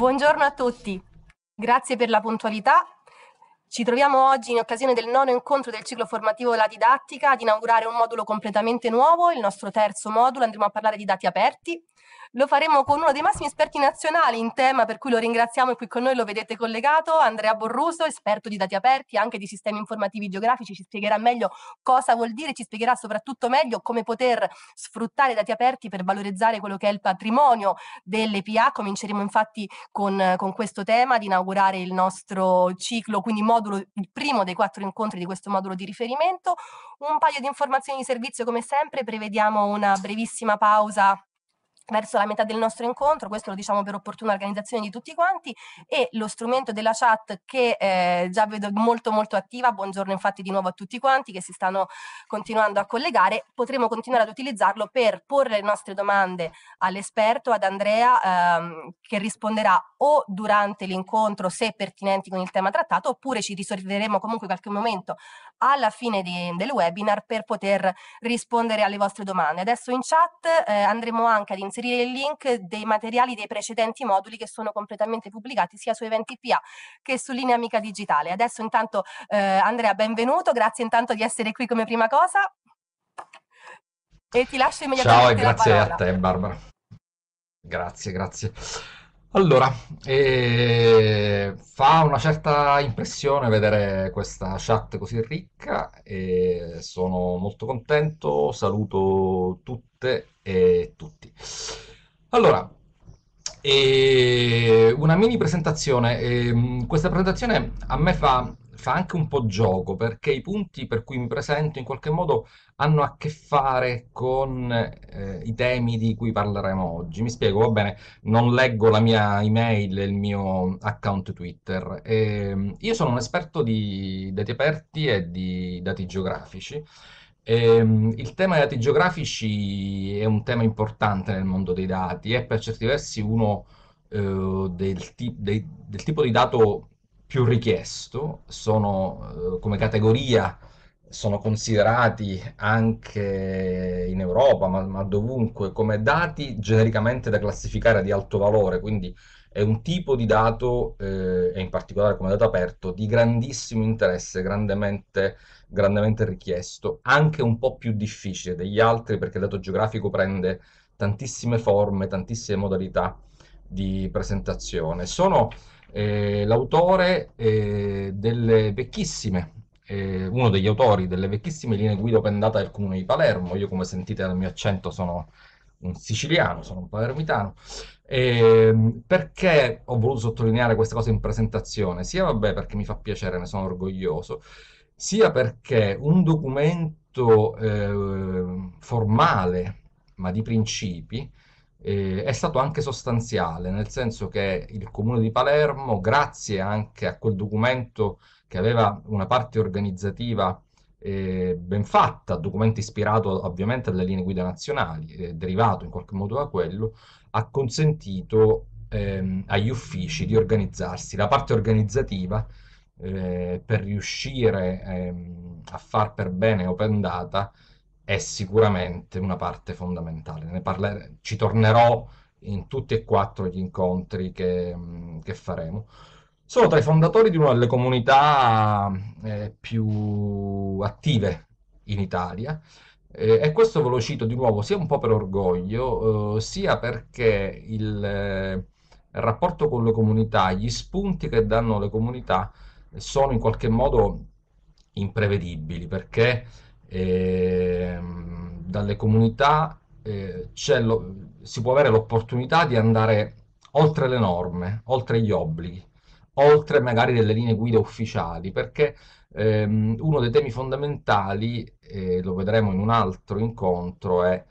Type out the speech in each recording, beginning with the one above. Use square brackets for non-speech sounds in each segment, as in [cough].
Buongiorno a tutti, grazie per la puntualità ci troviamo oggi in occasione del nono incontro del ciclo formativo La didattica ad inaugurare un modulo completamente nuovo, il nostro terzo modulo, andremo a parlare di dati aperti. Lo faremo con uno dei massimi esperti nazionali in tema, per cui lo ringraziamo e qui con noi lo vedete collegato, Andrea Borruso, esperto di dati aperti, anche di sistemi informativi geografici, ci spiegherà meglio cosa vuol dire, ci spiegherà soprattutto meglio come poter sfruttare i dati aperti per valorizzare quello che è il patrimonio delle PA. Cominceremo infatti con, con questo tema di inaugurare il nostro ciclo, quindi modulo modulo, il primo dei quattro incontri di questo modulo di riferimento, un paio di informazioni di servizio come sempre, prevediamo una brevissima pausa verso la metà del nostro incontro, questo lo diciamo per opportuna organizzazione di tutti quanti, e lo strumento della chat che eh, già vedo molto molto attiva, buongiorno infatti di nuovo a tutti quanti che si stanno continuando a collegare, potremo continuare ad utilizzarlo per porre le nostre domande all'esperto, ad Andrea, ehm, che risponderà o durante l'incontro se pertinenti con il tema trattato, oppure ci risorgeremo comunque qualche momento alla fine di, del webinar per poter rispondere alle vostre domande. Adesso in chat eh, andremo anche ad inserire inserire il link dei materiali dei precedenti moduli che sono completamente pubblicati sia su Eventi PA che su Linea Amica Digitale. Adesso intanto eh, Andrea, benvenuto, grazie intanto di essere qui come prima cosa e ti lascio immediatamente Ciao e grazie a te Barbara. Grazie, grazie. Allora, eh, fa una certa impressione vedere questa chat così ricca e sono molto contento, saluto tutte e tutti. Allora, eh, una mini presentazione. Eh, questa presentazione a me fa fa anche un po' gioco perché i punti per cui mi presento in qualche modo hanno a che fare con eh, i temi di cui parleremo oggi. Mi spiego, va bene, non leggo la mia email e il mio account Twitter. E, ehm, io sono un esperto di dati aperti e di dati geografici. E, ehm, il tema dei dati geografici è un tema importante nel mondo dei dati, è per certi versi uno eh, del, ti- dei, del tipo di dato più richiesto, sono eh, come categoria sono considerati anche in Europa, ma, ma, dovunque, come dati genericamente da classificare di alto valore, quindi è un tipo di dato, eh, e in particolare come dato aperto, di grandissimo interesse, grandemente, grandemente richiesto, anche un po' più difficile degli altri perché il dato geografico prende tantissime forme, tantissime modalità di presentazione. Sono eh, l'autore eh, delle vecchissime, eh, uno degli autori delle vecchissime linee guida open data del comune di Palermo. Io, come sentite dal mio accento, sono un siciliano, sono un palermitano. Ehm, perché ho voluto sottolineare questa cosa in presentazione? Sia vabbè perché mi fa piacere, ne sono orgoglioso, sia perché un documento ehm, formale ma di principi eh, è stato anche sostanziale, nel senso che il Comune di Palermo, grazie anche a quel documento che aveva una parte organizzativa eh, ben fatta, documento ispirato ovviamente alle linee guida nazionali, eh, derivato in qualche modo da quello, ha consentito ehm, agli uffici di organizzarsi. La parte organizzativa eh, per riuscire ehm, a far per bene Open Data è sicuramente una parte fondamentale. Parler- ci tornerò in tutti e quattro gli incontri che, che faremo. Sono tra i fondatori di una delle comunità eh, più attive in Italia. Eh, e questo ve lo cito di nuovo sia un po' per orgoglio, eh, sia perché il, eh, rapporto con le comunità, gli spunti che danno le comunità sono in qualche modo imprevedibili, perché eh, dalle comunità eh, lo, si può avere l'opportunità di andare oltre le norme, oltre gli obblighi, oltre magari delle linee guida ufficiali, perché ehm, uno dei temi fondamentali, eh, lo vedremo in un altro incontro, è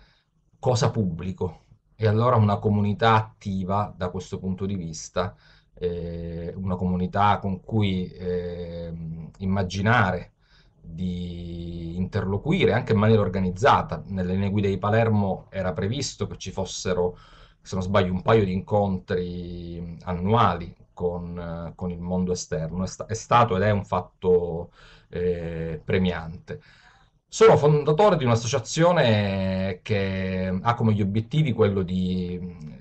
cosa pubblico. E allora una comunità attiva da questo punto di vista, eh, una comunità con cui ehm, immaginare di interloquire anche in maniera organizzata. Nelle linee guida di Palermo era previsto che ci fossero, se non sbaglio, un paio di incontri annuali con, eh, con il mondo esterno. È, sta- è, stato ed è un fatto eh, premiante. Sono fondatore di un'associazione che ha come obiettivi quello di eh,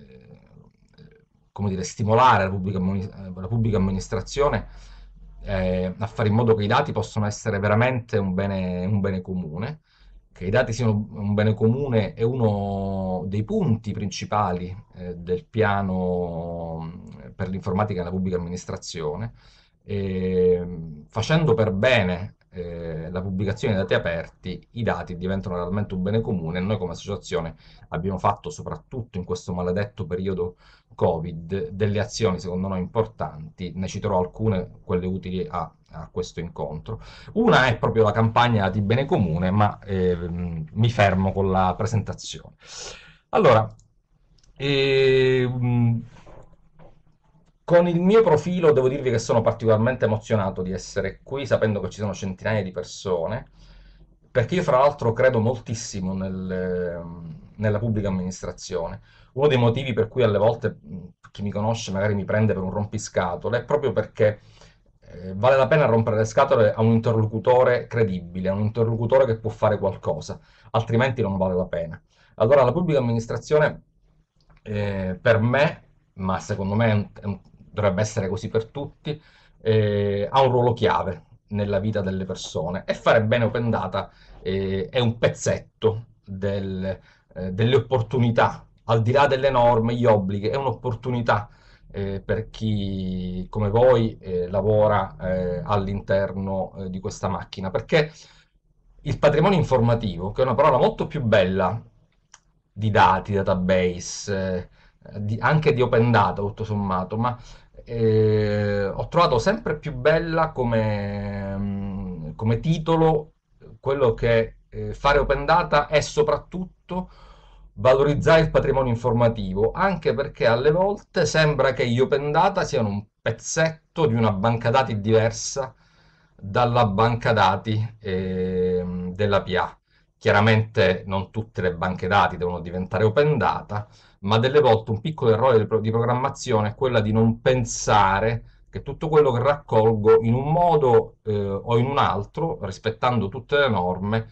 come dire, stimolare la pubblica, la pubblica amministrazione eh, a fare in modo che i dati possano essere veramente un bene, un bene comune, che i dati siano un bene comune è uno dei punti principali eh, del piano mm, per l'informatica nella pubblica amministrazione, e, ehm, facendo per bene eh, la pubblicazione dei dati aperti, i dati diventano realmente un bene comune e noi come associazione abbiamo fatto, soprattutto in questo maledetto periodo Covid delle azioni secondo noi importanti, ne citerò alcune, quelle utili a, a questo incontro. Una è proprio la campagna di bene comune, ma eh, mi fermo con la presentazione. Allora, eh, con il mio profilo devo dirvi che sono particolarmente emozionato di essere qui, sapendo che ci sono centinaia di persone, perché io fra l'altro credo moltissimo nel, ehm, nella pubblica amministrazione uno dei motivi per cui alle volte chi mi conosce magari mi prende per un rompiscatole è proprio perché eh, vale la pena rompere le scatole a un interlocutore credibile, a un interlocutore che può fare qualcosa, altrimenti non vale la pena. Allora la pubblica amministrazione eh, per me, ma secondo me un, dovrebbe essere così per tutti, eh, ha un ruolo chiave nella vita delle persone e fare bene open data eh, è un pezzetto del, eh, delle opportunità al di là delle norme, gli obblighi, è un'opportunità eh, per chi come voi eh, lavora eh, all'interno eh, di questa macchina, perché il patrimonio informativo, che è una parola molto più bella di dati, database, eh, di, anche di open data tutto sommato, ma eh, ho trovato sempre più bella come, mm, come titolo quello che fare open data è soprattutto valorizzare il patrimonio informativo, anche perché alle volte sembra che gli open data siano un pezzetto di una banca dati diversa dalla banca dati eh, della PA. Chiaramente non tutte le banche dati devono diventare open data, ma delle volte un piccolo errore di programmazione è quello di non pensare che tutto quello che raccolgo in un modo eh, o in un altro, rispettando tutte le norme,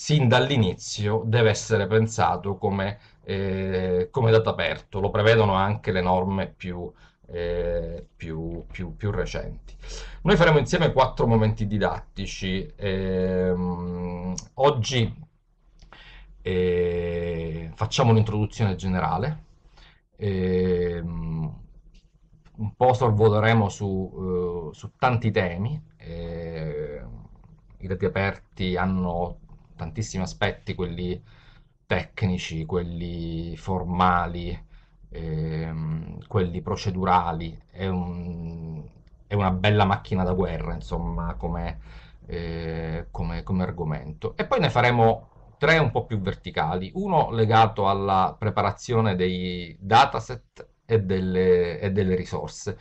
sin dall'inizio deve essere pensato come, eh, come dato aperto, lo prevedono anche le norme più, eh, più, più, più, recenti. Noi faremo insieme quattro momenti didattici. Ehm, oggi eh, facciamo un'introduzione generale, ehm, un po' sorvoleremo su, eh, su tanti temi. Ehm, I dati aperti hanno tantissimi aspetti, quelli tecnici, quelli formali, ehm, quelli procedurali. È, un, è, una bella macchina da guerra, insomma, come, eh, come, come argomento. E poi ne faremo tre un po' più verticali, uno legato alla preparazione dei dataset e delle, e delle risorse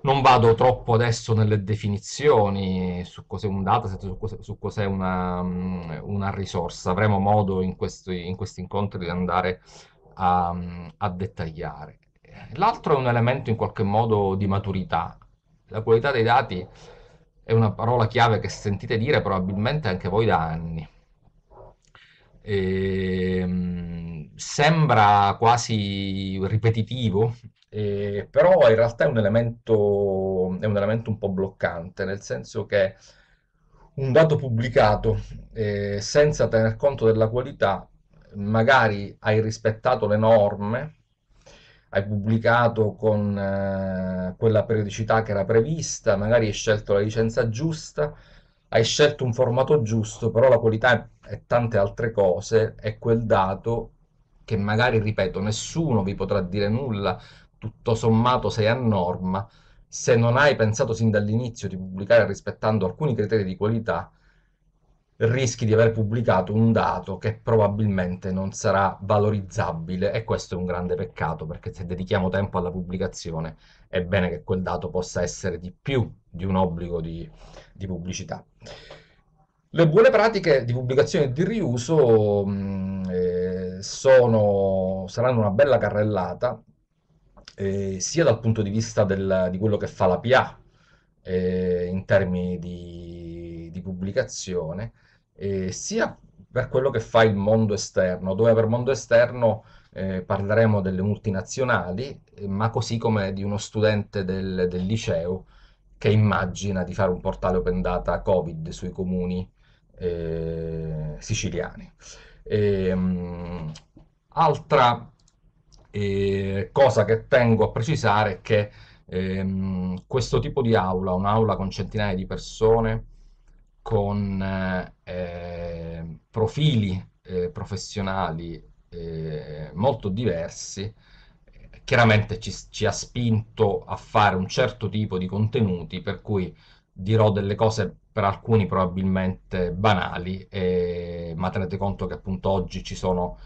non vado troppo adesso nelle definizioni su cos'è un dataset, su cos'è, una, mm, una, risorsa. Avremo modo in questi, in questi incontri di andare a, a dettagliare. L'altro è un elemento in qualche modo di maturità. La qualità dei dati è una parola chiave che sentite dire probabilmente anche voi da anni. E, ehm, sembra quasi ripetitivo e, però in realtà è un, elemento, è un elemento un po' bloccante, nel senso che un dato pubblicato eh, senza tener conto della qualità, magari hai rispettato le norme, hai pubblicato con eh, quella periodicità che era prevista, magari hai scelto la licenza giusta, hai scelto un formato giusto, però la qualità è tante altre cose è quel dato che magari, ripeto, nessuno vi potrà dire nulla, tutto sommato sei a norma, se non hai pensato sin dall'inizio di pubblicare rispettando alcuni criteri di qualità, rischi di aver pubblicato un dato che probabilmente non sarà valorizzabile e questo è un grande peccato perché se dedichiamo tempo alla pubblicazione è bene che quel dato possa essere di più di un obbligo di, di pubblicità. Le buone pratiche di pubblicazione e di riuso mh, mm, eh, sono, saranno una bella carrellata eh, sia dal punto di vista del, di quello che fa la PA eh, in termini di, di pubblicazione, eh, sia per quello che fa il mondo esterno, dove per mondo esterno eh, parleremo delle multinazionali, eh, ma così come di uno studente del, del liceo che immagina di fare un portale open data Covid sui comuni eh, siciliani. E, ehm, mh, altra e cosa che tengo a precisare è che ehm, questo tipo di aula, un'aula con centinaia di persone, con eh, profili eh, professionali eh, molto diversi, eh, chiaramente ci, ci, ha spinto a fare un certo tipo di contenuti, per cui dirò delle cose per alcuni probabilmente banali, eh, ma tenete conto che appunto oggi ci sono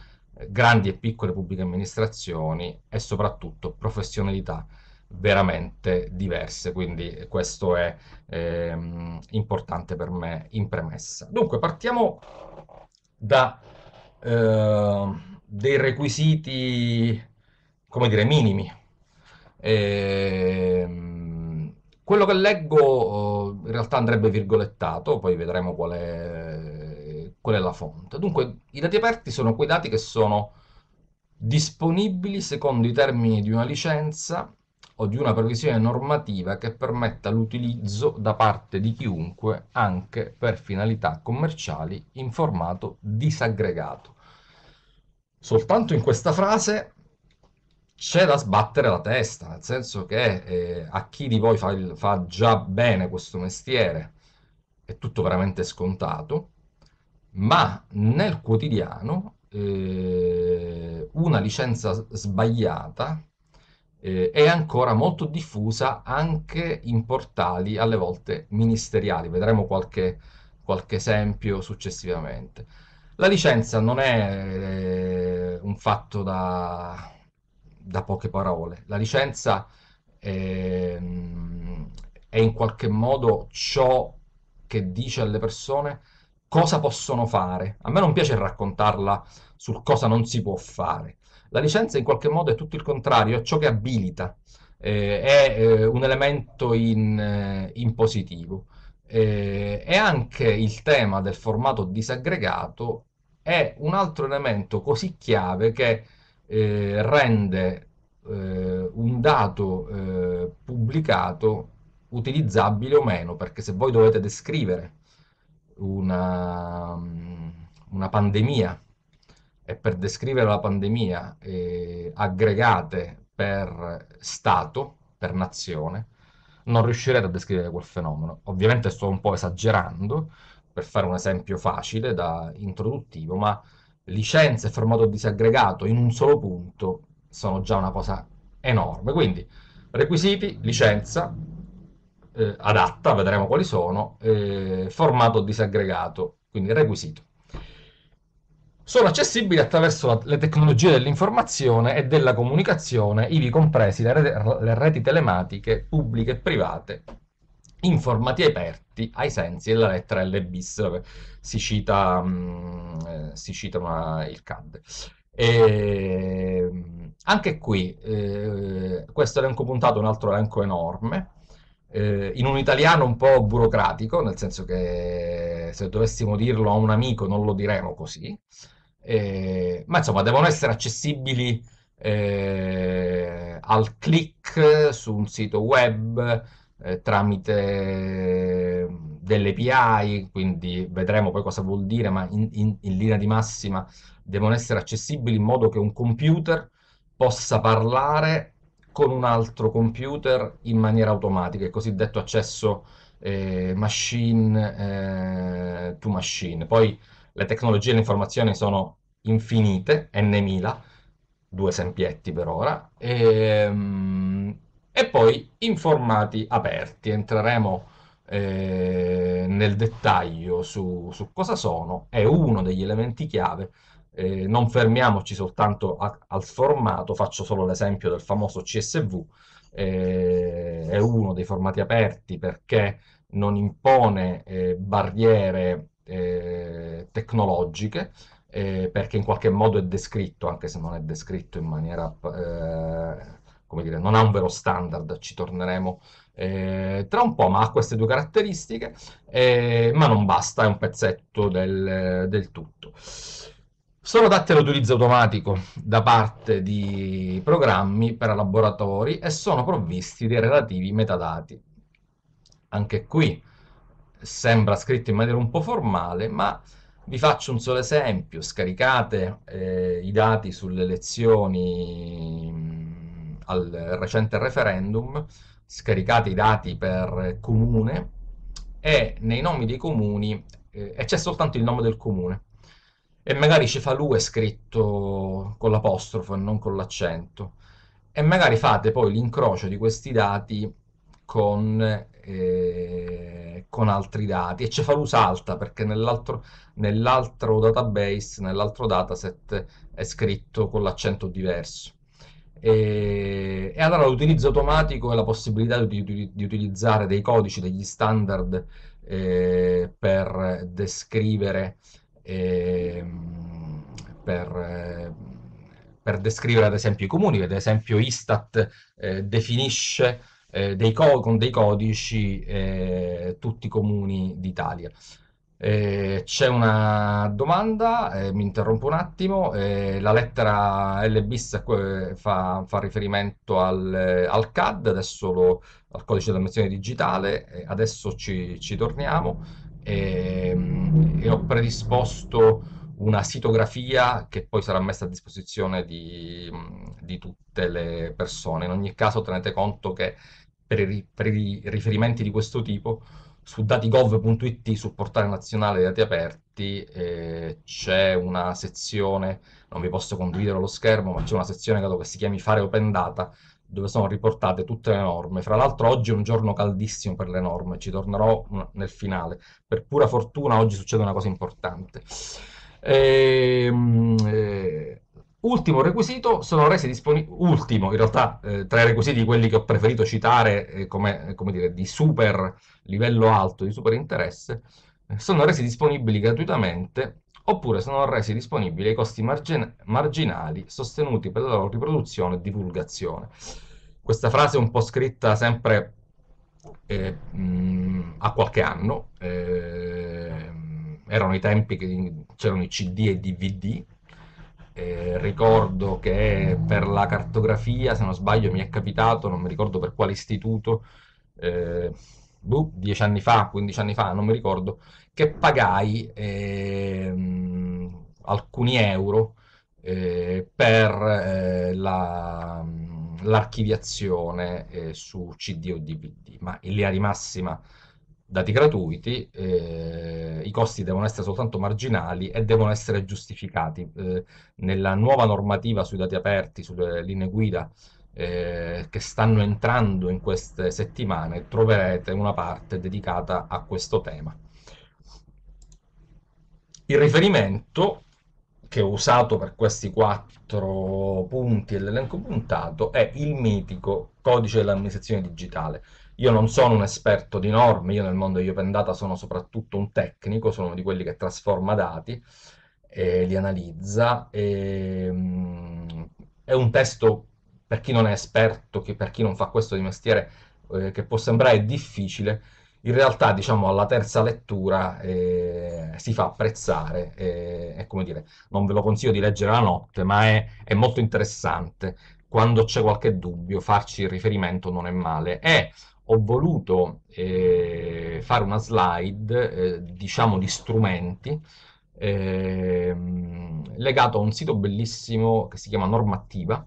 grandi e piccole pubbliche amministrazioni e soprattutto professionalità veramente diverse, quindi questo è ehm, importante per me in premessa. Dunque, partiamo da eh, dei requisiti, come dire, minimi. E, ehm, quello che leggo oh, in realtà andrebbe virgolettato, poi vedremo qual è qual è la fonte. Dunque, i dati aperti sono quei dati che sono disponibili secondo i termini di una licenza o di una previsione normativa che permetta l'utilizzo da parte di chiunque anche per finalità commerciali in formato disaggregato. Soltanto in questa frase c'è da sbattere la testa, nel senso che eh, a chi di voi fa, il, fa già bene questo mestiere è tutto veramente scontato, ma nel quotidiano eh, una licenza sbagliata eh, è ancora molto diffusa anche in portali alle volte ministeriali. Vedremo qualche, qualche esempio successivamente. La licenza non è eh, un fatto da, da, poche parole, la licenza è, ehm, è in qualche modo ciò che dice alle persone cosa possono fare. A me non piace raccontarla sul cosa non si può fare. La licenza in qualche modo è tutto il contrario, è ciò che abilita, eh, è eh, un elemento in, eh, in positivo. Eh, e anche il tema del formato disaggregato è un altro elemento così chiave che eh, rende eh, un dato pubblicato utilizzabile o meno, perché se voi dovete descrivere una, una pandemia e per descrivere la pandemia eh, aggregate per Stato, per nazione, non riuscirete a descrivere quel fenomeno. Ovviamente sto un po' esagerando per fare un esempio facile da introduttivo, ma licenze e formato disaggregato in un solo punto sono già una cosa enorme. Quindi requisiti, licenza, eh, adatta, vedremo quali sono, eh, formato disaggregato, quindi requisito. Sono accessibili attraverso la, le tecnologie dell'informazione e della comunicazione, ivi compresi le reti, le reti telematiche pubbliche e private, in formati aperti ai sensi della lettera L bis, si cita, mh, mm, eh, si cita una, il CAD. E, ehm, anche qui, eh, questo elenco puntato è un altro elenco enorme, eh, in un italiano un po' burocratico, nel senso che se dovessimo dirlo a un amico non lo diremo così, eh, ma insomma devono essere accessibili eh, al click su un sito web eh, tramite eh, delle API, quindi vedremo poi cosa vuol dire, ma in, in, in linea di massima devono essere accessibili in modo che un computer possa parlare con un altro computer in maniera automatica, il cosiddetto accesso eh, machine eh, to machine. Poi le tecnologie e le informazioni sono infinite, n n.000, due esempietti per ora, e, um, e poi informati aperti. Entreremo eh, nel dettaglio su, su cosa sono, è uno degli elementi chiave eh, non fermiamoci soltanto a, al formato, faccio solo l'esempio del famoso CSV, eh, è uno dei formati aperti perché non impone eh, barriere eh, tecnologiche, eh, perché in qualche modo è descritto, anche se non è descritto in maniera, eh, come dire, non ha un vero standard, ci torneremo eh, tra un po', ma ha queste due caratteristiche, eh, ma non basta, è un pezzetto del, del tutto. Sono adatte all'utilizzo automatico da parte di programmi per laboratori e sono provvisti dei relativi metadati. Anche qui sembra scritto in maniera un po' formale, ma vi faccio un solo esempio. Scaricate eh, i dati sulle elezioni mm, al recente referendum, scaricate i dati per comune e nei nomi dei comuni eh, c'è soltanto il nome del comune e magari Cefalù è scritto con l'apostrofo e non con l'accento e magari fate poi l'incrocio di questi dati con, eh, con altri dati e Cefalù salta perché nell'altro nell database, nell'altro dataset è scritto con l'accento diverso e, e allora l'utilizzo automatico e la possibilità di, di, di, utilizzare dei codici, degli standard eh, per descrivere eh, per, per, descrivere ad esempio i comuni, ad esempio Istat eh, definisce eh, dei con dei codici eh, tutti i comuni d'Italia. Eh, c'è una domanda, eh, mi interrompo un attimo, eh, la lettera L bis fa, fa, riferimento al, al CAD, adesso lo, al codice di missione digitale, adesso ci, ci torniamo e, ehm, e ho predisposto una sitografia che poi sarà messa a disposizione di, di tutte le persone. In ogni caso tenete conto che per i, per i riferimenti di questo tipo su datigov.it, sul portale nazionale dei dati aperti, eh, c'è una sezione, non vi posso condividere lo schermo, ma c'è una sezione che si chiami Fare Open Data, dove sono riportate tutte le norme. Fra l'altro oggi è un giorno caldissimo per le norme, ci tornerò nel finale. Per pura fortuna oggi succede una cosa importante. Ehm, eh, ultimo requisito, sono resi disponibili, ultimo in realtà eh, tra i requisiti quelli che ho preferito citare eh, come, eh, come dire, di super livello alto, di super interesse, sono resi disponibili gratuitamente oppure sono resi disponibili ai costi margin marginali sostenuti per la loro riproduzione e divulgazione. Questa frase è un po' scritta sempre eh, mh, a qualche anno, eh, erano i tempi che c'erano i CD e i DVD, eh, ricordo che per la cartografia, se non sbaglio, mi è capitato, non mi ricordo per quale istituto, eh, boh, 10 anni fa, 15 anni fa, non mi ricordo, che pagai ehm, alcuni euro eh, per eh, la, mm, l'archiviazione eh, su CD o DVD, ma in linea di massima dati gratuiti, eh, i costi devono essere soltanto marginali e devono essere giustificati. Eh, nella nuova normativa sui dati aperti, sulle linee guida, eh, che stanno entrando in queste settimane troverete una parte dedicata a questo tema. Il riferimento che ho usato per questi quattro punti dell'elenco puntato è il mitico codice dell'amministrazione digitale. Io non sono un esperto di norme, io nel mondo di Open Data sono soprattutto un tecnico, sono di quelli che trasforma dati, e li analizza. E, mm, è un testo per chi non è esperto, che per chi non fa questo di mestiere, eh, che può sembrare difficile, in realtà diciamo alla terza lettura eh, si fa apprezzare, eh, è come dire, non ve lo consiglio di leggere la notte, ma è, è molto interessante. Quando c'è qualche dubbio, farci riferimento non è male. E ho voluto eh, fare una slide, eh, diciamo, di strumenti, ehm, legato a un sito bellissimo che si chiama Normativa,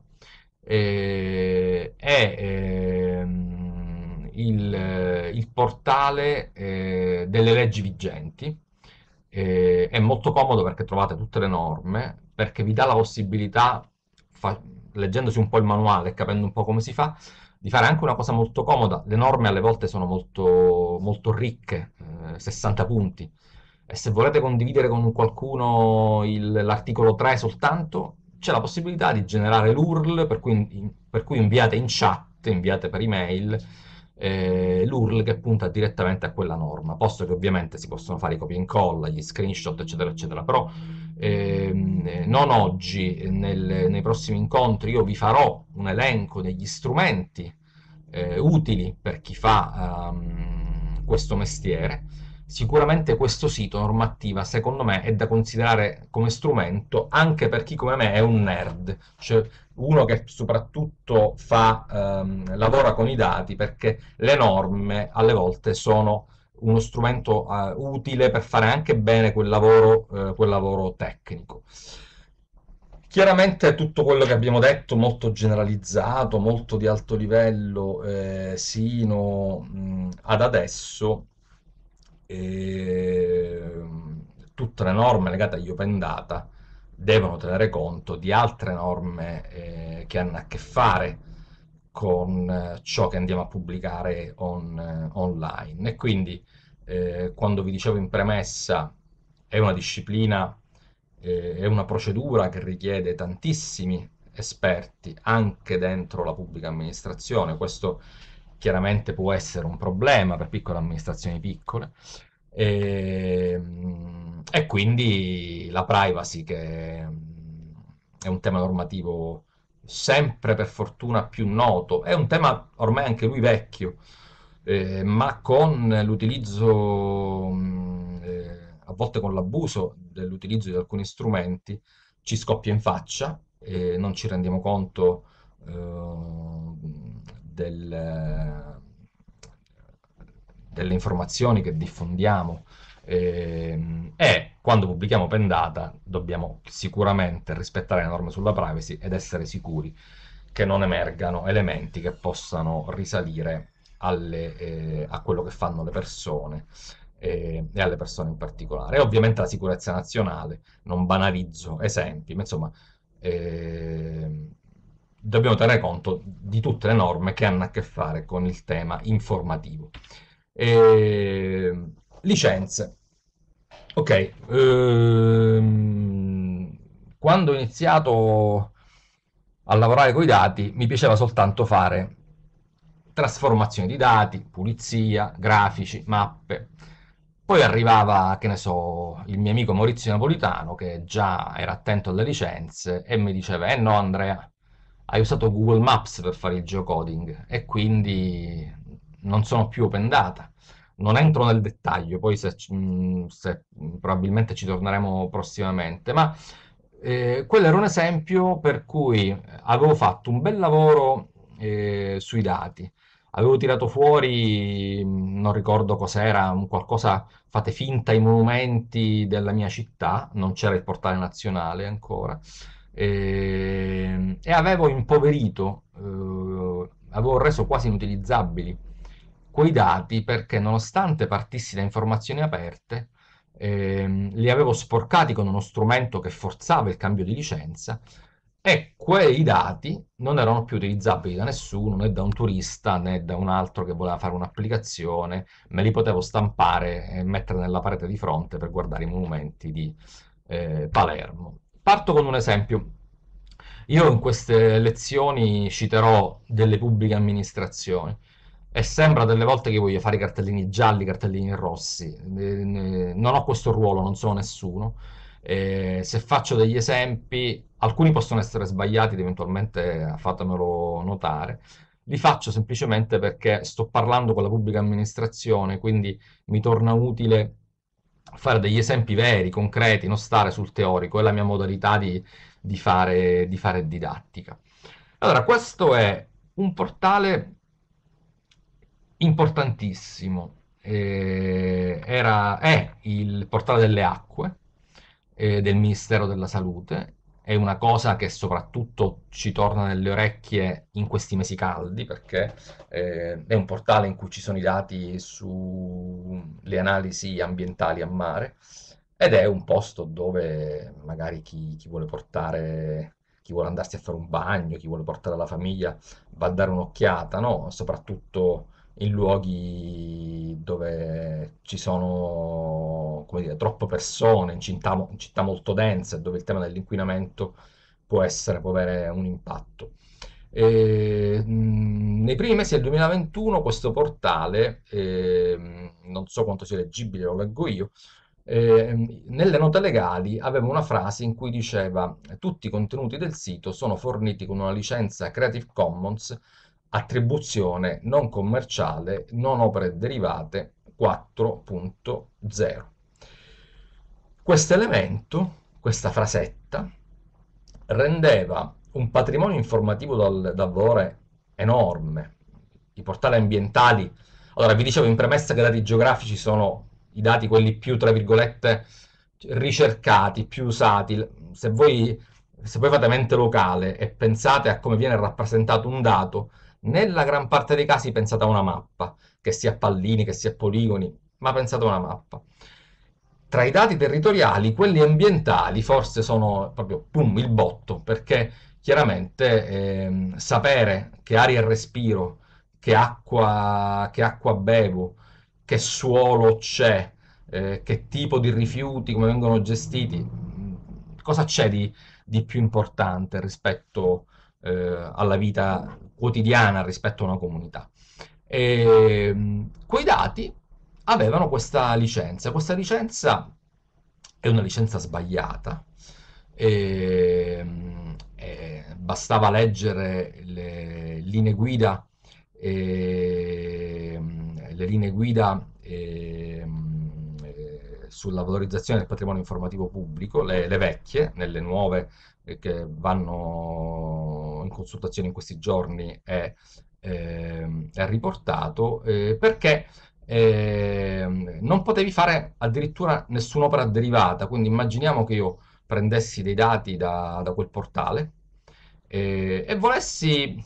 eh, è ehm, il, il, portale eh, delle leggi vigenti. Eh, è molto comodo perché trovate tutte le norme, perché vi dà la possibilità, fa, leggendosi un po' il manuale e capendo un po' come si fa, di fare anche una cosa molto comoda. Le norme alle volte sono molto, molto ricche, 60 eh, punti. E se volete condividere con qualcuno l'articolo 3 soltanto, c'è la possibilità di generare l'URL, per cui, per cui inviate in chat, inviate per email, eh, l'URL che punta direttamente a quella norma, posto che ovviamente si possono fare i copia e incolla, gli screenshot, eccetera, eccetera, però ehm, eh, non oggi, nel, nei prossimi incontri io vi farò un elenco degli strumenti eh, utili per chi fa ehm, questo mestiere, sicuramente questo sito normativa secondo me è da considerare come strumento anche per chi come me è un nerd, cioè uno che soprattutto fa, ehm, lavora con i dati perché le norme alle volte sono uno strumento eh, utile per fare anche bene quel lavoro, eh, quel lavoro tecnico. Chiaramente tutto quello che abbiamo detto, molto generalizzato, molto di alto livello, eh, sino mh, ad adesso, eh, tutte le norme legate agli open data devono tenere conto di altre norme eh, che hanno a che fare con eh, ciò che andiamo a pubblicare on, eh, online e quindi eh, quando vi dicevo in premessa è una disciplina è una procedura che richiede tantissimi esperti anche dentro la pubblica amministrazione questo chiaramente può essere un problema per piccole amministrazioni piccole e, ehm, e quindi la privacy che mm, è un tema normativo sempre per fortuna più noto, è un tema ormai anche lui vecchio, eh, ma con l'utilizzo, mm, eh, a volte con l'abuso dell'utilizzo di alcuni strumenti, ci scoppia in faccia e eh, non ci rendiamo conto eh, del, delle informazioni che diffondiamo ehm, e, quando pubblichiamo pendata dobbiamo sicuramente rispettare le norme sulla privacy ed essere sicuri che non emergano elementi che possano risalire alle, eh, a quello che fanno le persone eh, e alle persone in particolare. E ovviamente la sicurezza nazionale, non banalizzo esempi, ma insomma eh, dobbiamo tenere conto di tutte le norme che hanno a che fare con il tema informativo. E... Licenze. Ok, ehm... quando ho iniziato a lavorare con i dati mi piaceva soltanto fare trasformazione di dati, pulizia, grafici, mappe. Poi arrivava, che ne so, il mio amico Maurizio Napolitano, che già era attento alle licenze, e mi diceva, eh no Andrea, hai usato Google Maps per fare il geocoding e quindi non sono più open data. Non entro nel dettaglio, poi se, mm, se probabilmente ci torneremo prossimamente, ma eh, quello era un esempio per cui avevo fatto un bel lavoro eh, sui dati, avevo tirato fuori, mm, non ricordo cos'era, qualcosa, fate finta i monumenti della mia città, non c'era il portale nazionale ancora, e, ehm, e avevo impoverito, eh, avevo reso quasi inutilizzabili quei dati perché nonostante partissi da informazioni aperte, eh, li avevo sporcati con uno strumento che forzava il cambio di licenza e quei dati non erano più utilizzabili da nessuno, né da un turista né da un altro che voleva fare un'applicazione, me li potevo stampare e mettere nella parete di fronte per guardare i monumenti di eh, Palermo. Parto con un esempio. Io in queste lezioni citerò delle pubbliche amministrazioni e sembra delle volte che voglio fare i cartellini gialli, i cartellini rossi. Eh, non ho questo ruolo, non sono nessuno. E se faccio degli esempi, alcuni possono essere sbagliati, eventualmente fatemelo notare. Li faccio semplicemente perché sto parlando con la pubblica amministrazione, quindi mi torna utile fare degli esempi veri, concreti, non stare sul teorico, è la mia modalità di, di, fare, di fare didattica. Allora, questo è un portale importantissimo, eh, era, è il portale delle acque eh, del Ministero della Salute è una cosa che soprattutto ci torna nelle orecchie in questi mesi caldi perché eh, è un portale in cui ci sono i dati sulle analisi ambientali a mare ed è un posto dove magari chi, chi, vuole portare chi vuole andarsi a fare un bagno, chi vuole portare la famiglia va a dare un'occhiata, no? soprattutto in luoghi dove ci sono, come dire, troppe persone, in città, in città molto dense, dove il tema dell'inquinamento può essere, può avere un impatto. E, ehm, mh, nei primi mesi del 2021 questo portale, eh, non so quanto sia leggibile, lo leggo io, eh, nelle note legali aveva una frase in cui diceva tutti i contenuti del sito sono forniti con una licenza Creative Commons attribuzione non commerciale, non opere derivate 4.0. Questo elemento, questa frasetta, rendeva un patrimonio informativo dal, dal valore enorme. I portali ambientali, allora vi dicevo in premessa che i dati geografici sono i dati quelli più, tra virgolette, ricercati, più usati. Se voi, se voi fate mente locale e pensate a come viene rappresentato un dato, nella gran parte dei casi pensate a una mappa, che sia pallini, che sia poligoni, ma pensate a una mappa. Tra i dati territoriali, quelli ambientali forse sono proprio pum, il botto, perché chiaramente eh, sapere che aria respiro, che acqua, che acqua bevo, che suolo c'è, eh, che tipo di rifiuti, come vengono gestiti, cosa c'è di, di più importante rispetto eh, alla vita quotidiana rispetto a una comunità. E, mm, quei dati avevano questa licenza, questa licenza è una licenza sbagliata, e, e mm, bastava leggere le linee guida, e, mm, le linee guida eh, sulla valorizzazione del patrimonio informativo pubblico, le, le vecchie, nelle nuove eh, che vanno in consultazione in questi giorni è, eh, è riportato, eh, perché ehm, non potevi fare addirittura nessun'opera derivata, quindi immaginiamo che io prendessi dei dati da, da quel portale eh, e volessi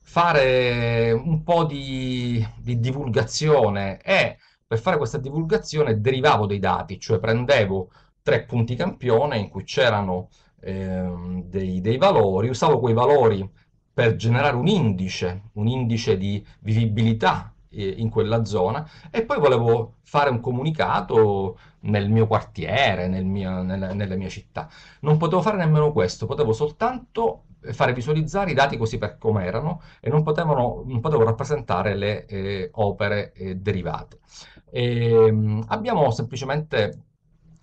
fare un po' di, di, divulgazione e per fare questa divulgazione derivavo dei dati, cioè prendevo tre punti campione in cui c'erano eh, dei, dei, valori, usavo quei valori per generare un indice, un indice di vivibilità eh, in quella zona e poi volevo fare un comunicato nel mio quartiere, nel mio, nel, nella mia città. Non potevo fare nemmeno questo, potevo soltanto fare visualizzare i dati così per come erano e non, potevano, non potevo rappresentare le eh, opere eh, derivate. E, ehm, abbiamo semplicemente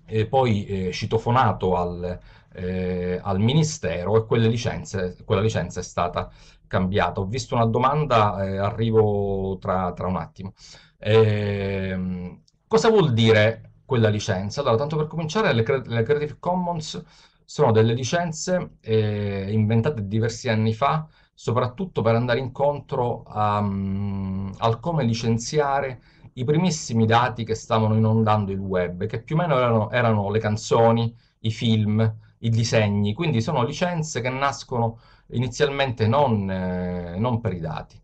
eh, poi eh, citofonato al, eh, al Ministero e quelle licenze, quella licenza è stata cambiata. Ho visto una domanda, eh, arrivo tra, tra, un attimo. Eh, cosa vuol dire quella licenza? Allora, tanto per cominciare, le, le Creative Commons sono delle licenze eh, inventate diversi anni fa, soprattutto per andare incontro a, um, al come licenziare i primissimi dati che stavano inondando il web, che più o meno erano, erano le canzoni, i film, i disegni, quindi sono licenze che nascono inizialmente non, eh, non per i dati.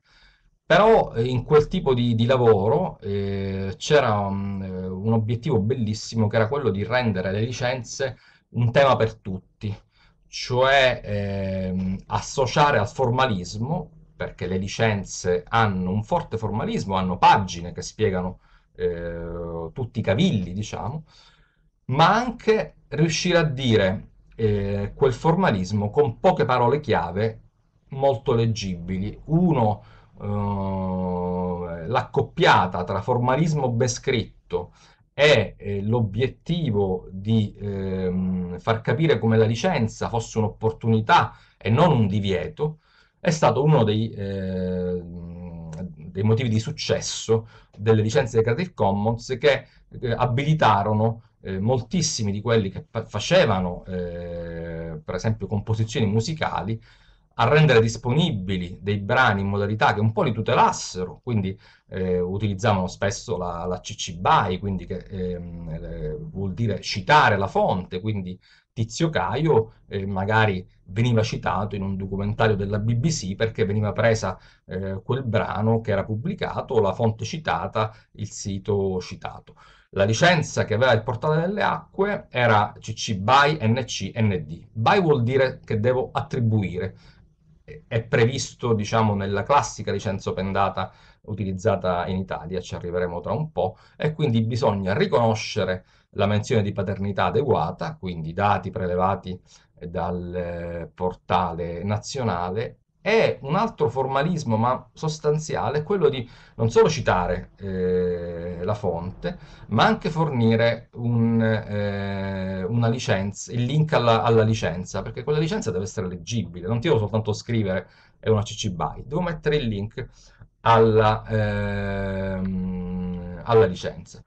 Però eh, in quel tipo di, di lavoro eh, c'era un, eh, un obiettivo bellissimo che era quello di rendere le licenze un tema per tutti, cioè eh, associare al formalismo, perché le licenze hanno un forte formalismo, hanno pagine che spiegano eh, tutti i cavilli, diciamo, ma anche riuscire a dire eh, quel formalismo con poche parole chiave molto leggibili. Uno, eh, l'accoppiata tra formalismo ben scritto e eh, l'obiettivo di ehm, far capire come la licenza fosse un'opportunità e non un divieto, è stato uno dei, eh, dei motivi di successo delle licenze di Creative Commons che eh, abilitarono eh, moltissimi di quelli che facevano, eh, per esempio, composizioni musicali, a rendere disponibili dei brani in modalità che un po' li tutelassero, quindi eh, utilizzavano spesso la, la CC BY, quindi che ehm, eh, vuol dire citare la fonte, quindi Tizio Caio eh, magari veniva citato in un documentario della BBC perché veniva presa eh, quel brano che era pubblicato, la fonte citata, il sito citato. La licenza che aveva il portale delle acque era CC BY NC ND. BY vuol dire che devo attribuire, è previsto diciamo nella classica licenza open data utilizzata in Italia, ci arriveremo tra un po', e quindi bisogna riconoscere la menzione di paternità adeguata, quindi dati prelevati dal eh, portale nazionale e un altro formalismo, ma sostanziale, è quello di non solo citare eh, la fonte, ma anche fornire un, eh, una licenza, il link alla, alla, licenza, perché quella licenza deve essere leggibile, non ti devo soltanto scrivere è una CC BY, devo mettere il link alla, eh, alla licenza.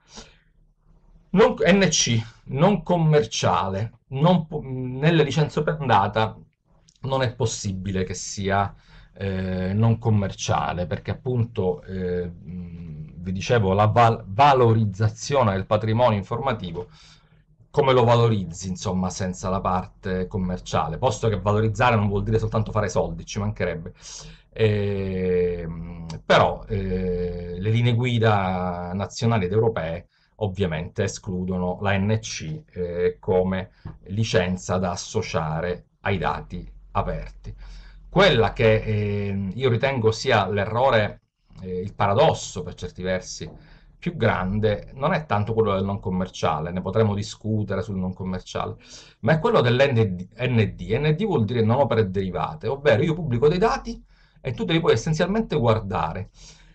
Non, NC, non commerciale, non, nelle licenze open data non è possibile che sia eh, non commerciale, perché appunto, eh, vi dicevo, la val valorizzazione del patrimonio informativo, come lo valorizzi, insomma, senza la parte commerciale? Posto che valorizzare non vuol dire soltanto fare soldi, ci mancherebbe. Ehm, eh, però le linee guida nazionali ed europee ovviamente escludono l'ANC eh, come licenza da associare ai dati aperti. Quella che eh, io ritengo sia l'errore, eh, il paradosso per certi versi più grande, non è tanto quello del non commerciale, ne potremo discutere sul non commerciale, ma è quello dell'ND. ND. vuol dire non opere derivate, ovvero io pubblico dei dati e tu te li puoi essenzialmente guardare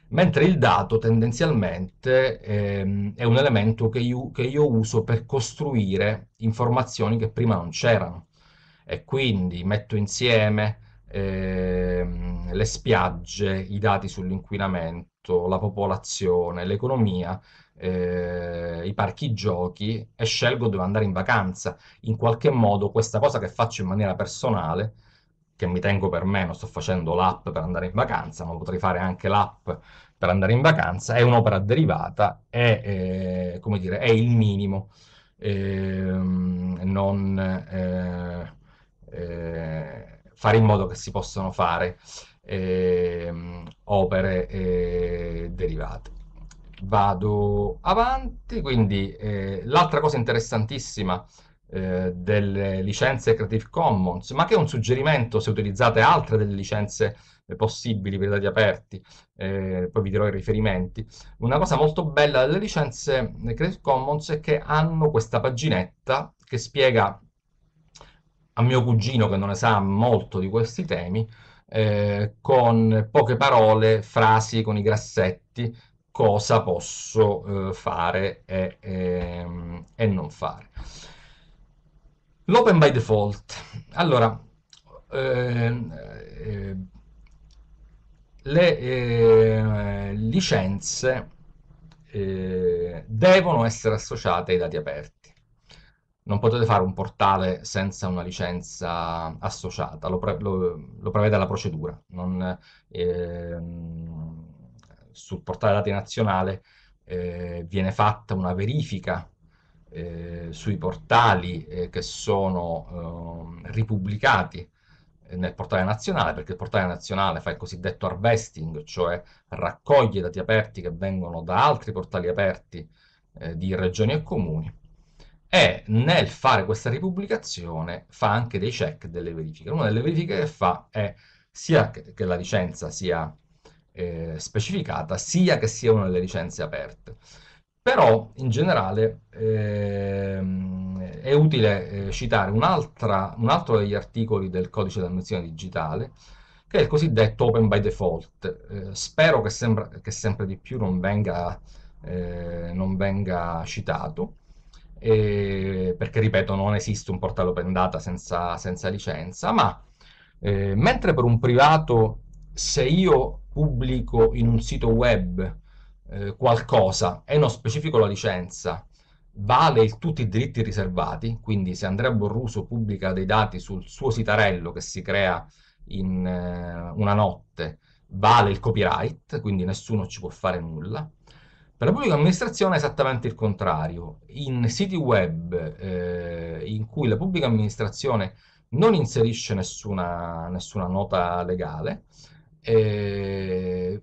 mentre il dato tendenzialmente ehm, è un elemento che io, che io, uso per costruire informazioni che prima non c'erano e quindi metto insieme eh, le spiagge, i dati sull'inquinamento, la popolazione, l'economia, eh, i parchi giochi e scelgo dove andare in vacanza. In qualche modo questa cosa che faccio in maniera personale, che mi tengo per me, non sto facendo l'app per andare in vacanza, ma potrei fare anche l'app per andare in vacanza, è un'opera derivata, è, eh, come dire, è il minimo. Ehm, non eh, eh, fare in modo che si possano fare eh, opere eh, derivate. Vado avanti, quindi eh, l'altra cosa interessantissima eh, delle licenze Creative Commons, ma che è un suggerimento se utilizzate altre delle licenze eh, possibili per i dati aperti, eh, poi vi dirò i riferimenti. Una cosa molto bella delle licenze Creative Commons è che hanno questa paginetta che spiega a mio cugino che non ne sa molto di questi temi, eh, con poche parole, frasi con i grassetti, cosa posso eh, fare e, e, ehm, e, non fare. L'open by default. Allora, ehm, eh, le eh, licenze eh, devono essere associate ai dati aperti non potete fare un portale senza una licenza associata, lo, pre lo, lo prevede la procedura. Non, ehm, sul portale dati nazionale eh, viene fatta una verifica eh, sui portali eh, che sono ehm, ripubblicati eh, nel portale nazionale, perché il portale nazionale fa il cosiddetto harvesting, cioè raccoglie dati aperti che vengono da altri portali aperti eh, di regioni e comuni e nel fare questa ripubblicazione fa anche dei check delle verifiche. Una delle verifiche che fa è sia che la licenza sia eh, specificata, sia che sia una delle licenze aperte. Però in generale eh, è utile eh, citare un, altro degli articoli del codice d'ammissione digitale, che è il cosiddetto open by default. Eh, spero che, sembra, che sempre di più non venga, eh, non venga citato, eh, perché ripeto non esiste un portale open data senza, senza licenza, ma eh, mentre per un privato se io pubblico in un sito web eh, qualcosa e non specifico la licenza, vale il, tutti i diritti riservati, quindi se Andrea Borruso pubblica dei dati sul suo sitarello che si crea in eh, una notte, vale il copyright, quindi nessuno ci può fare nulla. Per la pubblica amministrazione è esattamente il contrario. In siti web eh, in cui la pubblica amministrazione non inserisce nessuna, nessuna nota legale, eh,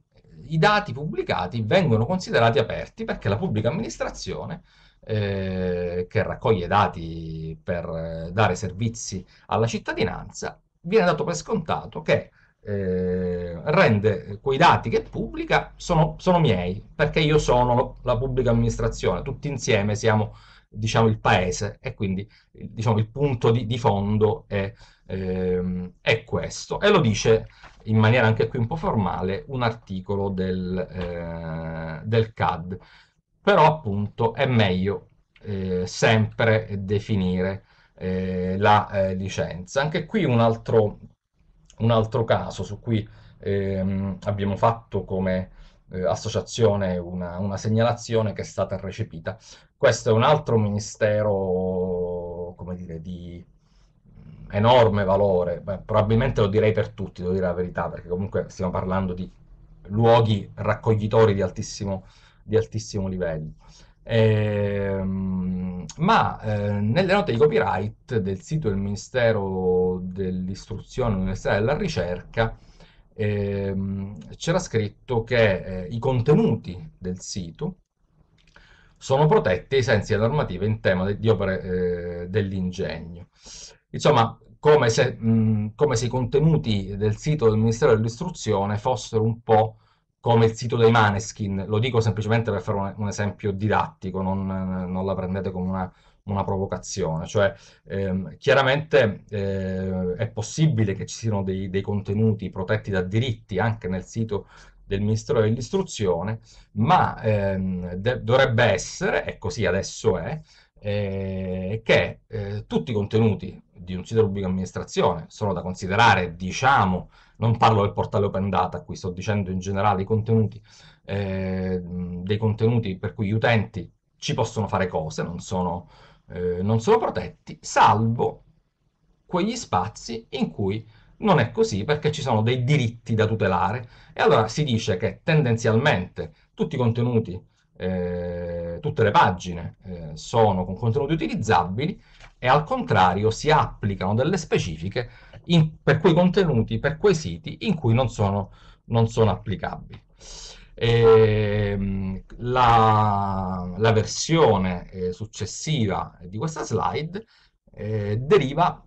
i dati pubblicati vengono considerati aperti perché la pubblica amministrazione eh, che raccoglie dati per dare servizi alla cittadinanza viene dato per scontato che eh, rende quei dati che pubblica sono, sono miei, perché io sono la pubblica amministrazione, tutti insieme siamo diciamo, il paese e quindi diciamo, il punto di, di fondo è, ehm, è, questo. E lo dice in maniera anche qui un po' formale un articolo del, eh, del CAD, però appunto è meglio eh, sempre definire eh, la eh, licenza. Anche qui un altro un altro caso su cui ehm, abbiamo fatto come eh, associazione una, una, segnalazione che è stata recepita. Questo è un altro ministero, come dire, di enorme valore, Beh, probabilmente lo direi per tutti, devo dire la verità, perché comunque stiamo parlando di luoghi raccoglitori di altissimo, di altissimo livello. Ehm, ma eh, nelle note di copyright del sito del Ministero dell'Istruzione, Università della Ricerca ehm, c'era scritto che eh, i contenuti del sito sono protetti ai sensi della normativa in tema di opere eh, dell'ingegno. Insomma, come se, mh, mm, come se, i contenuti del sito del Ministero dell'Istruzione fossero un po' come il sito dei Maneskin, lo dico semplicemente per fare un, un esempio didattico, non, non, la prendete come una, una provocazione, cioè ehm, chiaramente eh, è possibile che ci siano dei, dei contenuti protetti da diritti anche nel sito del Ministero dell'Istruzione, ma ehm, dovrebbe essere, e così adesso è, eh, che eh, tutti i contenuti di un sito di pubblica amministrazione sono da considerare, diciamo, non parlo del portale Open Data, qui sto dicendo in generale contenuti, eh, dei contenuti per cui gli utenti ci possono fare cose, non sono, eh, non sono protetti, salvo quegli spazi in cui non è così perché ci sono dei diritti da tutelare e allora si dice che tendenzialmente tutti i contenuti, eh, tutte le pagine eh, sono con contenuti utilizzabili e al contrario si applicano delle specifiche in, per quei contenuti, per quei siti in cui non sono, non sono applicabili. E, ehm, la, la, versione eh, successiva di questa slide eh, deriva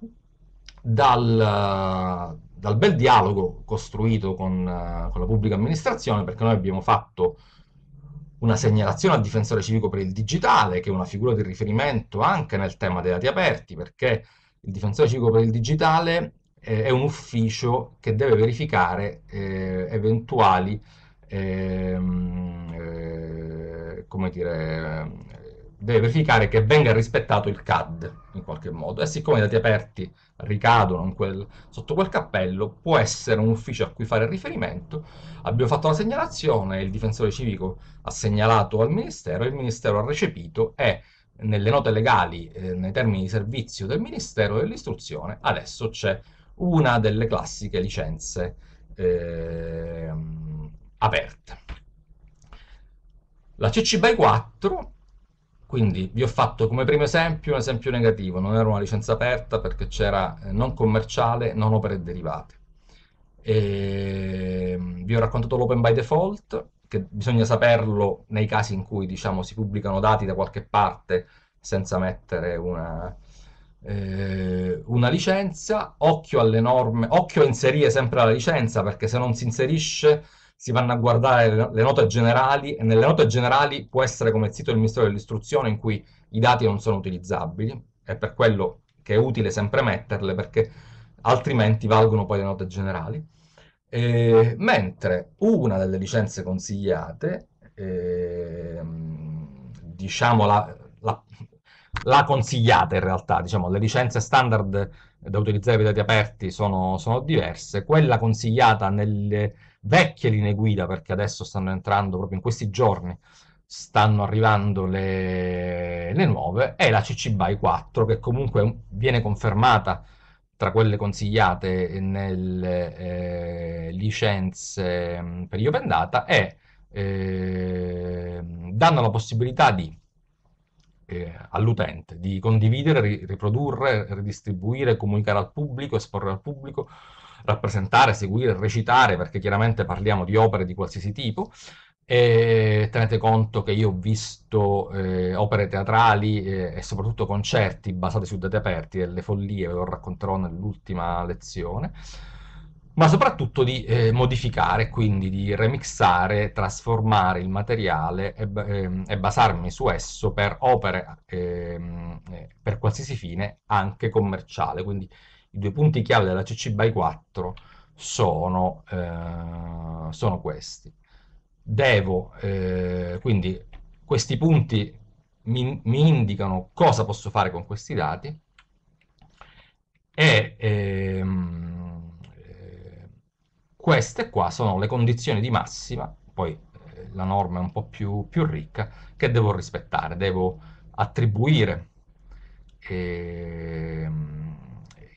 dal, dal, bel dialogo costruito con, con, la pubblica amministrazione perché noi abbiamo fatto una segnalazione al difensore civico per il digitale che è una figura di riferimento anche nel tema dei dati aperti perché il difensore civico per il digitale eh, è un ufficio che deve verificare eh, eventuali ehm, eh, come dire, deve verificare che venga rispettato il CAD in qualche modo e siccome i dati aperti ricadono quel, sotto quel cappello può essere un ufficio a cui fare riferimento abbiamo fatto una segnalazione il difensore civico ha segnalato al ministero il ministero ha recepito e nelle note legali eh, nei termini di servizio del ministero dell'istruzione adesso c'è una delle classiche licenze eh, aperte. La CC by 4, quindi vi ho fatto come primo esempio un esempio negativo, non era una licenza aperta perché c'era eh, non commerciale, non opere derivate. E ehm, vi ho raccontato l'open by default, che bisogna saperlo nei casi in cui diciamo, si pubblicano dati da qualche parte senza mettere una, eh, una licenza, occhio alle norme, occhio a inserire sempre la licenza perché se non si inserisce si vanno a guardare le, le note generali e nelle note generali può essere come il sito del Ministero dell'Istruzione in cui i dati non sono utilizzabili, è per quello che è utile sempre metterle perché altrimenti valgono poi le note generali. Eh, mentre una delle licenze consigliate, eh, diciamo la, la consigliata in realtà, diciamo, le licenze standard da utilizzare per i dati aperti sono, sono diverse, quella consigliata nelle vecchie linee guida, perché adesso stanno entrando proprio in questi giorni, stanno arrivando le, le nuove, è la CC BY 4 che comunque viene confermata tra quelle consigliate nelle eh, licenze mm, per gli open data e eh, danno la possibilità di eh, all'utente, di condividere, ri riprodurre, ridistribuire, comunicare al pubblico, esporre al pubblico, rappresentare, seguire, recitare, perché chiaramente parliamo di opere di qualsiasi tipo. E tenete conto che io ho visto eh, opere teatrali eh, e soprattutto concerti basati su dati aperti e le follie, ve lo racconterò nell'ultima lezione ma soprattutto di eh, modificare, quindi di remixare, trasformare il materiale e, eh, e basarmi su esso per opere ehm, eh, per qualsiasi fine, anche commerciale. Quindi i due punti chiave della CC BY 4 sono, eh, sono questi. Devo, eh, quindi questi punti mi, mi indicano cosa posso fare con questi dati e... Ehm, queste qua sono le condizioni di massima, poi eh, la norma è un po' più, più, ricca, che devo rispettare, devo attribuire, eh,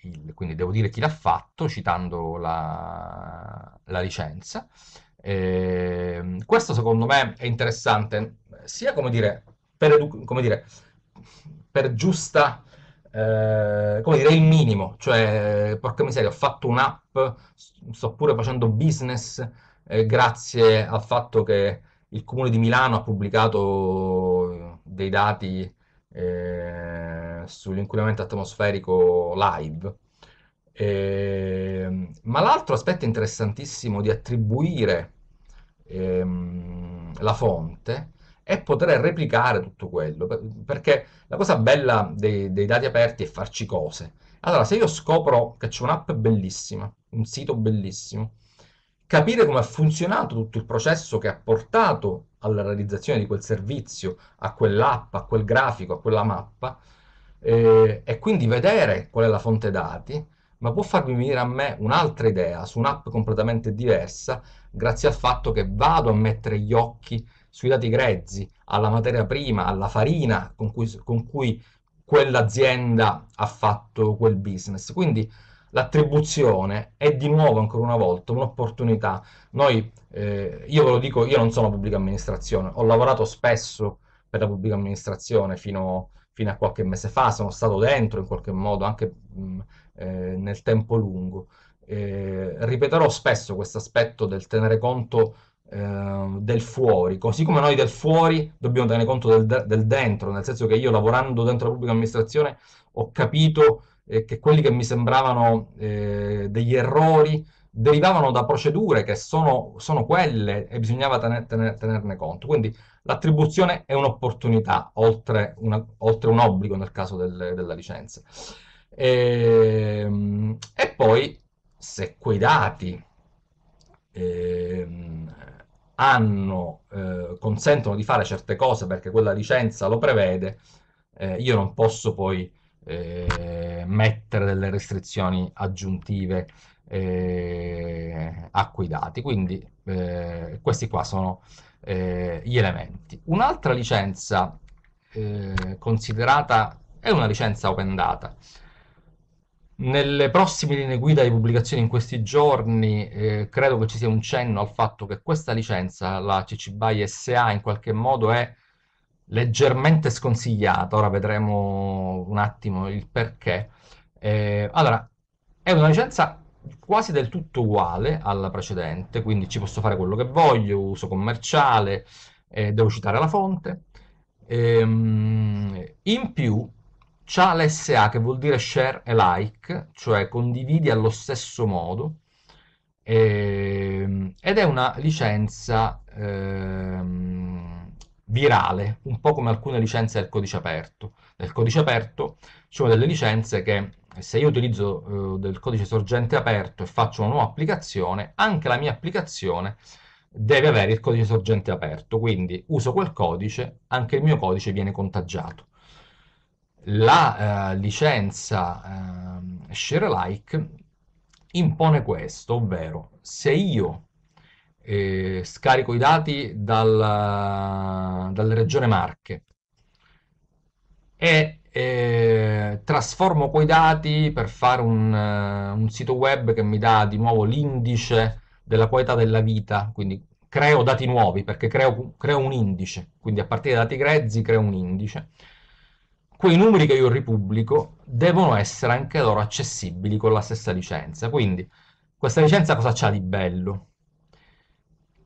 il, quindi devo dire chi l'ha fatto citando la, la licenza. Eh, questo secondo me è interessante sia come dire, per, come dire, per giusta eh, come dire, il minimo, cioè, porca miseria, ho fatto un'app, sto pure facendo business eh, grazie al fatto che il Comune di Milano ha pubblicato eh, dei dati eh, sull'inquinamento atmosferico live. Eh, ma l'altro aspetto interessantissimo di attribuire ehm, la fonte e poter replicare tutto quello, perché la cosa bella dei, dei dati aperti è farci cose. Allora, se io scopro che c'è un'app bellissima, un sito bellissimo, capire come ha funzionato tutto il processo che ha portato alla realizzazione di quel servizio, a quell'app, a quel grafico, a quella mappa, eh, e quindi vedere qual è la fonte dati, ma può farmi venire a me un'altra idea su un'app completamente diversa grazie al fatto che vado a mettere gli occhi sui dati grezzi, alla materia prima, alla farina con cui, con cui quell'azienda ha fatto quel business. Quindi l'attribuzione è di nuovo, ancora una volta, un'opportunità. Noi, eh, io ve lo dico, io non sono pubblica amministrazione, ho lavorato spesso per la pubblica amministrazione fino, fino a qualche mese fa, sono stato dentro in qualche modo anche mh, mm, eh, nel tempo lungo. Eh, ripeterò spesso questo aspetto del tenere conto eh, del fuori, così come noi del fuori dobbiamo tenere conto del, del, dentro, nel senso che io lavorando dentro la pubblica amministrazione ho capito eh, che quelli che mi sembravano eh, degli errori derivavano da procedure che sono, sono quelle e bisognava tener, tener, tenerne conto. Quindi l'attribuzione è un'opportunità, oltre, oltre, un obbligo nel caso del, della licenza. E, ehm, e, poi se quei dati eh, hanno, eh, consentono di fare certe cose perché quella licenza lo prevede, eh, io non posso poi eh, mettere delle restrizioni aggiuntive eh, a quei dati. Quindi eh, questi qua sono eh, gli elementi. Un'altra licenza considerata è una licenza open data, nelle prossime linee guida di pubblicazione in questi giorni eh, credo che ci sia un cenno al fatto che questa licenza, la CC BY SA, in qualche modo è leggermente sconsigliata. Ora vedremo un attimo il perché. Eh, allora, è una licenza quasi del tutto uguale alla precedente, quindi ci posso fare quello che voglio, uso commerciale, eh, devo citare la fonte. Ehm, in più C'ha l'SA che vuol dire share e like, cioè condividi allo stesso modo, e, ehm, ed è una licenza ehm, virale, un po' come alcune licenze del codice aperto. Nel codice aperto ci sono delle licenze che se io utilizzo eh, del codice sorgente aperto e faccio una nuova applicazione, anche la mia applicazione deve avere il codice sorgente aperto, quindi uso quel codice, anche il mio codice viene contagiato la eh, licenza eh, share alike impone questo, ovvero se io eh, scarico i dati dal, dalla regione Marche e eh, trasformo quei dati per fare un, eh, un, sito web che mi dà di nuovo l'indice della qualità della vita, quindi creo dati nuovi perché creo, creo un indice, quindi a partire dai dati grezzi creo un indice quei numeri che io ripubblico devono essere anche loro accessibili con la stessa licenza. Quindi questa licenza cosa c'ha di bello?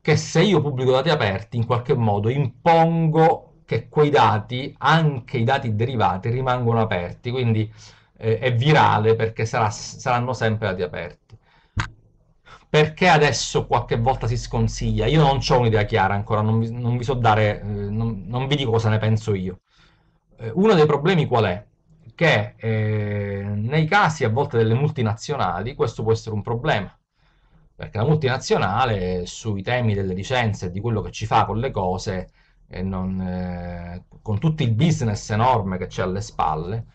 Che se io pubblico dati aperti, in qualche modo impongo che quei dati, anche i dati derivati, rimangano aperti, quindi eh, è virale perché sarà, saranno sempre dati aperti. Perché adesso qualche volta si sconsiglia? Io non ho un'idea chiara ancora, non vi, non vi so dare, eh, non, non vi dico cosa ne penso io eh, uno dei problemi qual è? Che eh, nei casi a volte delle multinazionali questo può essere un problema, perché la multinazionale sui temi delle licenze e di quello che ci fa con le cose, eh, non, eh, con tutto il business enorme che c'è alle spalle,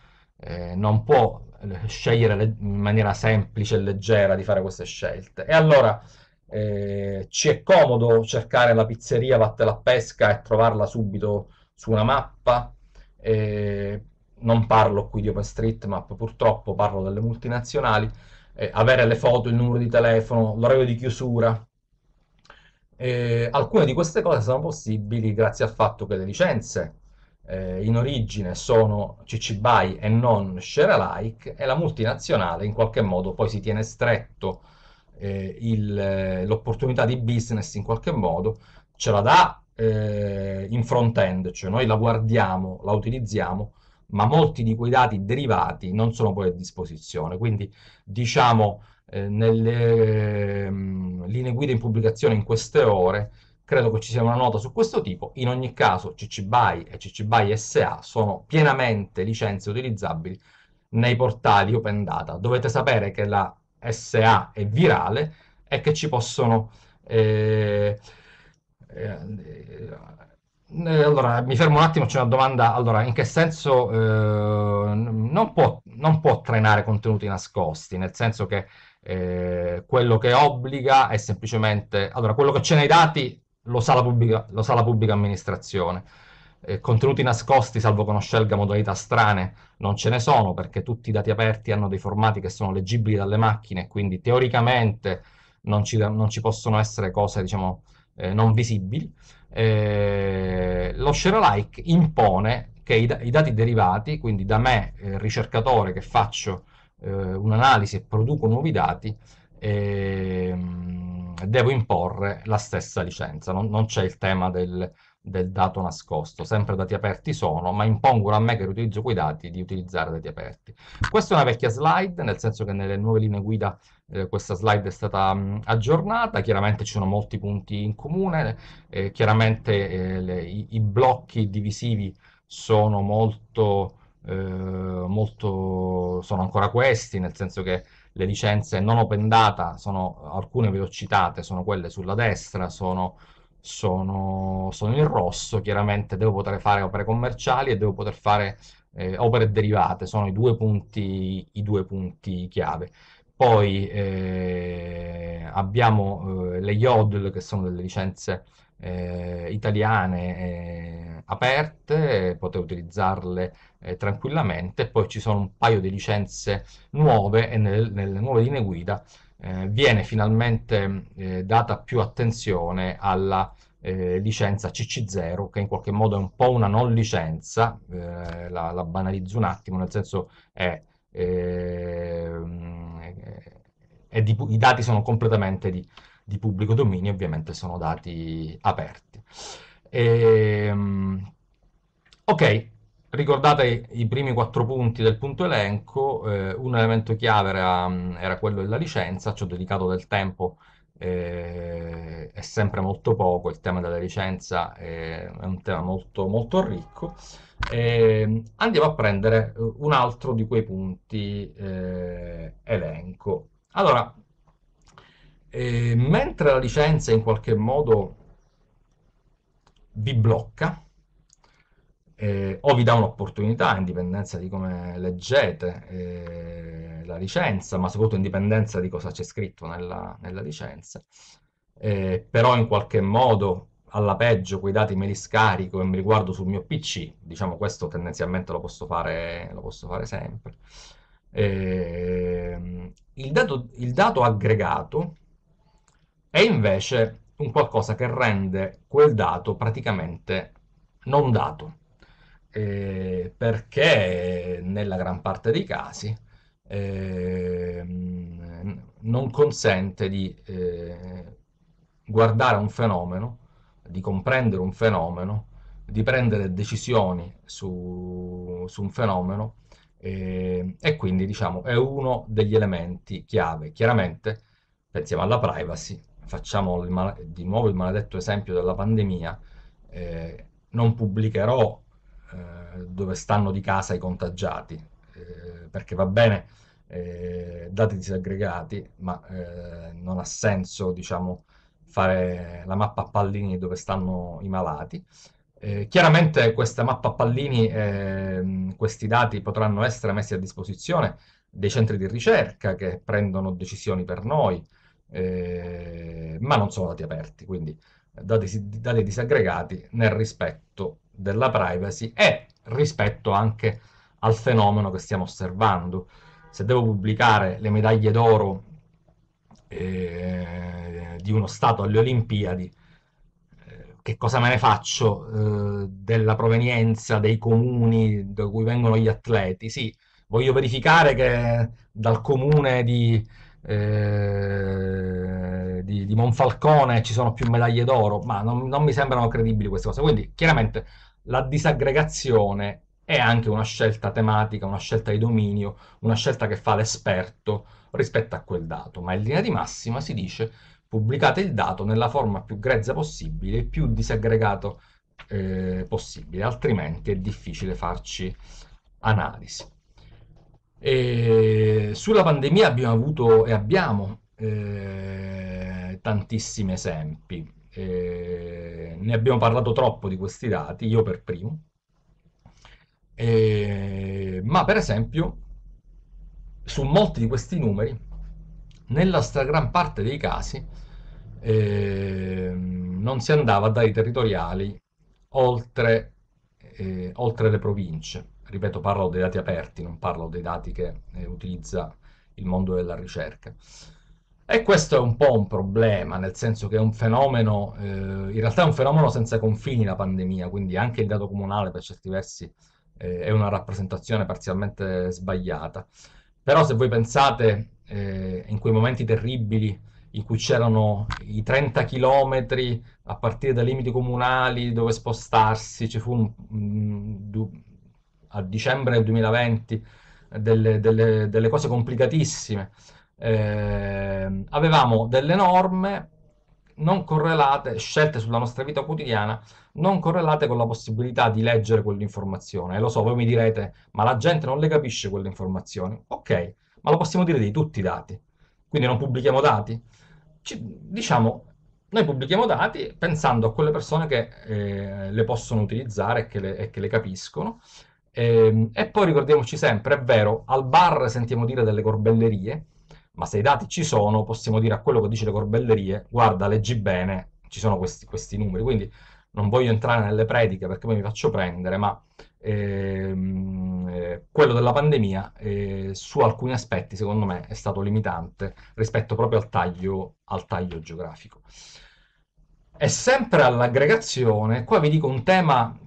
non può scegliere le, in maniera semplice e leggera di fare queste scelte. E allora eh, ci è comodo cercare la pizzeria Vatte la Pesca e trovarla subito su una mappa, eh, non parlo qui di OpenStreetMap, purtroppo parlo delle multinazionali, eh, avere le foto, il numero di telefono, l'orario di chiusura. Eh, alcune di queste cose sono possibili grazie al fatto che le licenze eh, in origine sono CC BY e non share alike e la multinazionale in qualche modo poi si tiene stretto eh, l'opportunità di business in qualche modo, ce la dà eh, in front-end, cioè noi la guardiamo, la utilizziamo, ma molti di quei dati derivati non sono poi a disposizione. Quindi, diciamo, eh, nelle mh, ehm, linee guida in pubblicazione in queste ore, credo che ci sia una nota su questo tipo. In ogni caso, CC BY e CC BY SA sono pienamente licenze utilizzabili nei portali open data. Dovete sapere che la SA è virale e che ci possono... Eh, eh, eh, allora, mi fermo un attimo, c'è una domanda. Allora, in che senso eh, non, può, non, può, trainare contenuti nascosti? Nel senso che eh, quello che obbliga è semplicemente... Allora, quello che c'è nei dati lo sa la pubblica, sa la pubblica amministrazione. Eh, contenuti nascosti, salvo che non scelga modalità strane, non ce ne sono perché tutti i dati aperti hanno dei formati che sono leggibili dalle macchine, quindi teoricamente non ci, non ci possono essere cose, diciamo eh, non visibili, eh, lo share alike impone che i, da i, dati derivati, quindi da me, eh, ricercatore, che faccio eh, un'analisi e produco nuovi dati, ehm, devo imporre la stessa licenza, non, non c'è il tema del, del dato nascosto. Sempre dati aperti sono, ma impongono a me che riutilizzo quei dati di utilizzare dati aperti. Questa è una vecchia slide, nel senso che nelle nuove linee guida eh, questa slide è stata mh, aggiornata, chiaramente ci sono molti punti in comune, eh, chiaramente eh, le, i, i, blocchi divisivi sono molto, eh, molto, sono ancora questi, nel senso che le licenze non open data sono, alcune ve le ho citate, sono quelle sulla destra, sono sono, sono in rosso, chiaramente devo poter fare opere commerciali e devo poter fare eh, opere derivate, sono i due punti, i due punti chiave. Poi eh, abbiamo eh, le IODL che sono delle licenze eh, italiane eh, aperte, eh, potete utilizzarle tranquillamente, poi ci sono un paio di licenze nuove e nel, nelle nuove linee guida eh, viene finalmente eh, data più attenzione alla eh, licenza CC0, che in qualche modo è un po' una non licenza, eh, la, la, banalizzo un attimo, nel senso è, ehm, di, i dati sono completamente di, di, pubblico dominio, ovviamente sono dati aperti. E, ehm, ok, Ricordate i primi quattro punti del punto elenco, eh, un elemento chiave era, mm, era, quello della licenza, ci ho dedicato del tempo, eh, è sempre molto poco, il tema della licenza è, eh, è un tema molto, molto ricco. Eh, andiamo a prendere eh, un altro di quei punti eh, elenco. Allora, mentre la licenza in qualche modo vi blocca, eh, o vi dà un'opportunità in dipendenza di come leggete eh, la licenza, ma soprattutto in dipendenza di cosa c'è scritto nella, nella licenza, eh, però in qualche modo alla peggio quei dati me li scarico e mi riguardo sul mio PC, diciamo questo tendenzialmente lo posso fare, lo posso fare sempre. Eh, il, dato, il dato aggregato è invece un qualcosa che rende quel dato praticamente non dato eh, perché nella gran parte dei casi eh, non consente di eh, guardare un fenomeno, di comprendere un fenomeno, di prendere decisioni su, su un fenomeno eh, e quindi diciamo è uno degli elementi chiave. Chiaramente pensiamo alla privacy, facciamo il, di nuovo il maledetto esempio della pandemia, eh, non pubblicherò eh, dove stanno di casa i contagiati, eh, perché va bene eh, dati disaggregati, ma eh, non ha senso diciamo, fare la mappa a pallini dove stanno i malati. Eh, chiaramente questa mappa a pallini, ehm, questi dati potranno essere messi a disposizione dei centri di ricerca che prendono decisioni per noi, ma non sono dati aperti, quindi dati, dati disaggregati nel rispetto della privacy e rispetto anche al fenomeno che stiamo osservando. Se devo pubblicare le medaglie d'oro eh, di uno Stato alle Olimpiadi, eh, che cosa me ne faccio eh, della provenienza dei comuni da cui vengono gli atleti? Sì, voglio verificare che dal comune di, eh, di, di, Monfalcone ci sono più medaglie d'oro, ma non, non, mi sembrano credibili queste cose. Quindi chiaramente la disaggregazione è anche una scelta tematica, una scelta di dominio, una scelta che fa l'esperto rispetto a quel dato, ma in linea di massima si dice pubblicate il dato nella forma più grezza possibile, più disaggregato eh, possibile, altrimenti è difficile farci analisi. E sulla pandemia abbiamo avuto e abbiamo eh, tantissimi esempi eh, ne abbiamo parlato troppo di questi dati, io per primo, eh, ma per esempio su molti di questi numeri, nella stragrande parte dei casi, eh, non si andava dai territoriali oltre, eh, oltre, le province. Ripeto, parlo dei dati aperti, non parlo dei dati che eh, utilizza il mondo della ricerca. E questo è un po' un problema, nel senso che è un fenomeno, eh, in realtà è un fenomeno senza confini la pandemia, quindi anche il dato comunale per certi versi eh, è una rappresentazione parzialmente sbagliata. Però se voi pensate eh, in quei momenti terribili in cui c'erano i 30 chilometri a partire dai limiti comunali dove spostarsi, ci fu un, mm, un, a dicembre 2020 delle, delle, delle cose complicatissime eh, avevamo delle norme non correlate, scelte sulla nostra vita quotidiana, non correlate con la possibilità di leggere quell'informazione. E lo so, voi mi direte, ma la gente non le capisce quelle informazioni. Ok, ma lo possiamo dire di tutti i dati. Quindi non pubblichiamo dati? Ci, diciamo, noi pubblichiamo dati pensando a quelle persone che eh, le possono utilizzare e che le, e che le capiscono. E, ehm, e poi ricordiamoci sempre, è vero, al bar sentiamo dire delle corbellerie, ma se i dati ci sono possiamo dire a quello che dice le corbellerie guarda, leggi bene, ci sono questi, questi numeri, quindi non voglio entrare nelle prediche perché poi mi faccio prendere, ma ehm, eh, quello della pandemia eh, su alcuni aspetti secondo me è stato limitante rispetto proprio al taglio, al taglio geografico. E sempre all'aggregazione, qua vi dico un tema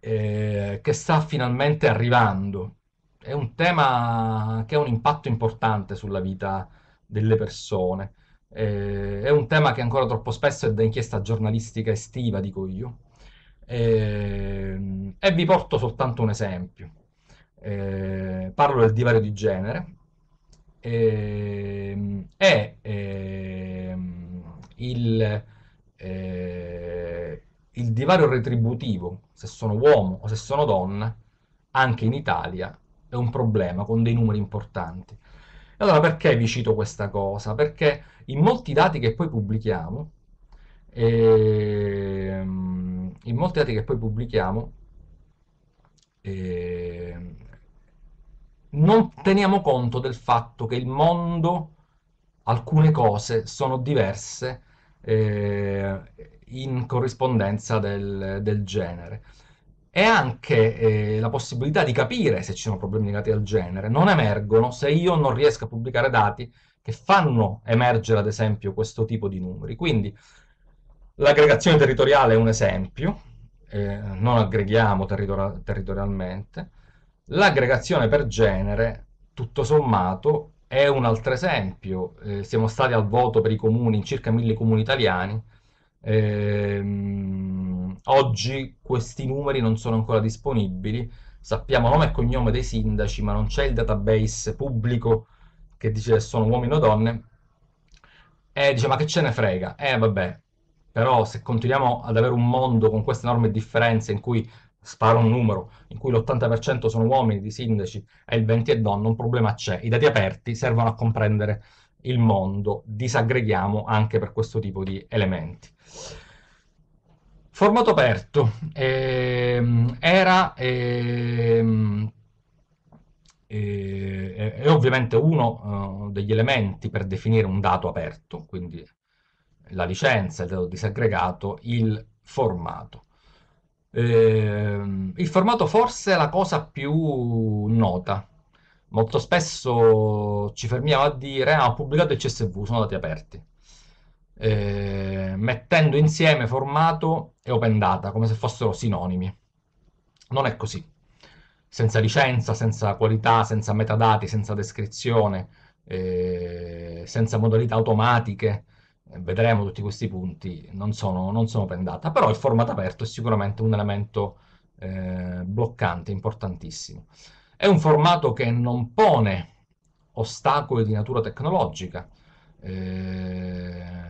eh, che sta finalmente arrivando, è un tema che ha un impatto importante sulla vita delle persone. Eh, è un tema che ancora troppo spesso è da inchiesta giornalistica estiva, dico io. Eh, e vi porto soltanto un esempio. Eh, parlo del divario di genere. Ehm, è ehm, il, eh, il divario retributivo, se sono uomo o se sono donna, anche in Italia è un problema con dei numeri importanti. allora perché vi cito questa cosa? Perché in molti dati che poi pubblichiamo, eh, in molti dati che poi pubblichiamo, eh, non teniamo conto del fatto che il mondo, alcune cose sono diverse eh, in corrispondenza del, del genere e anche eh, la possibilità di capire se ci sono problemi legati al genere non emergono se io non riesco a pubblicare dati che fanno emergere ad esempio questo tipo di numeri. Quindi l'aggregazione territoriale è un esempio, eh, non aggreghiamo territori territorialmente, l'aggregazione per genere tutto sommato è un altro esempio, eh, siamo stati al voto per i comuni, in circa mille comuni italiani, Ehm, oggi questi numeri non sono ancora disponibili, sappiamo nome e cognome dei sindaci, ma non c'è il database pubblico che dice se sono uomini o donne, e dice ma che ce ne frega? Eh vabbè, però se continuiamo ad avere un mondo con queste enormi differenze in cui sparo un numero, in cui l'80% sono uomini di sindaci e il 20% è donna, un problema c'è. I dati aperti servono a comprendere il mondo, disaggreghiamo anche per questo tipo di elementi. Formato aperto. Ehm, ehm, eh, era... Eh, è ovviamente uno uh, degli elementi per definire un dato aperto, quindi la licenza, il dato disaggregato, il formato. Eh, il formato forse è la cosa più nota. Molto spesso ci fermiamo a dire, ah, ho pubblicato il CSV, sono dati aperti eh, mettendo insieme formato e open data, come se fossero sinonimi. Non è così. Senza licenza, senza qualità, senza metadati, senza descrizione, eh, senza modalità automatiche, eh, vedremo tutti questi punti, non sono, non sono open data, però il formato aperto è sicuramente un elemento eh, bloccante, importantissimo. È un formato che non pone ostacoli di natura tecnologica, eh,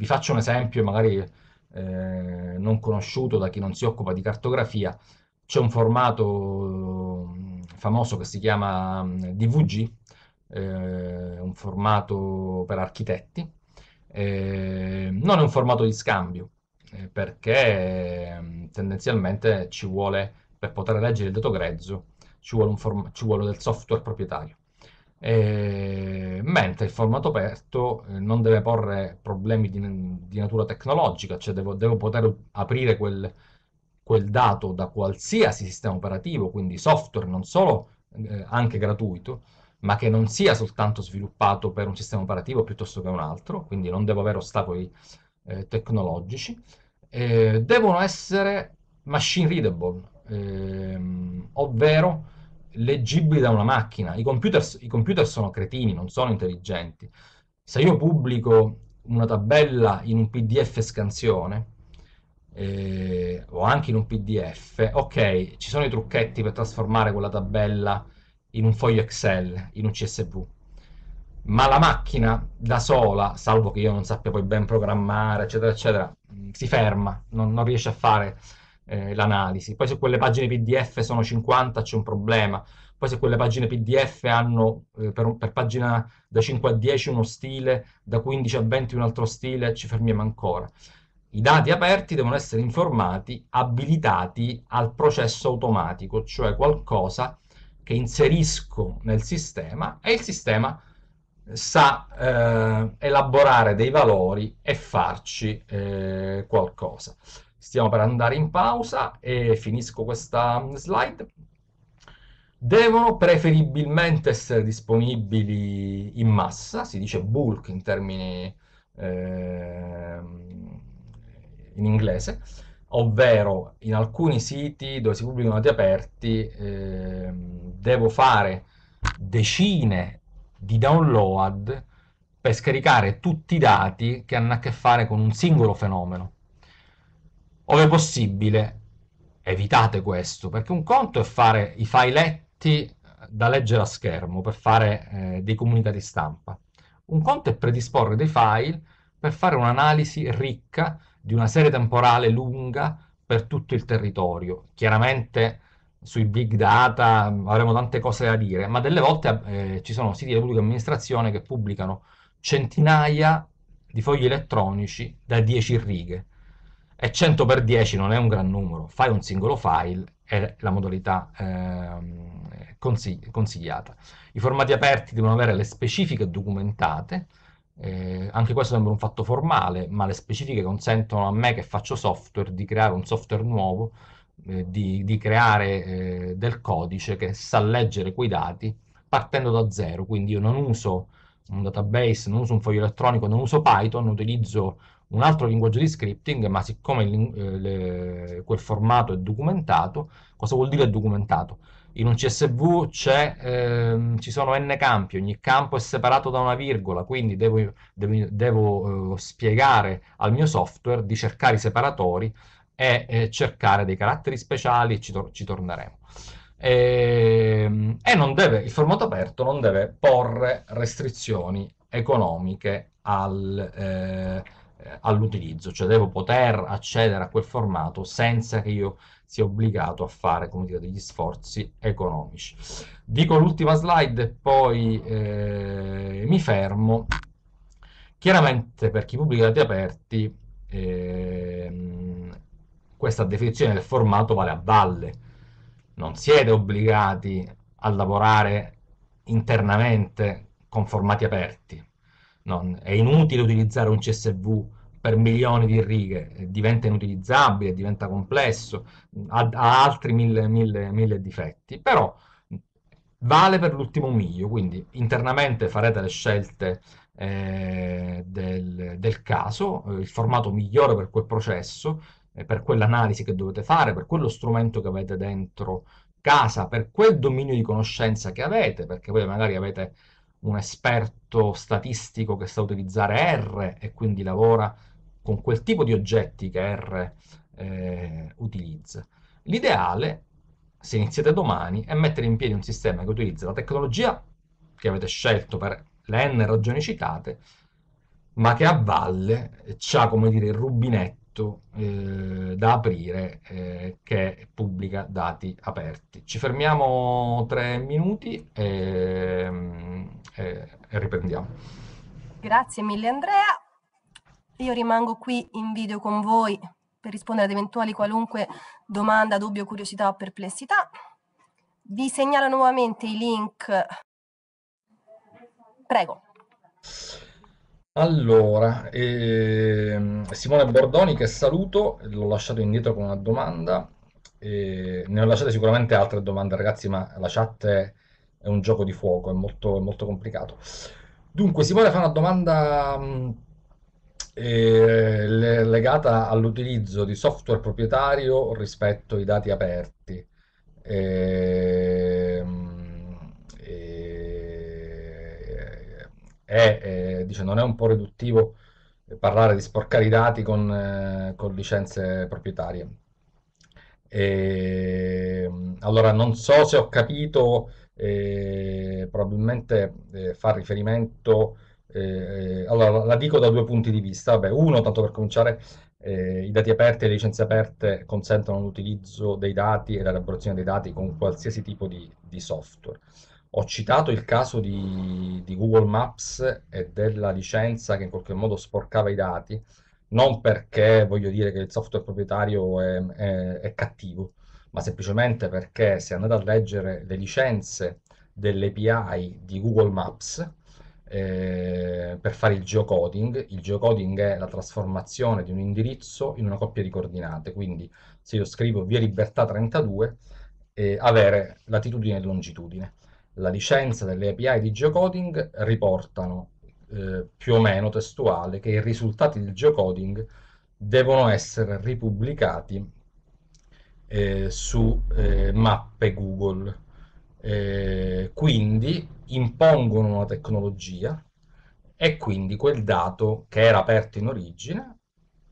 vi faccio un esempio, magari eh, non conosciuto da chi non si occupa di cartografia, c'è un formato mm, famoso che si chiama mm, DVG, eh, un formato per architetti, eh, non è un formato di scambio, eh, perché mm, tendenzialmente ci vuole, per poter leggere il dato grezzo, ci vuole, ci vuole del software proprietario. E, mentre il formato aperto eh, non deve porre problemi di, di natura tecnologica, cioè devo, devo poter aprire quel, quel, dato da qualsiasi sistema operativo, quindi software non solo eh, anche gratuito, ma che non sia soltanto sviluppato per un sistema operativo piuttosto che un altro, quindi non devo avere ostacoli eh, tecnologici, devono essere machine readable, ehm, ovvero leggibili da una macchina. I computer, I computer, sono cretini, non sono intelligenti. Se io pubblico una tabella in un PDF scansione eh, o anche in un PDF, ok, ci sono i trucchetti per trasformare quella tabella in un foglio Excel, in un CSV. Ma la macchina da sola, salvo che io non sappia poi ben programmare, eccetera, eccetera, si ferma, non, non riesce a fare eh, l'analisi. Poi se quelle pagine PDF sono 50 c'è un problema. Poi se quelle pagine PDF hanno eh, per, per, pagina da 5 a 10 uno stile, da 15 a 20 un altro stile, ci fermiamo ancora. I dati aperti devono essere informati, abilitati al processo automatico, cioè qualcosa che inserisco nel sistema e il sistema sa eh, elaborare dei valori e farci eh, qualcosa stiamo per andare in pausa e finisco questa slide devono preferibilmente essere disponibili in massa, si dice bulk in termini eh, in inglese, ovvero in alcuni siti dove si pubblicano dati aperti eh, devo fare decine di download per scaricare tutti i dati che hanno a che fare con un singolo fenomeno ove possibile evitate questo, perché un conto è fare i filetti eh, da leggere a schermo per fare eh, dei comunicati stampa. Un conto è predisporre dei file per fare un'analisi ricca di una serie temporale lunga per tutto il territorio. Chiaramente sui big data mm, avremo tante cose da dire, ma delle volte eh, ci sono siti di pubblica amministrazione che pubblicano centinaia di fogli elettronici da 10 righe e 100 per 10 non è un gran numero, fai un singolo file è la modalità eh, consigli consigliata. I formati aperti devono avere le specifiche documentate, eh, anche questo sembra un fatto formale, ma le specifiche consentono a me che faccio software di creare un software nuovo, eh, di, di, creare eh, del codice che sa leggere quei dati partendo da zero, quindi io non uso un database, non uso un foglio elettronico, non uso Python, utilizzo un altro linguaggio di scripting, ma siccome il, eh, le, quel formato è documentato, cosa vuol dire documentato? In un CSV eh, ci sono n campi, ogni campo è separato da una virgola, quindi devo, devo, devo eh, spiegare al mio software di cercare i separatori e, e cercare dei caratteri speciali, ci, tor ci torneremo. Ehm, e, e deve, il formato aperto non deve porre restrizioni economiche al, eh, eh, all'utilizzo, cioè devo poter accedere a quel formato senza che io sia obbligato a fare come dire, degli sforzi economici. Dico l'ultima slide e poi eh, mi fermo. Chiaramente per chi pubblica dati aperti eh, questa definizione del formato vale a valle, non siete obbligati a lavorare internamente con formati aperti, non, è inutile utilizzare un CSV per milioni di righe, eh, diventa inutilizzabile, diventa complesso, mm, ha, ha altri mille, mille, mille difetti, però mm, vale per l'ultimo miglio, quindi internamente farete le scelte eh, del, del, caso, eh, il formato migliore per quel processo, eh, per quell'analisi che dovete fare, per quello strumento che avete dentro casa, per quel dominio di conoscenza che avete, perché voi magari avete un esperto statistico che sa utilizzare R e quindi lavora con quel tipo di oggetti che R eh, utilizza. L'ideale, se iniziate domani, è mettere in piedi un sistema che utilizza la tecnologia che avete scelto per le n ragioni citate, ma che a valle ha, come dire, il rubinetto sito eh, da aprire eh, che pubblica dati aperti. Ci fermiamo tre minuti e, eh, e riprendiamo. Grazie mille Andrea. Io rimango qui in video con voi per rispondere ad eventuali qualunque domanda, dubbio, curiosità o perplessità. Vi segnalo nuovamente i link. Prego. Allora, ehm, Simone Bordoni che saluto, l'ho lasciato indietro con una domanda, eh, ne ho lasciate sicuramente altre domande ragazzi, ma la chat è, è un gioco di fuoco, è molto, è molto, complicato. Dunque, Simone fa una domanda mh, mm, eh, legata all'utilizzo di software proprietario rispetto ai dati aperti. Eh, è, eh, dice, non è un po' riduttivo eh, parlare di sporcare i dati con, eh, con licenze proprietarie. E, ehm, allora, non so se ho capito, eh, probabilmente eh, fa riferimento, eh, allora la dico da due punti di vista, Vabbè, uno, tanto per cominciare, eh, I dati aperti e le licenze aperte consentono l'utilizzo dei dati e l'elaborazione dei dati con qualsiasi tipo di, di software. Ho citato il caso di, di, Google Maps e della licenza che in qualche modo sporcava i dati, non perché voglio dire che il software proprietario è, è, è cattivo, ma semplicemente perché se andate a leggere le licenze dell'API di Google Maps eh, per fare il geocoding, il geocoding è la trasformazione di un indirizzo in una coppia di coordinate, quindi se io scrivo via Libertà 32, eh, avere latitudine e longitudine la licenza delle API di geocoding riportano eh, più o meno testuale che i risultati del geocoding devono essere ripubblicati eh, su eh, mappe Google. Eh, quindi impongono una tecnologia e quindi quel dato che era aperto in origine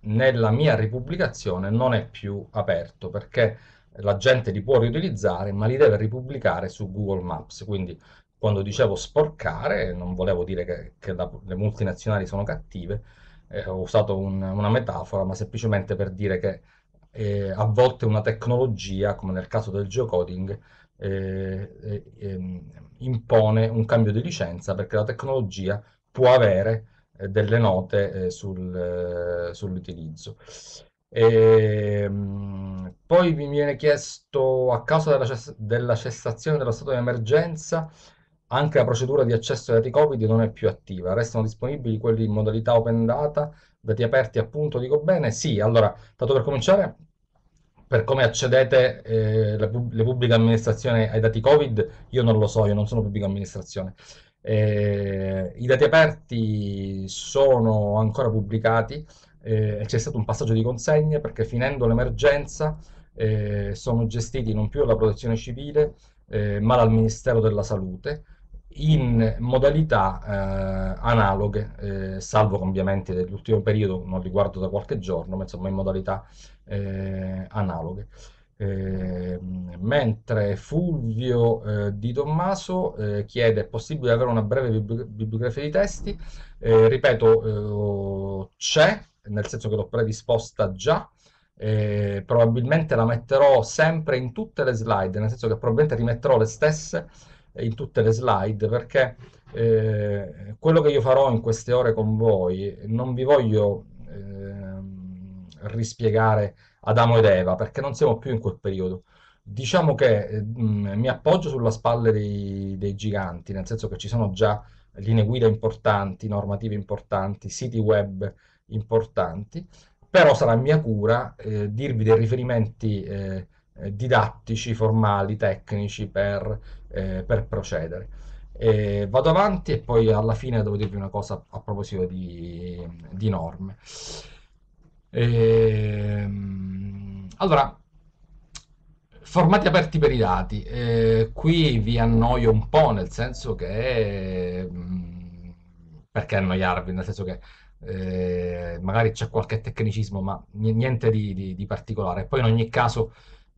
nella mia ripubblicazione non è più aperto perché la gente li può riutilizzare, ma li deve ripubblicare su Google Maps. Quindi quando dicevo sporcare, non volevo dire che, che la, le multinazionali sono cattive, eh, ho usato un, una metafora, ma semplicemente per dire che eh, a volte una tecnologia, come nel caso del geocoding, eh, eh ehm, impone un cambio di licenza perché la tecnologia può avere eh, delle note eh, sul, sull'utilizzo. E, ehm, poi mi viene chiesto, a causa della, ces- della cessazione dello stato di emergenza, anche la procedura di accesso ai dati Covid non è più attiva, restano disponibili quelli in modalità open data, dati aperti appunto, dico bene? Sì, allora, tanto per cominciare, per come accedete eh, le, pub- le pubbliche amministrazioni ai dati Covid, io non lo so, io non sono pubblica amministrazione. Eh, I dati aperti sono ancora pubblicati, eh, c'è stato un passaggio di consegne perché finendo l'emergenza eh, sono gestiti non più dalla protezione civile eh, ma dal Ministero della Salute in modalità eh, analoghe, eh, salvo cambiamenti dell'ultimo periodo, non riguardo da qualche giorno, ma insomma in modalità eh, analoghe. Ehm, mentre Fulvio eh, Di Tommaso chiede è possibile avere una breve bibli bibliografia di testi, ripeto c'è, nel senso che l'ho predisposta già, eh, probabilmente la metterò sempre in tutte le slide, nel senso che probabilmente rimetterò le stesse in tutte le slide, perché eh, quello che io farò in queste ore con voi non vi voglio eh, rispiegare Adamo ed Eva, perché non siamo più in quel periodo. Diciamo che mh, ehm, mi appoggio sulla spalla dei, dei giganti, nel senso che ci sono già linee guida importanti, normative importanti, siti web importanti, però sarà mia cura eh, dirvi dei riferimenti eh, eh, didattici, formali, tecnici per, eh, per procedere. E vado avanti e poi alla fine devo dirvi una cosa a proposito di, di norme. E, ehm, allora, formati aperti per i dati. Eh, qui vi annoio un po', nel senso che... Mm, perché annoiarvi? Nel senso che eh, magari c'è qualche tecnicismo, ma niente di, di, di, particolare. Poi in ogni caso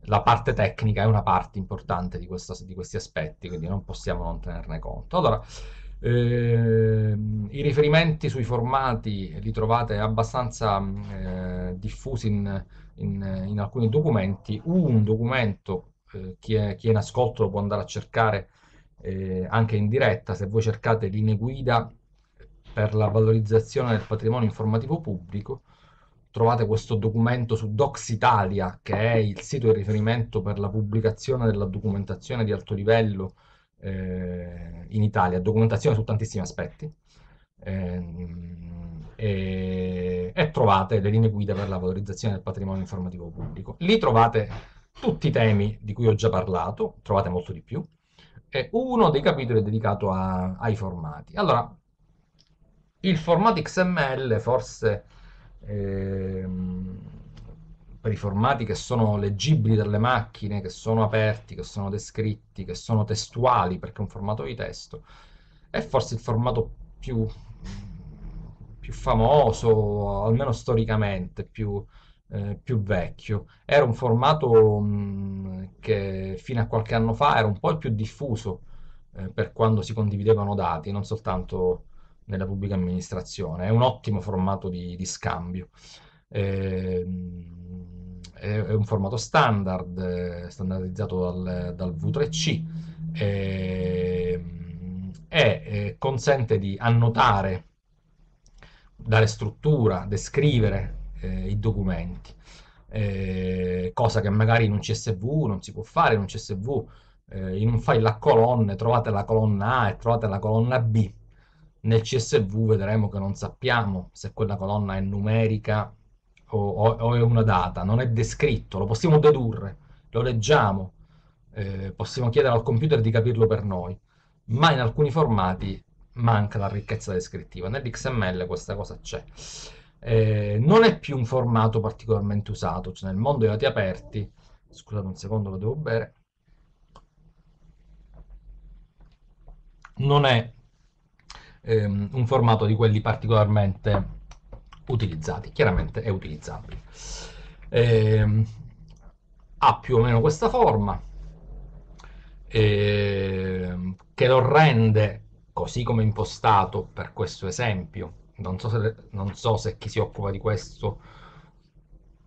la parte tecnica è una parte importante di, questo, di questi aspetti, quindi non possiamo non tenerne conto. Allora, eh, I riferimenti sui formati li trovate abbastanza eh, diffusi in, in, in, alcuni documenti. Un documento, eh, chi, è, chi, è, in ascolto lo può andare a cercare eh, anche in diretta, se voi cercate linee guida per la valorizzazione del patrimonio informativo pubblico. Trovate questo documento su Docs Italia, che è il sito di riferimento per la pubblicazione della documentazione di alto livello eh, in Italia, documentazione su tantissimi aspetti. Ehm, e, e, trovate le linee guida per la valorizzazione del patrimonio informativo pubblico. Lì trovate tutti i temi di cui ho già parlato, trovate molto di più, e uno dei capitoli è dedicato a, ai formati. Allora, il formato XML, forse eh, per i formati che sono leggibili dalle macchine, che sono aperti, che sono descritti, che sono testuali, perché è un formato di testo, è forse il formato più, più famoso, almeno storicamente, più, eh, più vecchio. Era un formato mh, che fino a qualche anno fa era un po' il più diffuso eh, per quando si condividevano dati, non soltanto nella pubblica amministrazione. È un ottimo formato di, di scambio. Eh, è, un formato standard, standardizzato dal, dal V3C, e, e, consente di annotare, dare struttura, descrivere eh, i documenti, eh, cosa che magari in un CSV non si può fare, in un CSV eh, in un file a colonne trovate la colonna A e trovate la colonna B, nel CSV vedremo che non sappiamo se quella colonna è numerica o, o, o è una data, non è descritto, lo possiamo dedurre, lo leggiamo, eh, possiamo chiedere al computer di capirlo per noi, ma in alcuni formati manca la ricchezza descrittiva. Nell'XML questa cosa c'è. Eh, non è più un formato particolarmente usato, cioè nel mondo dei dati aperti, scusate un secondo lo devo bere, non è ehm, un formato di quelli particolarmente utilizzati. Chiaramente è utilizzabile. Eh, ha più o meno questa forma, eh, che lo rende, così come impostato per questo esempio, non so se, non so se chi si occupa di questo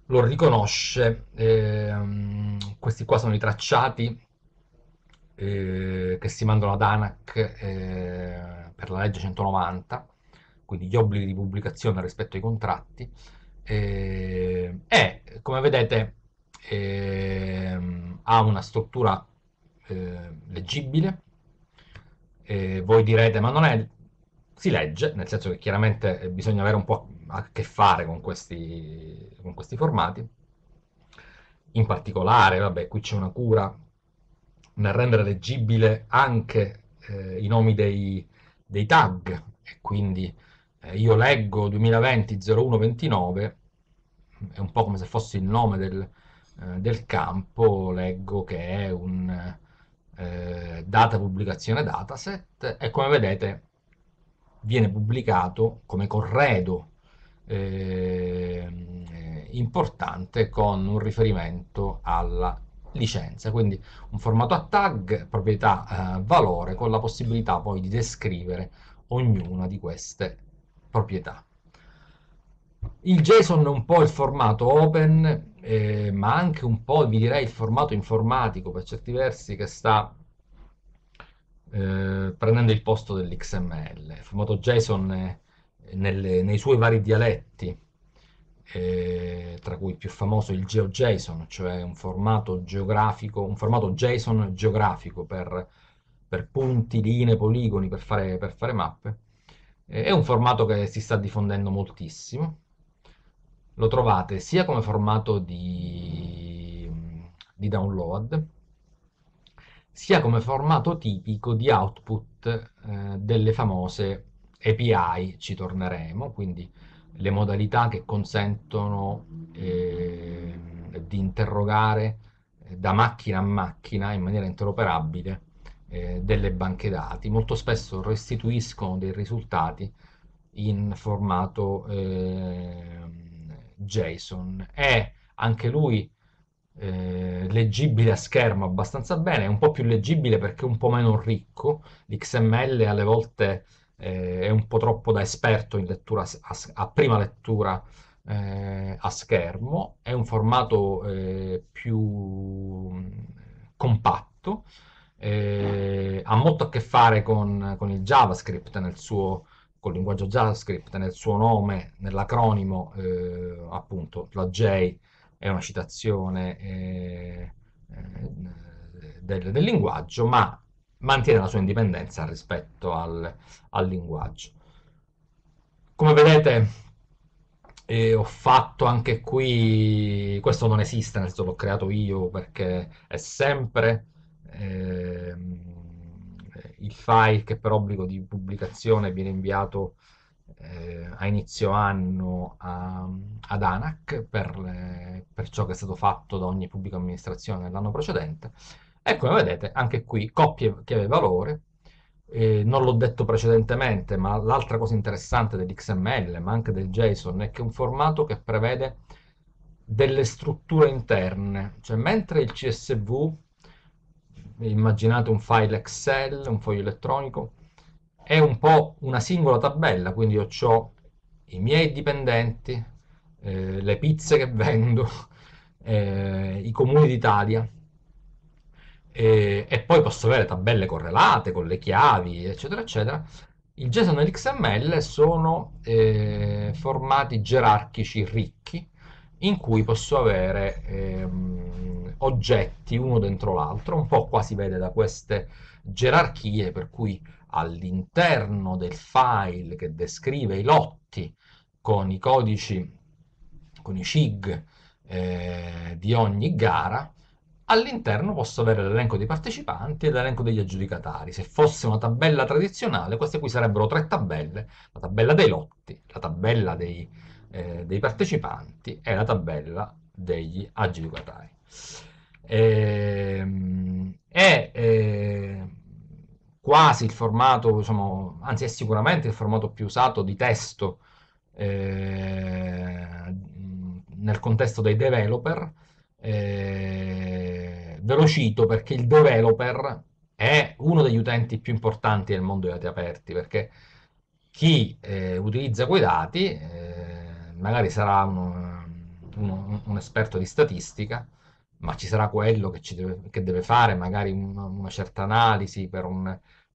lo riconosce, eh, questi qua sono i tracciati eh, che si mandano ad ANAC eh, per la legge 190, quindi gli obblighi di pubblicazione rispetto ai contratti, eh, è, come vedete, eh, ha una struttura eh, leggibile. Eh, voi direte, ma non è... si legge, nel senso che chiaramente eh, bisogna avere un po' a che fare con questi, con questi formati. In particolare, vabbè, qui c'è una cura nel rendere leggibile anche eh, i nomi dei, dei tag e quindi eh, io leggo 2020-0129 è un po' come se fosse il nome del, eh, del campo leggo che è un eh, data pubblicazione dataset e come vedete viene pubblicato come corredo eh, importante con un riferimento alla licenze, quindi un formato a tag, proprietà eh, valore, con la possibilità poi di descrivere ognuna di queste proprietà. Il JSON è un po' il formato open, eh, ma anche un po', vi direi, il formato informatico per certi versi che sta eh, prendendo il posto dell'XML. Il formato JSON nelle, nei suoi vari dialetti eh, tra cui il più famoso il GeoJSON, cioè un formato geografico, un formato JSON geografico per, per punti, linee, poligoni, per fare, per fare mappe. Eh, è un formato che si sta diffondendo moltissimo. Lo trovate sia come formato di, di download, sia come formato tipico di output eh, delle famose API, ci torneremo, quindi le modalità che consentono eh, di interrogare eh, da macchina a macchina in maniera interoperabile eh, delle banche dati. Molto spesso restituiscono dei risultati in formato eh, JSON. È anche lui eh, leggibile a schermo abbastanza bene, è un po' più leggibile perché è un po' meno ricco, l'XML alle volte eh, è un po' troppo da esperto in lettura a, a prima lettura eh, a schermo, è un formato eh, più mm, compatto, eh, ha molto a che fare con, con il JavaScript nel suo col linguaggio JavaScript nel suo nome, nell'acronimo, eh, appunto, la J è una citazione eh, eh del, del, linguaggio, ma mantiene la sua indipendenza rispetto al, al linguaggio. Come vedete eh, ho fatto anche qui, questo non esiste, nel senso l'ho creato io perché è sempre eh, il file che per obbligo di pubblicazione viene inviato eh, a inizio anno a, ad ANAC per, eh, per ciò che è stato fatto da ogni pubblica amministrazione nell'anno precedente e come vedete anche qui coppie chiave valore, eh, non l'ho detto precedentemente, ma l'altra cosa interessante dell'XML, ma anche del JSON, è che è un formato che prevede delle strutture interne, cioè mentre il CSV, immaginate un file Excel, un foglio elettronico, è un po' una singola tabella, quindi io ho i miei dipendenti, eh, le pizze che vendo, [laughs] eh, i comuni d'Italia, e, e poi posso avere tabelle correlate con le chiavi, eccetera, eccetera. Il JSON e l'XML sono eh, formati gerarchici ricchi in cui posso avere ehm, oggetti uno dentro l'altro, un po' qua si vede da queste gerarchie per cui all'interno del file che descrive i lotti con i codici, con i SIG eh, di ogni gara, All'interno posso avere l'elenco dei partecipanti e l'elenco degli aggiudicatari. Se fosse una tabella tradizionale, queste qui sarebbero tre tabelle, la tabella dei lotti, la tabella dei, eh, dei partecipanti e la tabella degli aggiudicatari. E, ehm, è, è eh, quasi il formato, diciamo, anzi è sicuramente il formato più usato di testo eh, nel contesto dei developer, eh, ve lo cito perché il developer è uno degli utenti più importanti del mondo dei dati aperti, perché chi eh, utilizza quei dati eh, magari sarà uno, uno, un esperto di statistica, ma ci sarà quello che, deve, che deve, fare magari un, una certa analisi per un,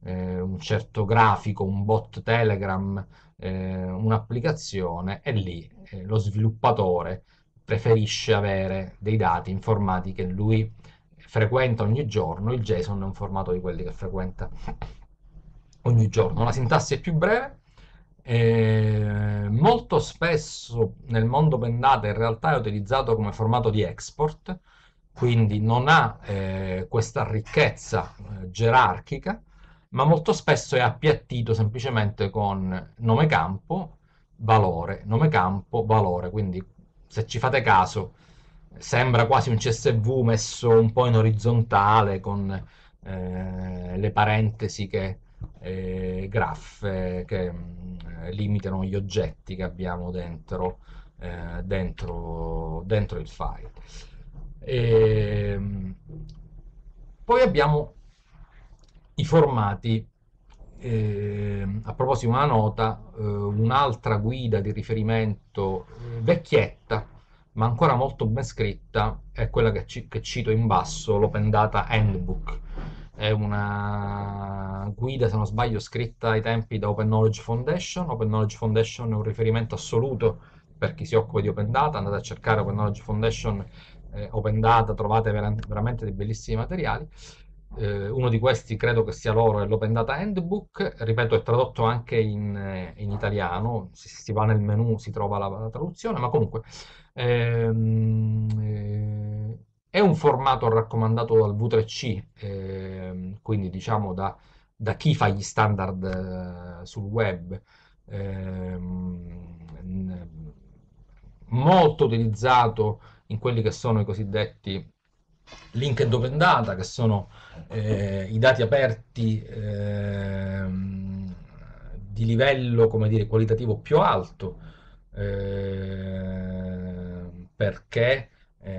eh, un, certo grafico, un bot Telegram, eh, un'applicazione, e lì eh, lo sviluppatore preferisce avere dei dati in formati che lui frequenta ogni giorno, il JSON è un formato di quelli che frequenta ogni giorno. La sintassi è più breve, eh, molto spesso nel mondo open data in realtà è utilizzato come formato di export, quindi non ha eh, questa ricchezza eh, gerarchica, ma molto spesso è appiattito semplicemente con nome campo, valore, nome campo, valore, quindi se ci fate caso, sembra quasi un CSV messo un po' in orizzontale con eh, le parentesi che, eh, graffe che mh, mm, limitano gli oggetti che abbiamo dentro, eh, dentro, dentro il file. E, ehm, poi abbiamo i formati eh, a proposito di una nota, eh, un'altra guida di riferimento eh, vecchietta, ma ancora molto ben scritta, è quella che, ci, che cito in basso, l'Open Data Handbook. È una guida, se non sbaglio, scritta ai tempi da Open Knowledge Foundation. Open Knowledge Foundation è un riferimento assoluto per chi si occupa di Open Data. Andate a cercare Open Knowledge Foundation eh, Open Data, trovate ver veramente dei bellissimi materiali eh, uno di questi credo che sia loro, è l'Open Data Handbook, ripeto è tradotto anche in, eh, in italiano, se si va nel menu si trova la, la traduzione, ma comunque ehm, eh, è un formato raccomandato dal V3C, ehm, quindi diciamo da, da, chi fa gli standard eh, sul web, ehm, molto utilizzato in quelli che sono i cosiddetti link linked open data, che sono eh, i dati aperti eh, di livello dire, qualitativo più alto, ehm, eh, perché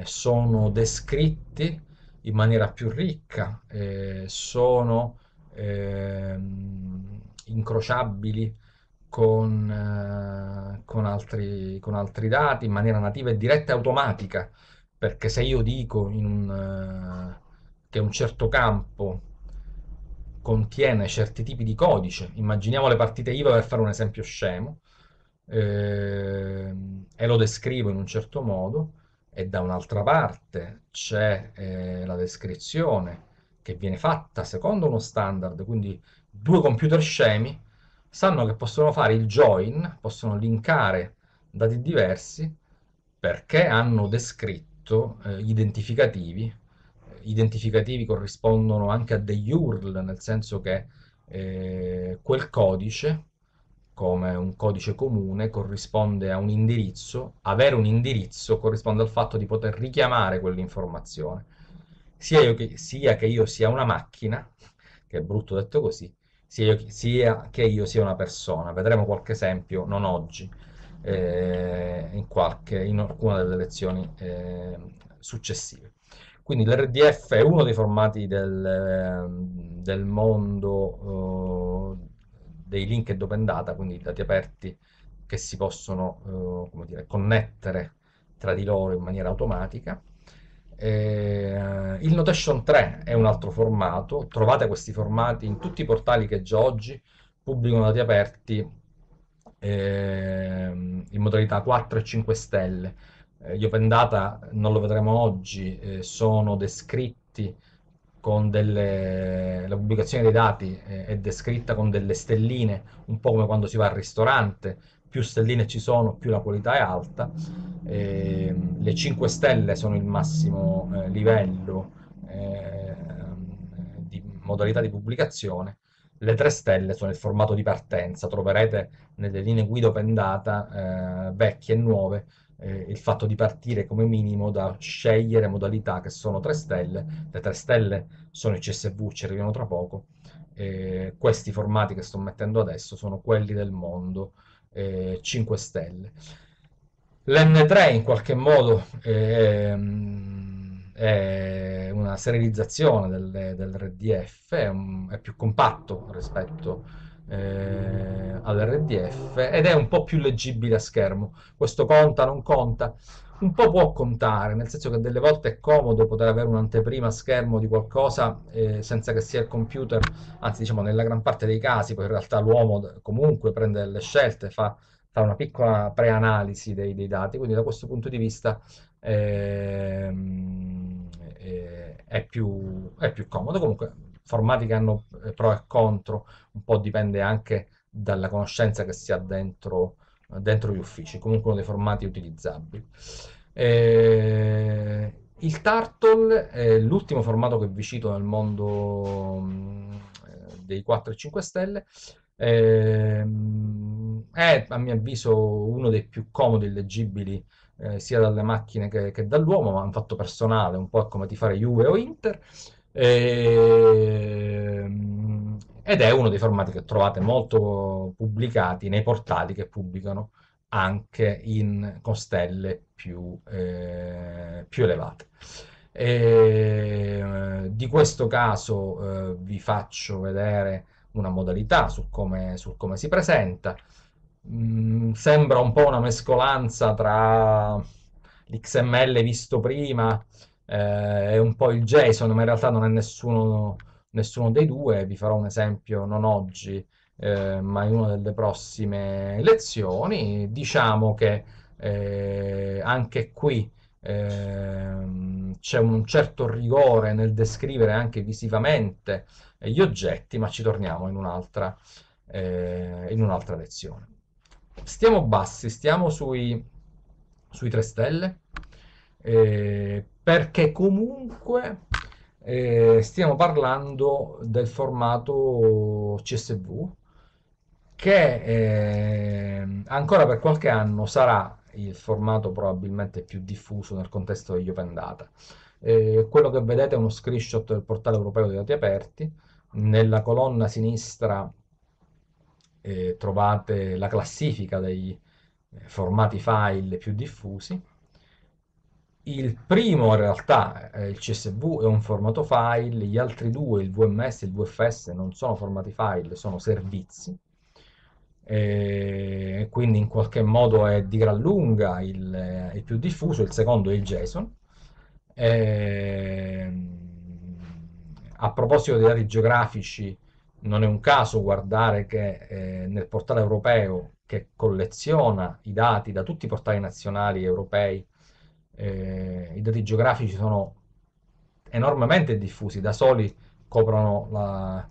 sono descritti in maniera più ricca, eh, sono ehm, incrociabili con, eh, con, altri, con altri dati in maniera nativa e diretta e automatica perché se io dico un, eh, che un certo campo contiene certi tipi di codice, immaginiamo le partite IVA per fare un esempio scemo, eh, e lo descrivo in un certo modo, e da un'altra parte c'è eh, la descrizione che viene fatta secondo uno standard, quindi due computer scemi sanno che possono fare il join, possono linkare dati diversi perché hanno descritto 8 eh, identificativi, eh, identificativi corrispondono anche a degli URL, nel senso che eh, quel codice, come un codice comune, corrisponde a un indirizzo, avere un indirizzo corrisponde al fatto di poter richiamare quell'informazione, sia, sia, che io sia una macchina, che è brutto detto così, sia, io, sia che io sia una persona, vedremo qualche esempio, non oggi, eh, in, qualche, in, alcuna delle lezioni eh, successive. Quindi l'RDF è uno dei formati del, ehm, del mondo eh, dei link ed open data, quindi dati aperti che si possono eh, dire, connettere tra di loro in maniera automatica. Eh, il Notation 3 è un altro formato, trovate questi formati in tutti i portali che già oggi pubblicano dati aperti Ehm, in modalità 4 e 5 stelle. gli eh, open data non lo vedremo oggi, eh, sono descritti con delle... la pubblicazione dei dati eh, è descritta con delle stelline, un po' come quando si va al ristorante, più stelline ci sono, più la qualità è alta. Ehm, le 5 stelle sono il massimo eh, livello ehm, di modalità di pubblicazione le tre stelle sono il formato di partenza, troverete nelle linee guida open data eh, vecchie e nuove eh, il fatto di partire come minimo da scegliere modalità che sono tre stelle, le tre stelle sono i CSV, ci arriviamo tra poco, eh, questi formati che sto mettendo adesso sono quelli del mondo, 5 eh, stelle. L'N3 in qualche modo... Ehm, è una serializzazione del, del RDF, è, un, è, più compatto rispetto eh, all'RDF ed è un po' più leggibile a schermo. Questo conta, non conta? Un po' può contare, nel senso che delle volte è comodo poter avere un'anteprima a schermo di qualcosa eh, senza che sia il computer, anzi diciamo nella gran parte dei casi, poi in realtà l'uomo comunque prende le scelte, fa fa una piccola preanalisi dei, dei, dati, quindi da questo punto di vista ehm, è, più, è più comodo. Comunque formati che hanno eh, pro e contro, un po' dipende anche dalla conoscenza che si ha dentro, dentro gli uffici, comunque uno dei formati utilizzabili. Eh, il Turtle è l'ultimo formato che vi cito nel mondo mh, mm, dei 4 e 5 stelle, eh, è a mio avviso uno dei più comodi e leggibili eh, sia dalle macchine che, che dall'uomo, ma un fatto personale, un po' come di fare Juve o Inter. E, ehm, ed è uno dei formati che trovate molto pubblicati nei portali che pubblicano anche in, con stelle più, eh, più elevate. E, ehm, di questo caso eh, vi faccio vedere una modalità su come, su come si presenta. Mm, sembra un po' una mescolanza tra l'XML visto prima eh, e un po' il JSON, ma in realtà non è nessuno, nessuno dei due, vi farò un esempio non oggi, eh, ma in una delle prossime lezioni. Diciamo che eh, anche qui ehm, c'è un certo rigore nel descrivere anche visivamente gli oggetti, ma ci torniamo in un'altra, eh, in un'altra lezione stiamo bassi, stiamo sui, sui 3 stelle, eh, perché comunque eh, stiamo parlando del formato CSV, che eh, ancora per qualche anno sarà il formato probabilmente più diffuso nel contesto degli open data. Eh, quello che vedete è uno screenshot del portale europeo dei dati aperti, nella colonna sinistra eh, trovate la classifica dei eh, formati file più diffusi. Il primo in realtà, eh, il CSV, è un formato file, gli altri due, il VMS e il VFS, non sono formati file, sono servizi. E quindi in qualche modo è di gran lunga il, eh, il più diffuso, il secondo è il JSON. E, ehm, a proposito dei dati geografici, non è un caso guardare che eh, nel portale europeo che colleziona i dati da tutti i portali nazionali europei, eh, i dati geografici sono enormemente diffusi, da soli coprono la,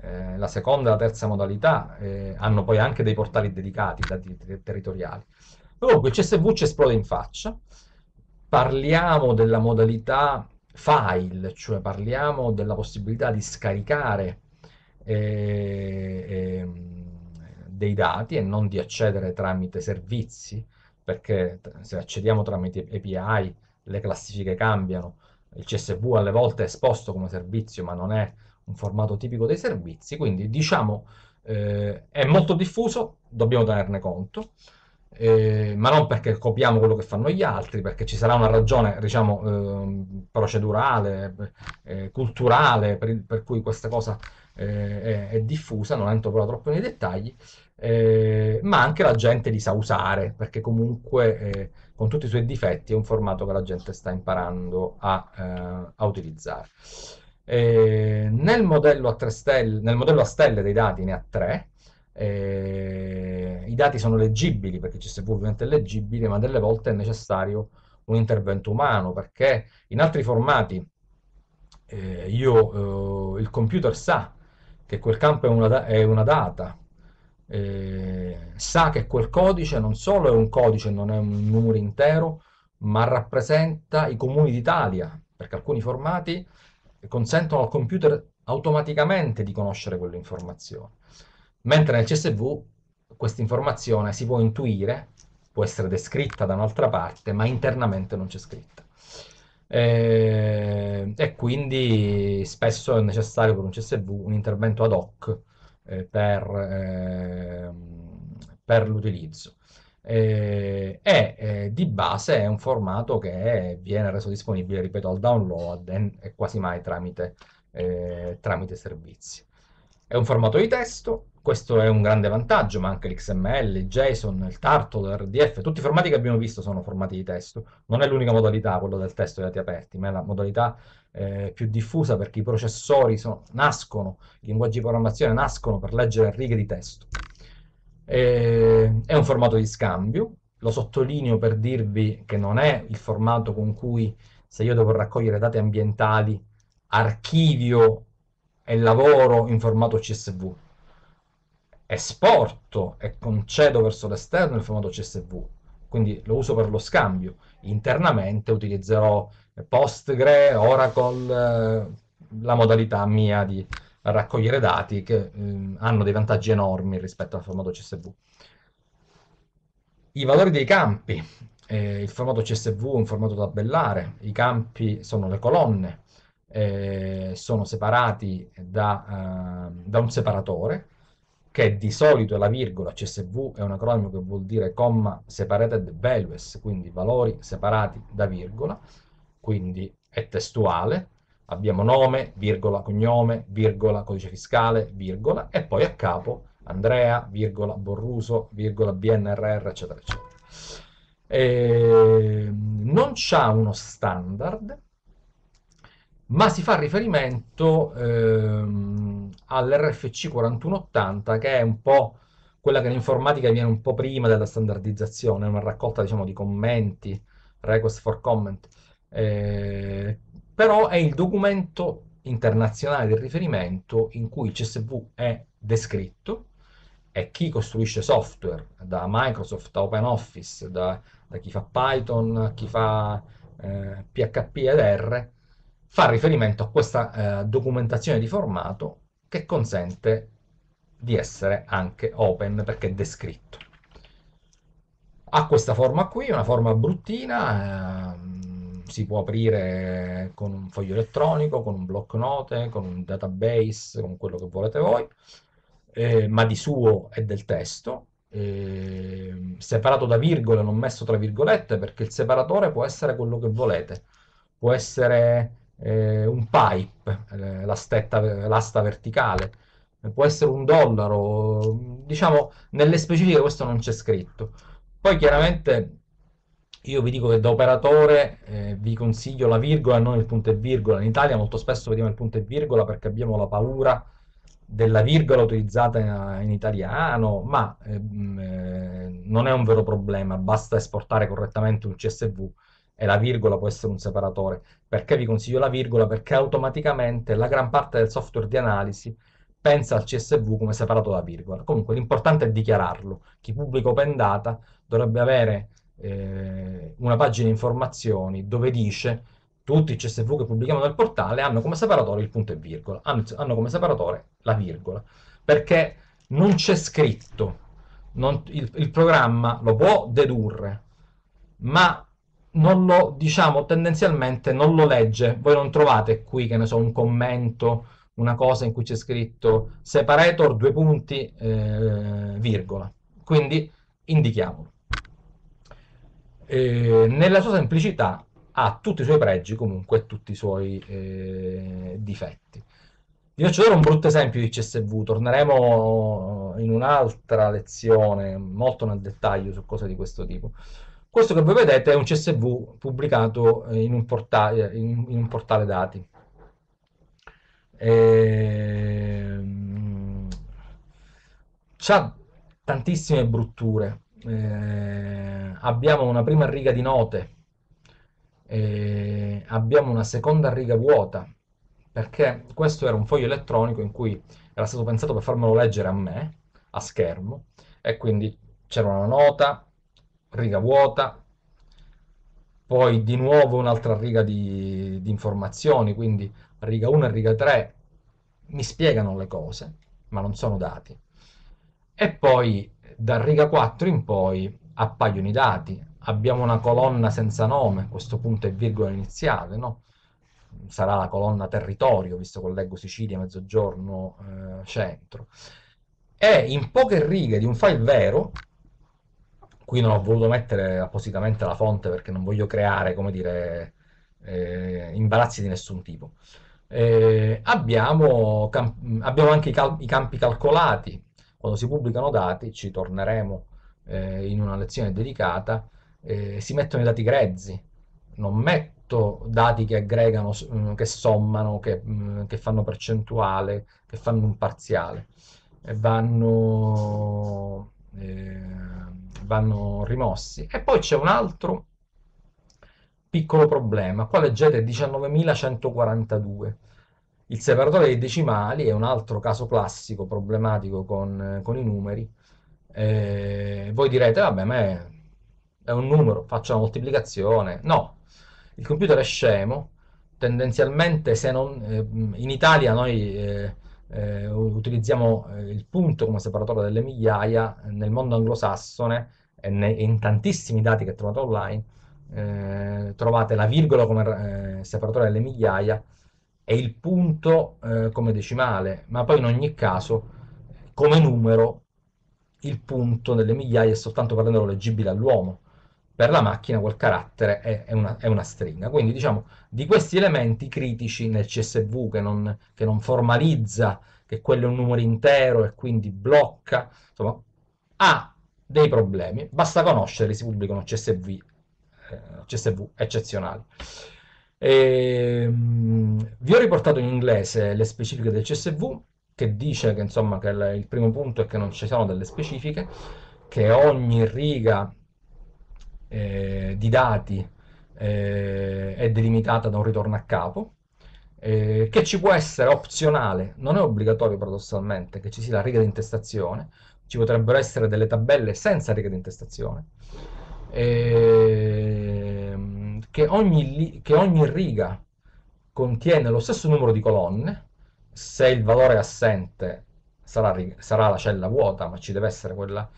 eh, la seconda e la terza modalità, eh, hanno poi anche dei portali dedicati, dati ter territoriali. Comunque il CSV ci esplode in faccia, parliamo della modalità file, cioè parliamo della possibilità di scaricare e, mm, dei dati e non di accedere tramite servizi, perché se accediamo tramite API le classifiche cambiano, il CSV alle volte è esposto come servizio ma non è un formato tipico dei servizi, quindi diciamo eh, è molto diffuso, dobbiamo tenerne conto, eh, ma non perché copiamo quello che fanno gli altri, perché ci sarà una ragione diciamo, ehm, eh, procedurale, culturale per, per cui questa cosa eh, è, diffusa, non entro però troppo nei dettagli, eh, ma anche la gente li sa usare, perché comunque eh, con tutti i suoi difetti è un formato che la gente sta imparando a, eh, a utilizzare. Eh, nel modello a, stelle, nel, modello a stelle, dei dati ne ha tre, eh, i dati sono leggibili, perché CSV ovviamente è leggibile, ma delle volte è necessario un intervento umano, perché in altri formati eh, io, eh, il computer sa che quel campo è una, è una data, eh, sa che quel codice non solo è un codice, non è un numero intero, ma rappresenta i comuni d'Italia, perché alcuni formati consentono al computer automaticamente di conoscere quell'informazione. Mentre nel CSV questa informazione si può intuire, può essere descritta da un'altra parte, ma internamente non c'è scritta. Ehm, e quindi spesso è necessario per un CSV un intervento ad hoc eh, per, eh, per l'utilizzo. Eh, e eh, di base è un formato che viene reso disponibile, ripeto, al download e quasi mai tramite, eh, tramite servizi. È un formato di testo, questo è un grande vantaggio, ma anche l'XML, il JSON, il Turtle, l'RDF, tutti i formati che abbiamo visto sono formati di testo. Non è l'unica modalità quello del testo dei dati aperti, ma è la modalità eh, più diffusa perché i processori sono, nascono, i linguaggi di programmazione nascono per leggere righe di testo. E, è un formato di scambio, lo sottolineo per dirvi che non è il formato con cui se io devo raccogliere dati ambientali archivio e lavoro in formato CSV esporto e concedo verso l'esterno il formato CSV, quindi lo uso per lo scambio. Internamente utilizzerò Postgre, Oracle, eh, la modalità mia di raccogliere dati che eh, hanno dei vantaggi enormi rispetto al formato CSV. I valori dei campi, eh, il formato CSV è un formato tabellare, i campi sono le colonne, eh, sono separati da, eh, da un separatore, che di solito è la virgola, CSV cioè è un acronimo che vuol dire comma separated values, quindi valori separati da virgola, quindi è testuale, abbiamo nome, virgola, cognome, virgola, codice fiscale, virgola, e poi a capo Andrea, virgola, Borruso, virgola, BNRR, eccetera, eccetera. E ehm, non c'è uno standard, ma si fa riferimento ehm, all'RFC 4180 che è un po' quella che in informatica viene un po' prima della standardizzazione, una raccolta diciamo, di commenti, request for comment, eh, però è il documento internazionale di riferimento in cui il CSV è descritto e chi costruisce software, da Microsoft a OpenOffice, da, da chi fa Python a chi fa eh, PHP ed R, fa riferimento a questa eh, documentazione di formato che consente di essere anche open perché è descritto. Ha questa forma qui, una forma bruttina, eh, si può aprire con un foglio elettronico, con un blocco note, con un database, con quello che volete voi, eh, ma di suo è del testo, eh, separato da virgole, non messo tra virgolette, perché il separatore può essere quello che volete, può essere eh, un pipe, eh, l'astetta, l'asta verticale, eh, può essere un dollaro, diciamo nelle specifiche questo non c'è scritto. Poi chiaramente io vi dico che da operatore eh, vi consiglio la virgola e non il punto e virgola. In Italia molto spesso vediamo il punto e virgola perché abbiamo la paura della virgola utilizzata in, in italiano, ma ehm, eh, non è un vero problema, basta esportare correttamente un CSV e la virgola può essere un separatore. Perché vi consiglio la virgola? Perché automaticamente la gran parte del software di analisi pensa al CSV come separato da virgola. Comunque l'importante è dichiararlo. Chi pubblica open data dovrebbe avere eh, una pagina informazioni dove dice tutti i CSV che pubblichiamo nel portale hanno come separatore il punto e virgola, anzi hanno come separatore la virgola, perché non c'è scritto, non, il, il programma lo può dedurre, ma non lo, diciamo, tendenzialmente non lo legge. Voi non trovate qui, che ne so, un commento, una cosa in cui c'è scritto separator, due punti, eh, virgola. Quindi indichiamolo. Eh, nella sua semplicità ha tutti i suoi pregi comunque e tutti i suoi eh, difetti. Vi faccio vedere un brutto esempio di CSV, torneremo in un'altra lezione molto nel dettaglio su cose di questo tipo. Questo che voi vedete è un CSV pubblicato eh, in un portale, in, in un portale dati. E... Ehm, c'ha tantissime brutture. Eh, abbiamo una prima riga di note, eh, abbiamo una seconda riga vuota, perché questo era un foglio elettronico in cui era stato pensato per farmelo leggere a me, a schermo, e quindi c'era una nota, riga vuota, poi di nuovo un'altra riga di, di informazioni, quindi riga 1 e riga 3 mi spiegano le cose, ma non sono dati. E poi da riga 4 in poi appaiono i dati, abbiamo una colonna senza nome, questo punto è virgola iniziale, no? sarà la colonna territorio, visto che leggo Sicilia, Mezzogiorno, eh, Centro. E in poche righe di un file vero qui non ho voluto mettere appositamente la fonte perché non voglio creare, come dire, eh, imbarazzi di nessun tipo. Eh, abbiamo, abbiamo, anche i, cal i, campi calcolati, quando si pubblicano dati, ci torneremo eh, in una lezione dedicata, eh, si mettono i dati grezzi, non metto dati che aggregano, mm, che sommano, che, mm, che fanno percentuale, che fanno un parziale, eh, vanno eh, vanno rimossi. E poi c'è un altro piccolo problema, qua leggete 19.142. Il separatore dei decimali è un altro caso classico, problematico con, con i numeri. Eh, voi direte, vabbè, ma è, è un numero, faccio una moltiplicazione. No, il computer è scemo, tendenzialmente se non, eh, in Italia noi eh, eh, utilizziamo eh, il punto come separatore delle migliaia, eh, nel mondo anglosassone e in tantissimi dati che trovate online, eh, trovate la virgola come eh, separatore delle migliaia e il punto eh, come decimale, ma poi in ogni caso come numero il punto delle migliaia è soltanto per renderlo leggibile all'uomo per la macchina quel carattere è, è, una, è, una, stringa. Quindi diciamo di questi elementi critici nel CSV che non, che non, formalizza che quello è un numero intero e quindi blocca, insomma, ha dei problemi, basta conoscerli, si pubblicano CSV, eh, CSV eccezionali. E, ehm, vi ho riportato in inglese le specifiche del CSV, che dice che, insomma, che il primo punto è che non ci sono delle specifiche, che ogni riga eh, di dati eh, è delimitata da un ritorno a capo, eh, che ci può essere opzionale, non è obbligatorio paradossalmente che ci sia la riga di intestazione, ci potrebbero essere delle tabelle senza riga di intestazione, ehm, che ogni, che ogni riga contiene lo stesso numero di colonne, se il valore è assente sarà, sarà la cella vuota, ma ci deve essere quella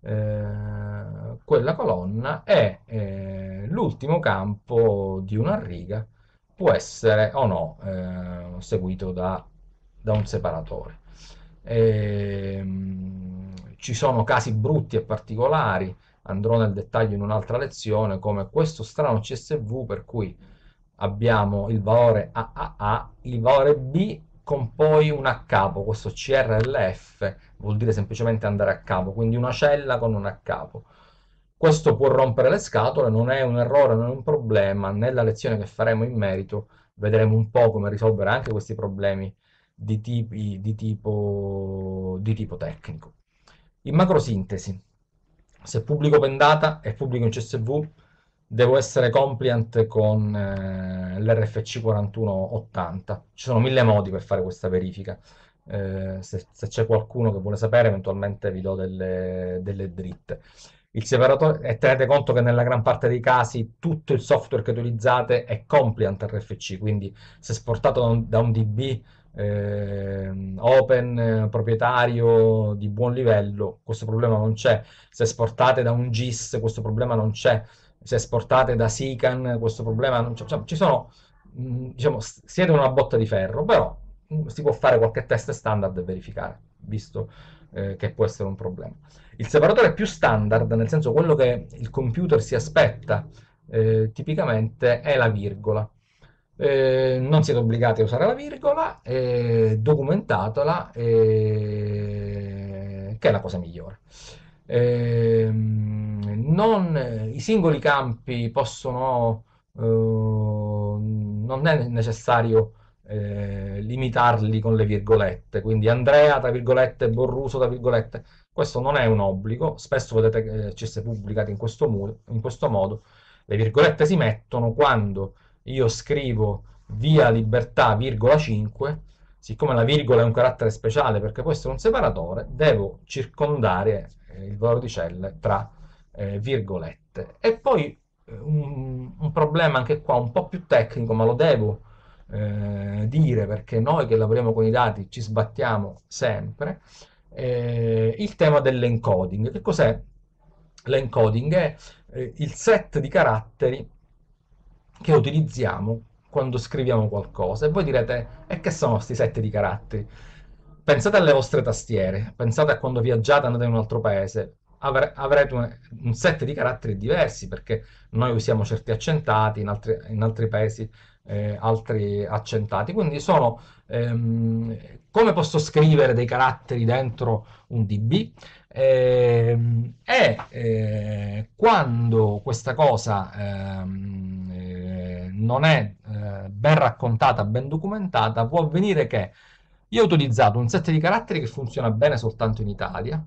eh, quella colonna e eh, l'ultimo campo di una riga, può essere o no eh, seguito da, da, un separatore. Ehm, ci sono casi brutti e particolari, andrò nel dettaglio in un'altra lezione, come questo strano CSV per cui abbiamo il valore AAA, il valore B con poi un a capo, questo CRLF vuol dire semplicemente andare a capo, quindi una cella con un a capo. Questo può rompere le scatole, non è un errore, non è un problema, nella lezione che faremo in merito vedremo un po' come risolvere anche questi problemi di, tipi, di, tipo, di tipo, tecnico. In macrosintesi, se pubblico pendata e pubblico in CSV, devo essere compliant con eh, l'RFC 4180. Ci sono mille modi per fare questa verifica. Eh, se, se c'è qualcuno che vuole sapere, eventualmente vi do delle, delle dritte. Il separatore, e tenete conto che nella gran parte dei casi tutto il software che utilizzate è compliant RFC, quindi se esportato da un, da un DB eh, open, proprietario di buon livello, questo problema non c'è. Se esportate da un GIS, questo problema non c'è se esportate da SICAN questo problema, non, cioè, ci sono, mm, diciamo, siete una botta di ferro, però mm, si può fare qualche test standard e verificare, visto eh, che può essere un problema. Il separatore più standard, nel senso quello che il computer si aspetta eh, tipicamente, è la virgola. Eh, non siete obbligati a usare la virgola, eh, documentatela, eh, che è la cosa migliore eh, non, i singoli campi possono, eh, non è necessario eh, limitarli con le virgolette, quindi Andrea, tra virgolette, Borruso, tra virgolette, questo non è un obbligo, spesso vedete che eh, ci si pubblicate in questo, in questo modo, le virgolette si mettono quando io scrivo via libertà virgola 5 siccome la virgola è un carattere speciale perché questo è un separatore, devo circondare eh, il valore di valoricelle tra eh, virgolette. E poi eh, un, un, problema anche qua un po' più tecnico, ma lo devo eh, dire perché noi che lavoriamo con i dati ci sbattiamo sempre, eh, il tema dell'encoding. Che cos'è l'encoding? È eh, il set di caratteri che utilizziamo quando scriviamo qualcosa e voi direte e che sono questi sette di caratteri? Pensate alle vostre tastiere, pensate a quando viaggiate, andate in un altro paese, Avre avrete un, un, set di caratteri diversi perché noi usiamo certi accentati, in altri, in altri paesi eh, altri accentati, quindi sono ehm, come posso scrivere dei caratteri dentro un DB, Ehm, eh, è quando questa cosa ehm, eh, non è eh, ben raccontata, ben documentata, può avvenire che io ho utilizzato un set di caratteri che funziona bene soltanto in Italia,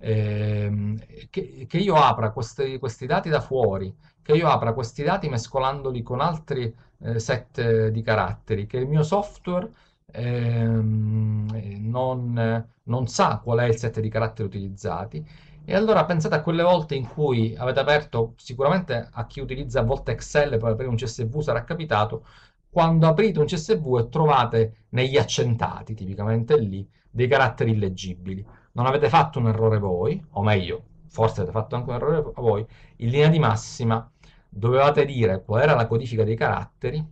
Ehm, che, che, io apra questi, questi, dati da fuori, che io apra questi dati mescolandoli con altri eh, set di caratteri, che il mio software ehm, non, non sa qual è il set di caratteri utilizzati e allora pensate a quelle volte in cui avete aperto, sicuramente a chi utilizza a volte Excel per aprire un CSV sarà capitato, quando aprite un CSV e trovate negli accentati, tipicamente lì, dei caratteri illeggibili. Non avete fatto un errore voi, o meglio, forse avete fatto anche un errore voi, in linea di massima dovevate dire qual era la codifica dei caratteri,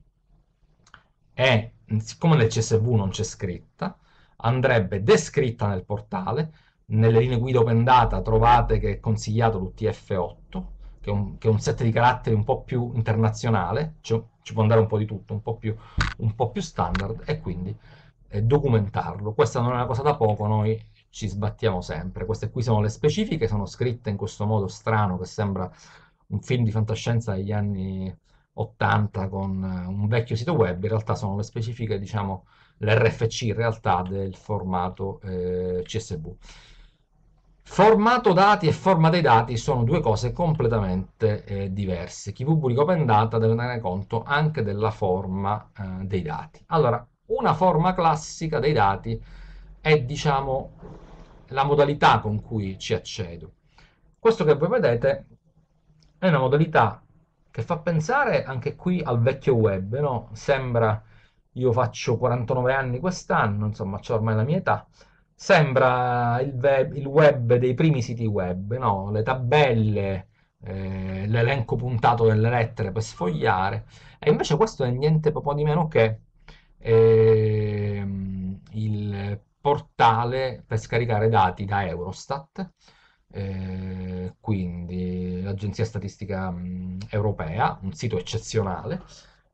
e siccome nel CSV non c'è scritta, andrebbe descritta nel portale, nelle linee guida open data trovate che è consigliato l'UTF-8, che è, un, che è un set di caratteri un po' più internazionale, cioè, ci può andare un po' di tutto, un po' più, un po più standard, e quindi eh, documentarlo. Questa non è una cosa da poco, noi ci sbattiamo sempre. Queste qui sono le specifiche, sono scritte in questo modo strano che sembra un film di fantascienza degli anni 80 con eh, un vecchio sito web, in realtà sono le specifiche, diciamo, l'RFC in realtà del formato eh, CSV. Formato dati e forma dei dati sono due cose completamente eh, diverse. Chi pubblica open data deve tenere conto anche della forma eh, dei dati. Allora, una forma classica dei dati è, diciamo, la modalità con cui ci accedo. Questo che voi vedete è una modalità che fa pensare anche qui al vecchio web, no? Sembra, io faccio 49 anni quest'anno, insomma, ho ormai la mia età, sembra il web, il web dei primi siti web, no? Le tabelle, eh, l'elenco puntato delle lettere per sfogliare, e invece questo è niente proprio di meno che eh, il portale per scaricare dati da Eurostat, eh, quindi l'Agenzia Statistica mh, Europea, un sito eccezionale,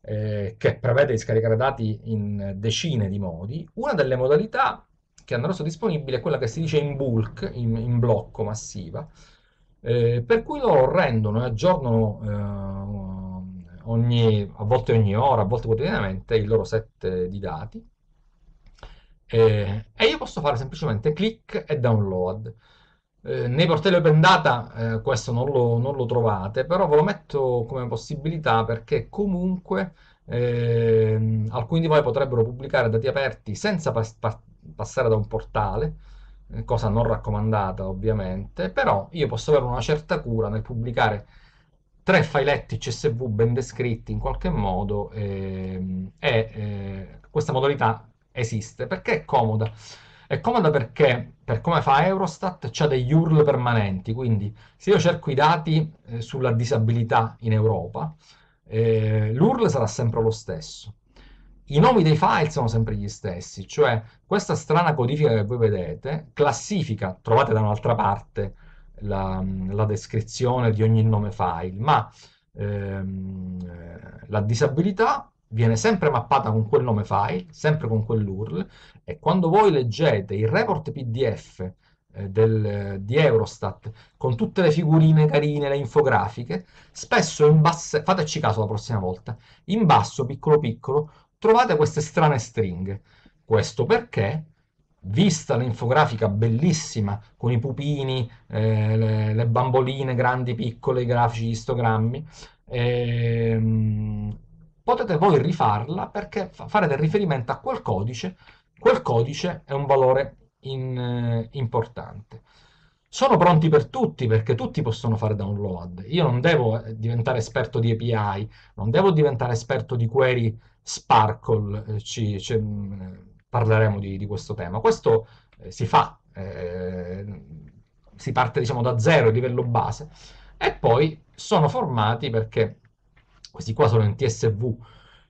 eh, che prevede di scaricare dati in decine di modi. Una delle modalità che hanno reso disponibile è quella che si dice in bulk, in, in blocco massiva, eh, per cui loro rendono e aggiornano eh, ogni, a volte ogni ora, a volte quotidianamente, il loro set di dati. Eh, e io posso fare semplicemente click e download. Eh, nei portelli open data eh, questo non lo, non lo, trovate, però ve lo metto come possibilità perché comunque eh, alcuni di voi potrebbero pubblicare dati aperti senza pas pa passare da un portale, eh, cosa non raccomandata ovviamente, però io posso avere una certa cura nel pubblicare tre filetti CSV ben descritti in qualche modo ehm, e eh, questa modalità esiste perché è comoda è comoda perché, per come fa Eurostat, c'è degli URL permanenti, quindi se io cerco i dati eh, sulla disabilità in Europa, eh, l'URL sarà sempre lo stesso. I nomi dei file sono sempre gli stessi, cioè questa strana codifica che voi vedete classifica, trovate da un'altra parte la, la, descrizione di ogni nome file, ma ehm, eh, la disabilità viene sempre mappata con quel nome file, sempre con quell'URL, e quando voi leggete il report PDF eh, del, eh, di Eurostat con tutte le figurine carine, le infografiche, spesso in basso, fateci caso la prossima volta, in basso piccolo piccolo trovate queste strane stringhe. Questo perché, vista l'infografica bellissima con i pupini, eh, le, le, bamboline grandi, piccole, i grafici, gli istogrammi, ehm, potete voi rifarla perché farete riferimento a quel codice, quel codice è un valore in, eh, importante. Sono pronti per tutti perché tutti possono fare download. Io non devo eh, diventare esperto di API, non devo diventare esperto di query Sparkle, eh, ci, ci, mh, mm, parleremo di, di, questo tema. Questo eh, si fa, eh, si parte diciamo da zero, livello base, e poi sono formati perché questi qua sono in TSV,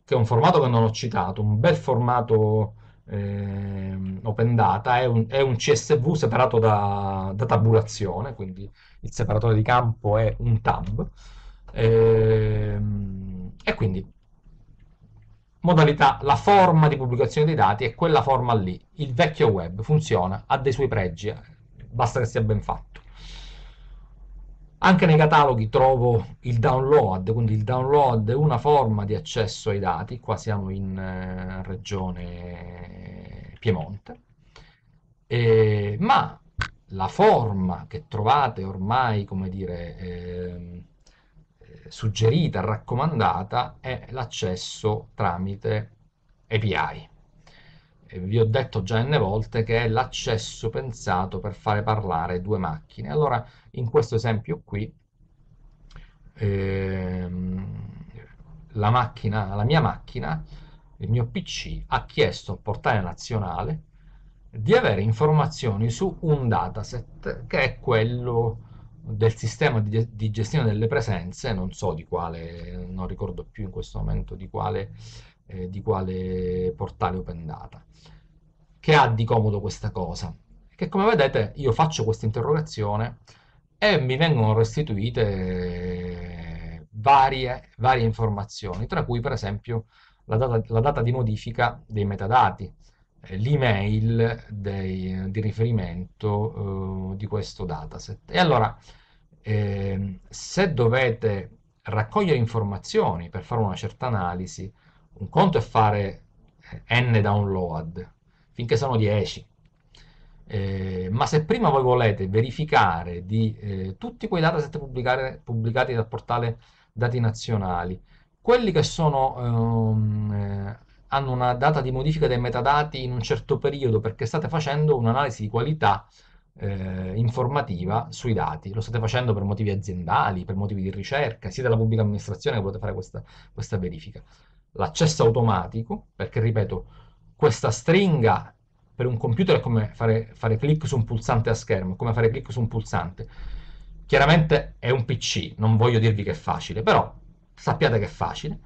che è un formato che non ho citato, un bel formato eh, open data, è un, è un CSV separato da, da, tabulazione, quindi il separatore di campo è un tab, eh, e quindi modalità, la forma di pubblicazione dei dati è quella forma lì, il vecchio web funziona, ha dei suoi pregi, eh, basta che sia ben fatto. Anche nei cataloghi trovo il download, quindi il download è una forma di accesso ai dati, qua siamo in eh, regione Piemonte, eh, ma la forma che trovate ormai, come dire, ehm, eh, suggerita, raccomandata, è l'accesso tramite API. E vi ho detto già n volte che è l'accesso pensato per fare parlare due macchine. Allora, in questo esempio qui, ehm, la, macchina, la mia macchina, il mio PC, ha chiesto al portale nazionale di avere informazioni su un dataset che è quello del sistema di, di, gestione delle presenze, non so di quale, non ricordo più in questo momento di quale, eh, di quale portale Open Data, che ha di comodo questa cosa. Che come vedete io faccio questa interrogazione e mi vengono restituite eh, varie, varie informazioni, tra cui per esempio la data, la data di modifica dei metadati, eh, l'email di riferimento eh, di questo dataset. E allora, eh, se dovete raccogliere informazioni per fare una certa analisi, un conto è fare eh, n download, finché sono 10, eh, ma se prima voi volete verificare di eh, tutti quei dataset pubblicati dal portale dati nazionali, quelli che sono, ehm, eh, hanno una data di modifica dei metadati in un certo periodo perché state facendo un'analisi di qualità eh, informativa sui dati, lo state facendo per motivi aziendali, per motivi di ricerca, siete la pubblica amministrazione che potete fare questa, questa verifica. L'accesso automatico, perché ripeto, questa stringa per un computer è come fare, fare clic su un pulsante a schermo, come fare clic su un pulsante. Chiaramente è un PC, non voglio dirvi che è facile, però sappiate che è facile.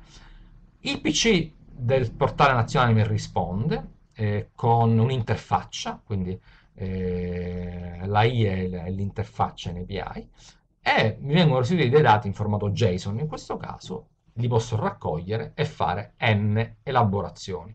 Il PC del portale nazionale mi risponde eh, con un'interfaccia, quindi eh, la I è l'interfaccia in API, e mi vengono restituiti dei dati in formato JSON, in questo caso li posso raccogliere e fare n elaborazioni.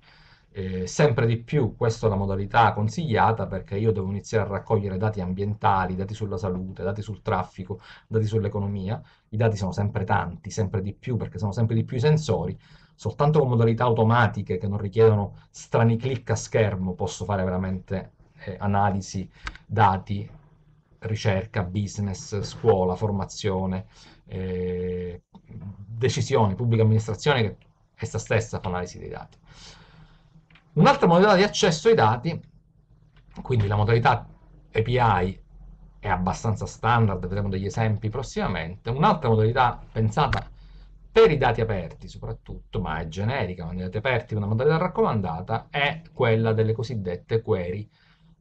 Eh, sempre di più questa è la modalità consigliata perché io devo iniziare a raccogliere dati ambientali, dati sulla salute, dati sul traffico, dati sull'economia. I dati sono sempre tanti, sempre di più perché sono sempre di più i sensori. Soltanto con modalità automatiche che non richiedono strani clic a schermo posso fare veramente eh, analisi, dati, ricerca, business, scuola, formazione, eh, decisioni, pubblica amministrazione che essa stessa fa analisi dei dati. Un'altra modalità di accesso ai dati, quindi la modalità API è abbastanza standard, vedremo degli esempi prossimamente, un'altra modalità pensata per i dati aperti soprattutto, ma è generica, ma nei dati aperti una modalità raccomandata, è quella delle cosiddette query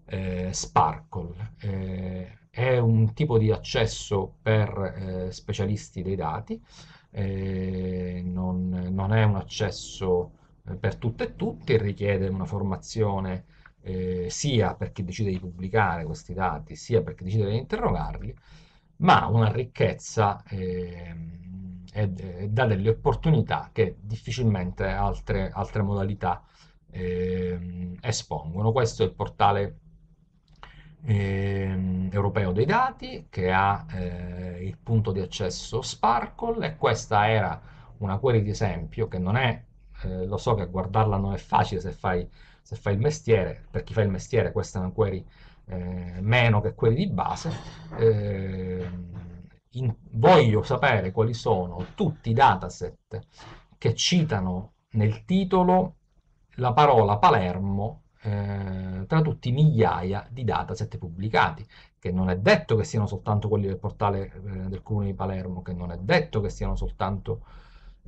eh, Sparkle. Eh, è un tipo di accesso per eh, specialisti dei dati, eh, non, non, è un accesso eh, per tutte e tutti richiede una formazione eh, sia per chi decide di pubblicare questi dati, sia per chi decide di interrogarli, ma una ricchezza eh, e, e dà delle opportunità che difficilmente altre, altre modalità eh, espongono. Questo è il portale ehm, europeo dei dati che ha eh, il punto di accesso Sparkle e questa era una query di esempio che non è eh, lo so che guardarla non è facile se fai, se fai, il mestiere, per chi fa il mestiere questa è una query eh, meno che quelli di base, eh, in, voglio sapere quali sono tutti i dataset che citano nel titolo la parola Palermo eh, tra tutti i migliaia di dataset pubblicati, che non è detto che siano soltanto quelli del portale eh, del comune di Palermo, che non è detto che siano soltanto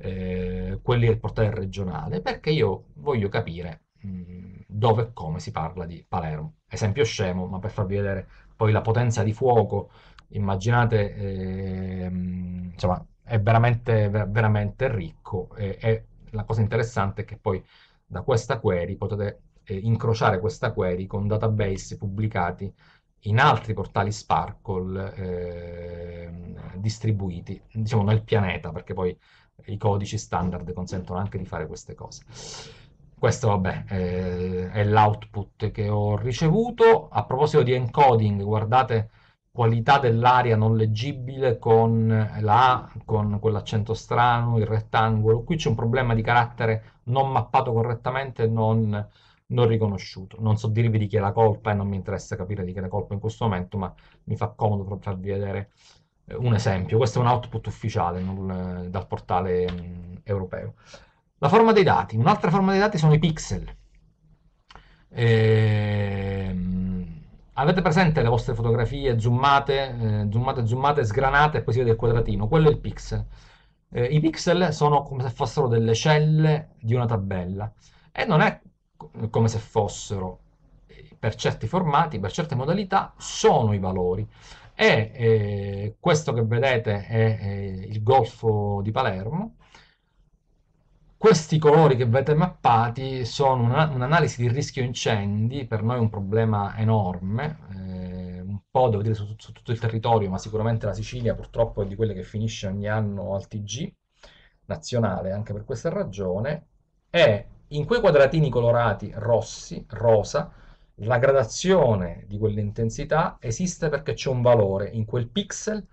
eh, quelli del portale regionale, perché io voglio capire mm, dove e come si parla di Palermo. Esempio scemo, ma per farvi vedere poi la potenza di fuoco, immaginate, eh, insomma, è veramente, veramente ricco e, e, la cosa interessante è che poi da questa query potete eh, incrociare questa query con database pubblicati in altri portali Sparkle eh, distribuiti, diciamo nel pianeta, perché poi i codici standard consentono anche di fare queste cose. Questo vabbè eh, è l'output che ho ricevuto. A proposito di encoding, guardate qualità dell'aria non leggibile con la A, con quell'accento strano, il rettangolo. Qui c'è un problema di carattere non mappato correttamente, non, non riconosciuto. Non so dirvi di chi è la colpa e non mi interessa capire di chi è la colpa in questo momento, ma mi fa comodo proprio farvi vedere eh, un esempio, questo è un output ufficiale non, eh, dal portale mh, mm, europeo. La forma dei dati, un'altra forma dei dati sono i pixel. E, ehm, avete presente le vostre fotografie zoomate, eh, zoomate, zoomate, sgranate e poi si vede il quadratino? Quello è il pixel. Eh, I pixel sono come se fossero delle celle di una tabella e non è come se fossero eh, per certi formati, per certe modalità, sono i valori. E eh, questo che vedete è, è eh, il Golfo di Palermo. Questi colori che vedete mappati sono un'analisi di rischio incendi, per noi è un problema enorme, eh, un po' devo dire su, su, tutto il territorio, ma sicuramente la Sicilia purtroppo è di quelle che finisce ogni anno al TG nazionale, anche per questa ragione, e in quei quadratini colorati rossi, rosa, la gradazione di quell'intensità esiste perché c'è un valore in quel pixel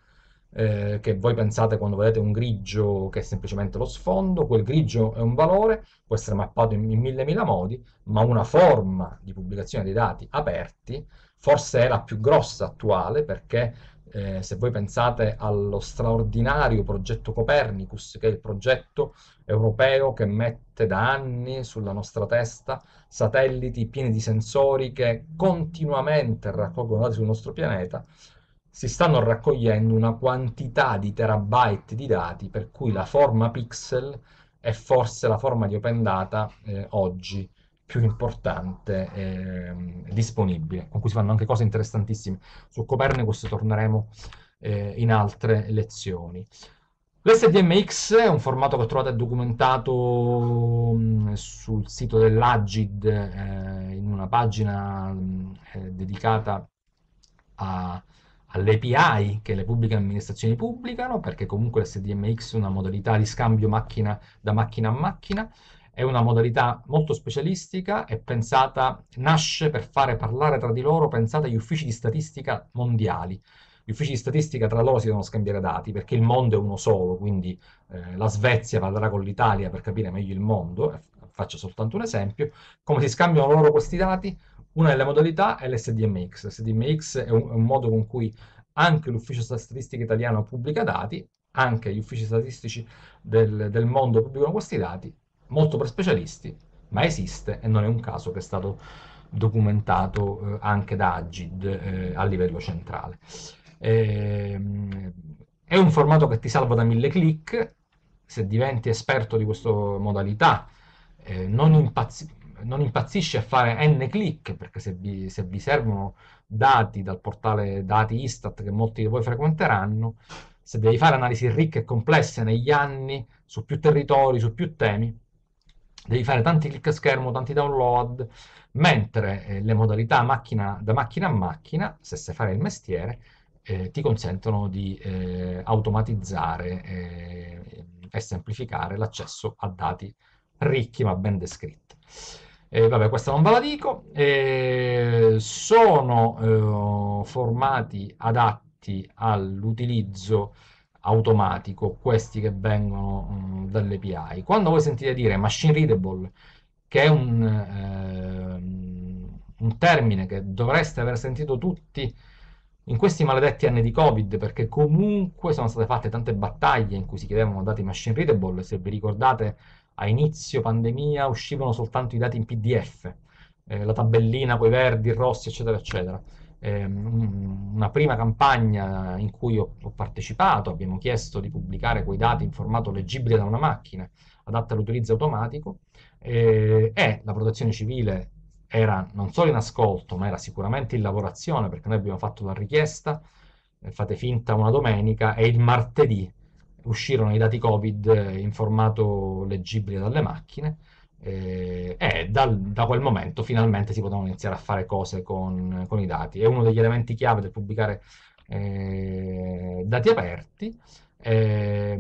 eh, che voi pensate quando vedete un grigio che è semplicemente lo sfondo, quel grigio è un valore, può essere mappato in, in mille mila modi, ma una forma di pubblicazione dei dati aperti forse è la più grossa attuale perché eh, se voi pensate allo straordinario progetto Copernicus, che è il progetto europeo che mette da anni sulla nostra testa satelliti pieni di sensori che continuamente raccolgono dati sul nostro pianeta, si stanno raccogliendo una quantità di terabyte di dati, per cui la forma pixel è forse la forma di open data eh, oggi più importante eh, disponibile, con cui si fanno anche cose interessantissime. Su Copernicus torneremo eh, in altre lezioni. L'SDMX è un formato che trovate documentato mm, sul sito dell'Agid eh, in una pagina mh, mm, eh, dedicata a, all'API che le pubbliche amministrazioni pubblicano, perché comunque l'SDMX è una modalità di scambio macchina da macchina a macchina, è una modalità molto specialistica e pensata, nasce per fare parlare tra di loro, pensate agli uffici di statistica mondiali. Gli uffici di statistica tra loro si devono scambiare dati perché il mondo è uno solo, quindi eh, la Svezia parlerà con l'Italia per capire meglio il mondo, eh, faccio soltanto un esempio, come si scambiano loro questi dati? Una delle modalità è l'SDMX. L'SDMX è un, è un modo con cui anche l'ufficio statistica italiano pubblica dati, anche gli uffici statistici del, del mondo pubblicano questi dati molto per specialisti, ma esiste e non è un caso che è stato documentato eh, anche da Agid eh, a livello centrale. Eh, è un formato che ti salva da mille click, se diventi esperto di questa modalità eh, non, impazz non, impazzisci a fare n click, perché se vi, se vi servono dati dal portale dati Istat che molti di voi frequenteranno, se devi fare analisi ricche e complesse negli anni, su più territori, su più temi, devi fare tanti clic a schermo, tanti download, mentre eh, le modalità macchina, da macchina a macchina, se sai fare il mestiere, eh, ti consentono di eh, automatizzare eh, e semplificare l'accesso a dati ricchi ma ben descritti. vabbè, questa non ve la dico. sono eh, formati adatti all'utilizzo automatico, questi che vengono mh, mm, dall'API. Quando voi sentite dire machine readable, che è un, eh, un termine che dovreste aver sentito tutti in questi maledetti anni di Covid, perché comunque sono state fatte tante battaglie in cui si chiedevano dati machine readable, se vi ricordate a inizio pandemia uscivano soltanto i dati in PDF, eh, la tabellina, con i verdi, i rossi, eccetera, eccetera. Ehm, una prima campagna in cui ho, ho, partecipato, abbiamo chiesto di pubblicare quei dati in formato leggibile da una macchina adatta all'utilizzo automatico e, eh, e la protezione civile era non solo in ascolto ma era sicuramente in lavorazione perché noi abbiamo fatto la richiesta, eh, fate finta una domenica e il martedì uscirono i dati Covid eh, in formato leggibile dalle macchine e, eh, e eh, dal, da quel momento finalmente si potevano iniziare a fare cose con, con i dati. È uno degli elementi chiave del pubblicare eh, dati aperti. Eh,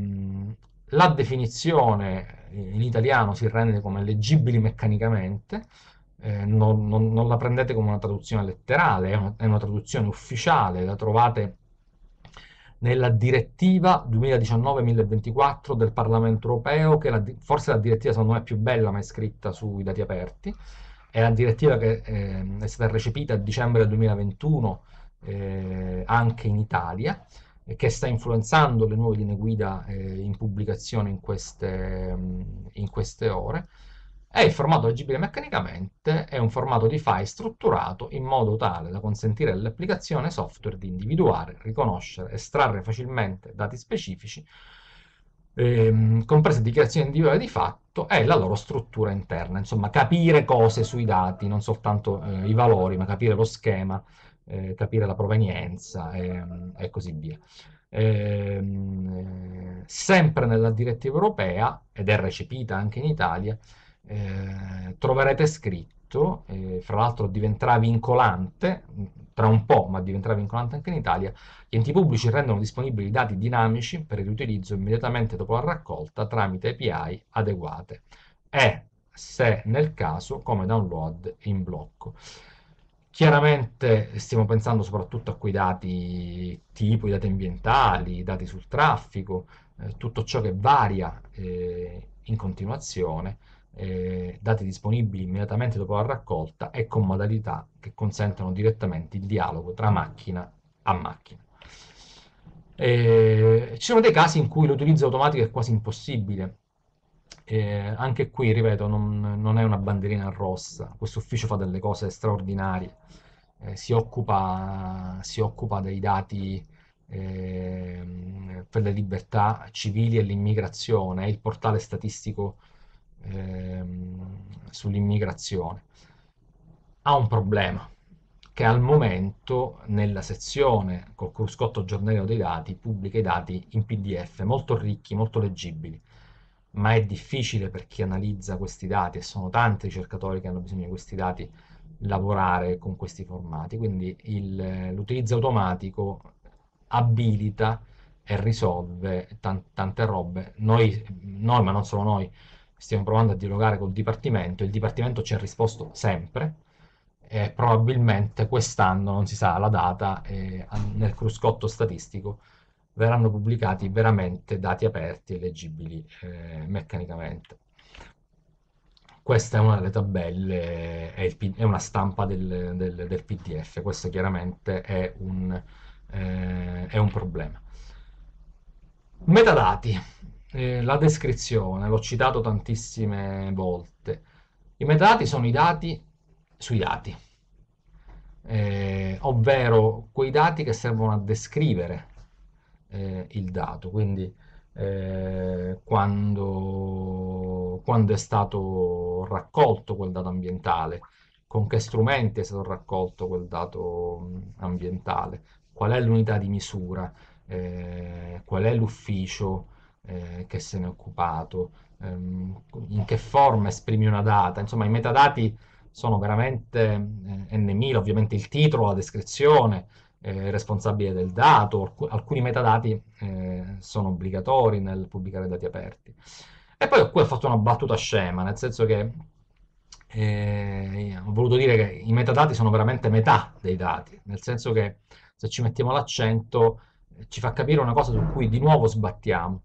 la definizione in italiano si rende come leggibili meccanicamente, eh, non, non, non, la prendete come una traduzione letterale, è una, è una traduzione ufficiale, la trovate nella direttiva 2019-1024 del Parlamento europeo, che la, forse la direttiva secondo me è più bella mai scritta sui dati aperti, è la direttiva che eh, è stata recepita a dicembre 2021 eh, anche in Italia e che sta influenzando le nuove linee guida eh, in pubblicazione in queste, ehm, in queste ore e il formato leggibile meccanicamente è un formato di file strutturato in modo tale da consentire all'applicazione software di individuare, riconoscere, estrarre facilmente dati specifici, ehm, comprese dichiarazioni individuali di fatto e la loro struttura interna, insomma capire cose sui dati, non soltanto eh, i valori, ma capire lo schema, eh, capire la provenienza e, ehm, e così via. Ehm, eh, sempre nella direttiva europea, ed è recepita anche in Italia, eh, troverete scritto, eh, fra l'altro diventerà vincolante mm, tra un po', ma diventerà vincolante anche in Italia, gli enti pubblici rendono disponibili i dati dinamici per il riutilizzo immediatamente dopo la raccolta tramite API adeguate e, se nel caso, come download in blocco. Chiaramente stiamo pensando soprattutto a quei dati tipo i dati ambientali, i dati sul traffico, eh, tutto ciò che varia eh, in continuazione eh, dati disponibili immediatamente dopo la raccolta e con modalità che consentano direttamente il dialogo tra macchina a macchina. Eh, ci sono dei casi in cui l'utilizzo automatico è quasi impossibile. Eh, anche qui, ripeto, non, non, è una bandierina rossa, questo ufficio fa delle cose straordinarie, eh, si, occupa, si, occupa, dei dati ehm, per le libertà civili e l'immigrazione, è il portale statistico ehm, sull'immigrazione, ha un problema che al momento nella sezione col cruscotto giornaliero dei dati pubblica i dati in PDF molto ricchi, molto leggibili, ma è difficile per chi analizza questi dati e sono tanti ricercatori che hanno bisogno di questi dati lavorare con questi formati, quindi l'utilizzo automatico abilita e risolve tan tante robe. Noi, noi, ma non solo noi, stiamo provando a dialogare col Dipartimento, il Dipartimento ci ha risposto sempre, e probabilmente quest'anno, non si sa la data, eh, nel cruscotto statistico verranno pubblicati veramente dati aperti e leggibili eh, meccanicamente. Questa è una delle tabelle, è, il, è una stampa del, del, del, PDF, questo chiaramente è un, eh, è un problema. Metadati. Eh, la descrizione, l'ho citato tantissime volte. I metadati sono i dati sui dati, eh, ovvero quei dati che servono a descrivere eh, il dato, quindi eh, quando, quando è stato raccolto quel dato ambientale, con che strumenti è stato raccolto quel dato ambientale, qual è l'unità di misura, eh, qual è l'ufficio eh, che se ne è occupato, ehm, in che forma esprimi una data, insomma i metadati sono veramente eh, n ovviamente il titolo, la descrizione, eh, responsabile del dato, alc alcuni metadati eh, sono obbligatori nel pubblicare dati aperti. E poi qui ho fatto una battuta scema, nel senso che eh, ho voluto dire che i metadati sono veramente metà dei dati, nel senso che se ci mettiamo l'accento eh, ci fa capire una cosa su cui di nuovo sbattiamo,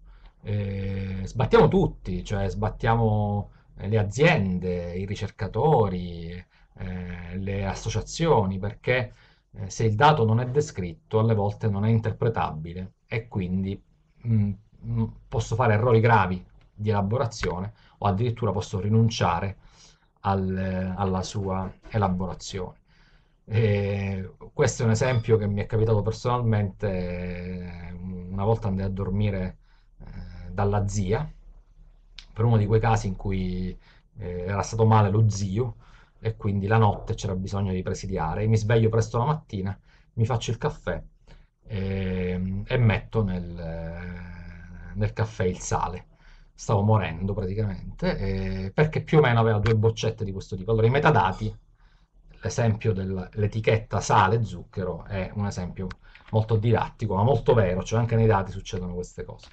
eh, sbattiamo tutti, cioè sbattiamo eh, le aziende, i ricercatori, eh, le associazioni, perché eh, se il dato non è descritto alle volte non è interpretabile e quindi mh, mm, mm, posso fare errori gravi di elaborazione o addirittura posso rinunciare al, eh, alla sua elaborazione. E eh, questo è un esempio che mi è capitato personalmente, una volta andai a dormire dalla zia, per uno di quei casi in cui eh, era stato male lo zio e quindi la notte c'era bisogno di presidiare. Mi sveglio presto la mattina, mi faccio il caffè e, ehm, e metto nel, eh, nel, caffè il sale. Stavo morendo praticamente eh, perché più o meno aveva due boccette di questo tipo. Allora, i metadati, l'esempio dell'etichetta sale e zucchero, è un esempio molto didattico, ma molto vero, cioè anche nei dati succedono queste cose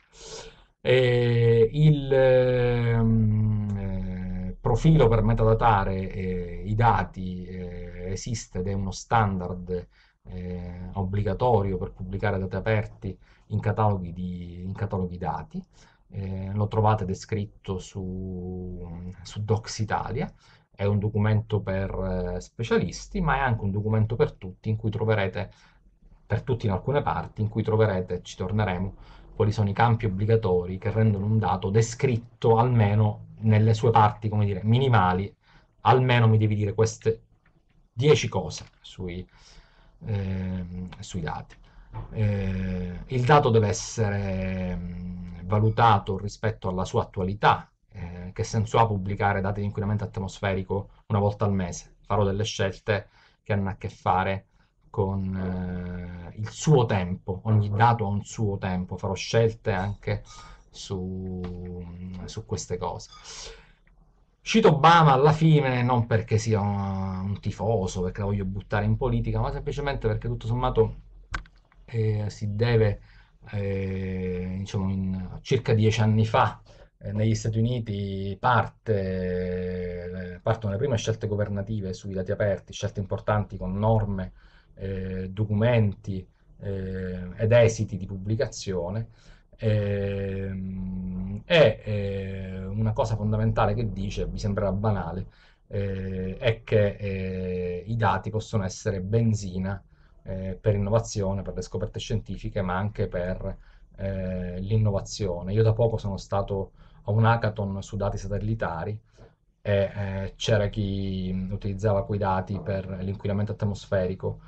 eh, il ehm, eh, profilo per metadatare eh, i dati eh, esiste ed è uno standard eh, obbligatorio per pubblicare dati aperti in cataloghi, di, in cataloghi dati. Eh, lo trovate descritto su, su Docs Italia, è un documento per specialisti, ma è anche un documento per tutti in cui troverete, per tutti in alcune parti, in cui troverete, ci torneremo, quali sono i campi obbligatori che rendono un dato descritto almeno nelle sue parti, come dire, minimali, almeno mi devi dire queste 10 cose sui, eh, sui dati. Eh, il dato deve essere mm, valutato rispetto alla sua attualità, eh, che senso ha pubblicare dati di inquinamento atmosferico una volta al mese? Farò delle scelte che hanno a che fare con con eh, il suo tempo, ogni dato ha un suo tempo, farò scelte anche su, su queste cose. Cito Obama alla fine non perché sia un tifoso, perché la voglio buttare in politica, ma semplicemente perché tutto sommato eh, si deve, eh, diciamo, in, circa dieci anni fa eh, negli Stati Uniti parte, eh, partono le prime scelte governative sui dati aperti, scelte importanti con norme eh, documenti eh, ed esiti di pubblicazione ehm, e eh, una cosa fondamentale che dice, vi sembrerà banale, eh, è che eh, i dati possono essere benzina per innovazione, per le scoperte scientifiche, ma anche per l'innovazione. Io da poco sono stato a un hackathon su dati satellitari e eh, c'era chi utilizzava quei dati per l'inquinamento atmosferico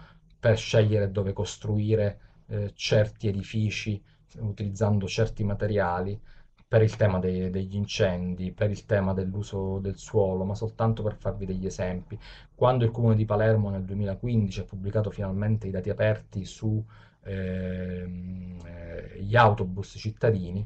per scegliere dove costruire eh, certi edifici utilizzando certi materiali per il tema dei, degli incendi, per il tema dell'uso del suolo, ma soltanto per farvi degli esempi. Quando il Comune di Palermo nel 2015 ha pubblicato finalmente i dati aperti sugli ehm, eh, autobus cittadini,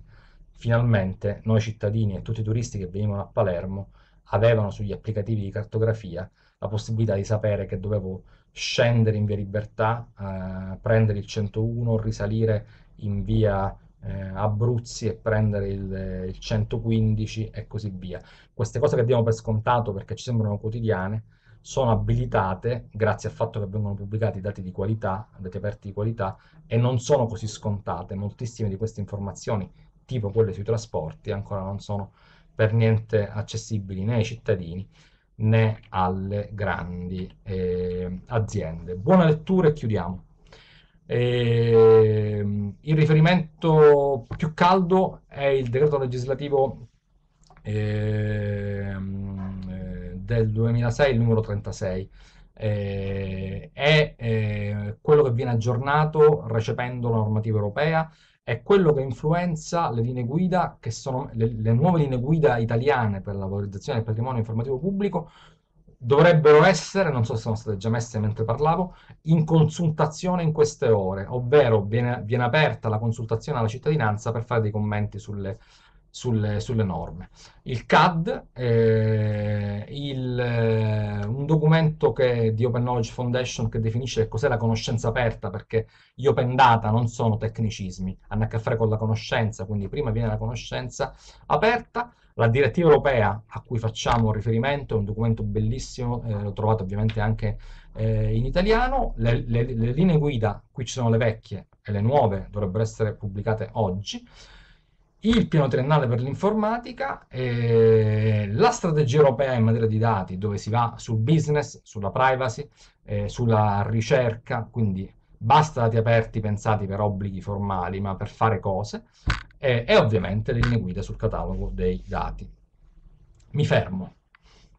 finalmente noi cittadini e tutti i turisti che venivano a Palermo avevano sugli applicativi di cartografia la possibilità di sapere che dovevo scendere in via Libertà, eh, prendere il 101, risalire in via eh, Abruzzi e prendere il, il, 115 e così via. Queste cose che diamo per scontato perché ci sembrano quotidiane sono abilitate grazie al fatto che vengono pubblicati dati di qualità, dati aperti di qualità e non sono così scontate. Moltissime di queste informazioni, tipo quelle sui trasporti, ancora non sono per niente accessibili né ai cittadini né alle grandi eh, aziende. Buona lettura e chiudiamo. Eh, il riferimento più caldo è il decreto legislativo eh, del 2006, il numero 36. Eh, è eh, quello che viene aggiornato recependo la normativa europea è quello che influenza le linee guida, che sono le, le nuove linee guida italiane per la valorizzazione del patrimonio informativo pubblico, dovrebbero essere, non so se sono state già messe mentre parlavo, in consultazione in queste ore, ovvero viene, viene aperta la consultazione alla cittadinanza per fare dei commenti sulle, sulle, sulle norme. Il CAD, eh, il, eh, un documento che, di Open Knowledge Foundation che definisce cos'è la conoscenza aperta, perché gli open data non sono tecnicismi, hanno a che fare con la conoscenza, quindi prima viene la conoscenza aperta, la direttiva europea a cui facciamo riferimento è un documento bellissimo, eh, lo trovate ovviamente anche eh, in italiano. Le, le, le linee guida, qui ci sono le vecchie e le nuove, dovrebbero essere pubblicate oggi il piano triennale per l'informatica, la strategia europea in materia di dati, dove si va sul business, sulla privacy, eh, sulla ricerca, quindi basta dati aperti pensati per obblighi formali, ma per fare cose, eh, e ovviamente le linee guida sul catalogo dei dati. Mi fermo.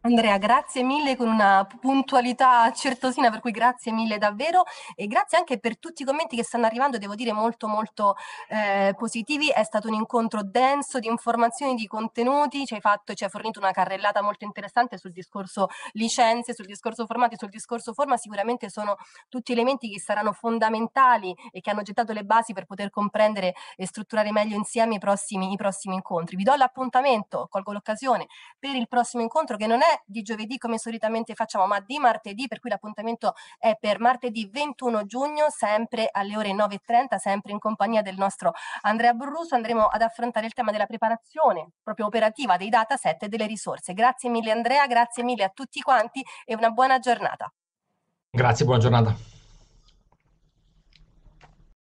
Andrea, grazie mille con una puntualità certosina, per cui grazie mille davvero e grazie anche per tutti i commenti che stanno arrivando, devo dire molto molto eh, positivi, è stato un incontro denso di informazioni, di contenuti, ci hai, fatto, ci hai fornito una carrellata molto interessante sul discorso licenze, sul discorso formati, sul discorso forma, sicuramente sono tutti elementi che saranno fondamentali e che hanno gettato le basi per poter comprendere e strutturare meglio insieme i prossimi, i prossimi incontri. Vi do l'appuntamento, colgo l'occasione, per il prossimo incontro che non è di giovedì come solitamente facciamo, ma di martedì, per cui l'appuntamento è per martedì 21 giugno, sempre alle ore 9.30, sempre in compagnia del nostro Andrea Brusso andremo ad affrontare il tema della preparazione proprio operativa dei dataset e delle risorse. Grazie mille Andrea, grazie mille a tutti quanti e una buona giornata. Grazie, buona giornata.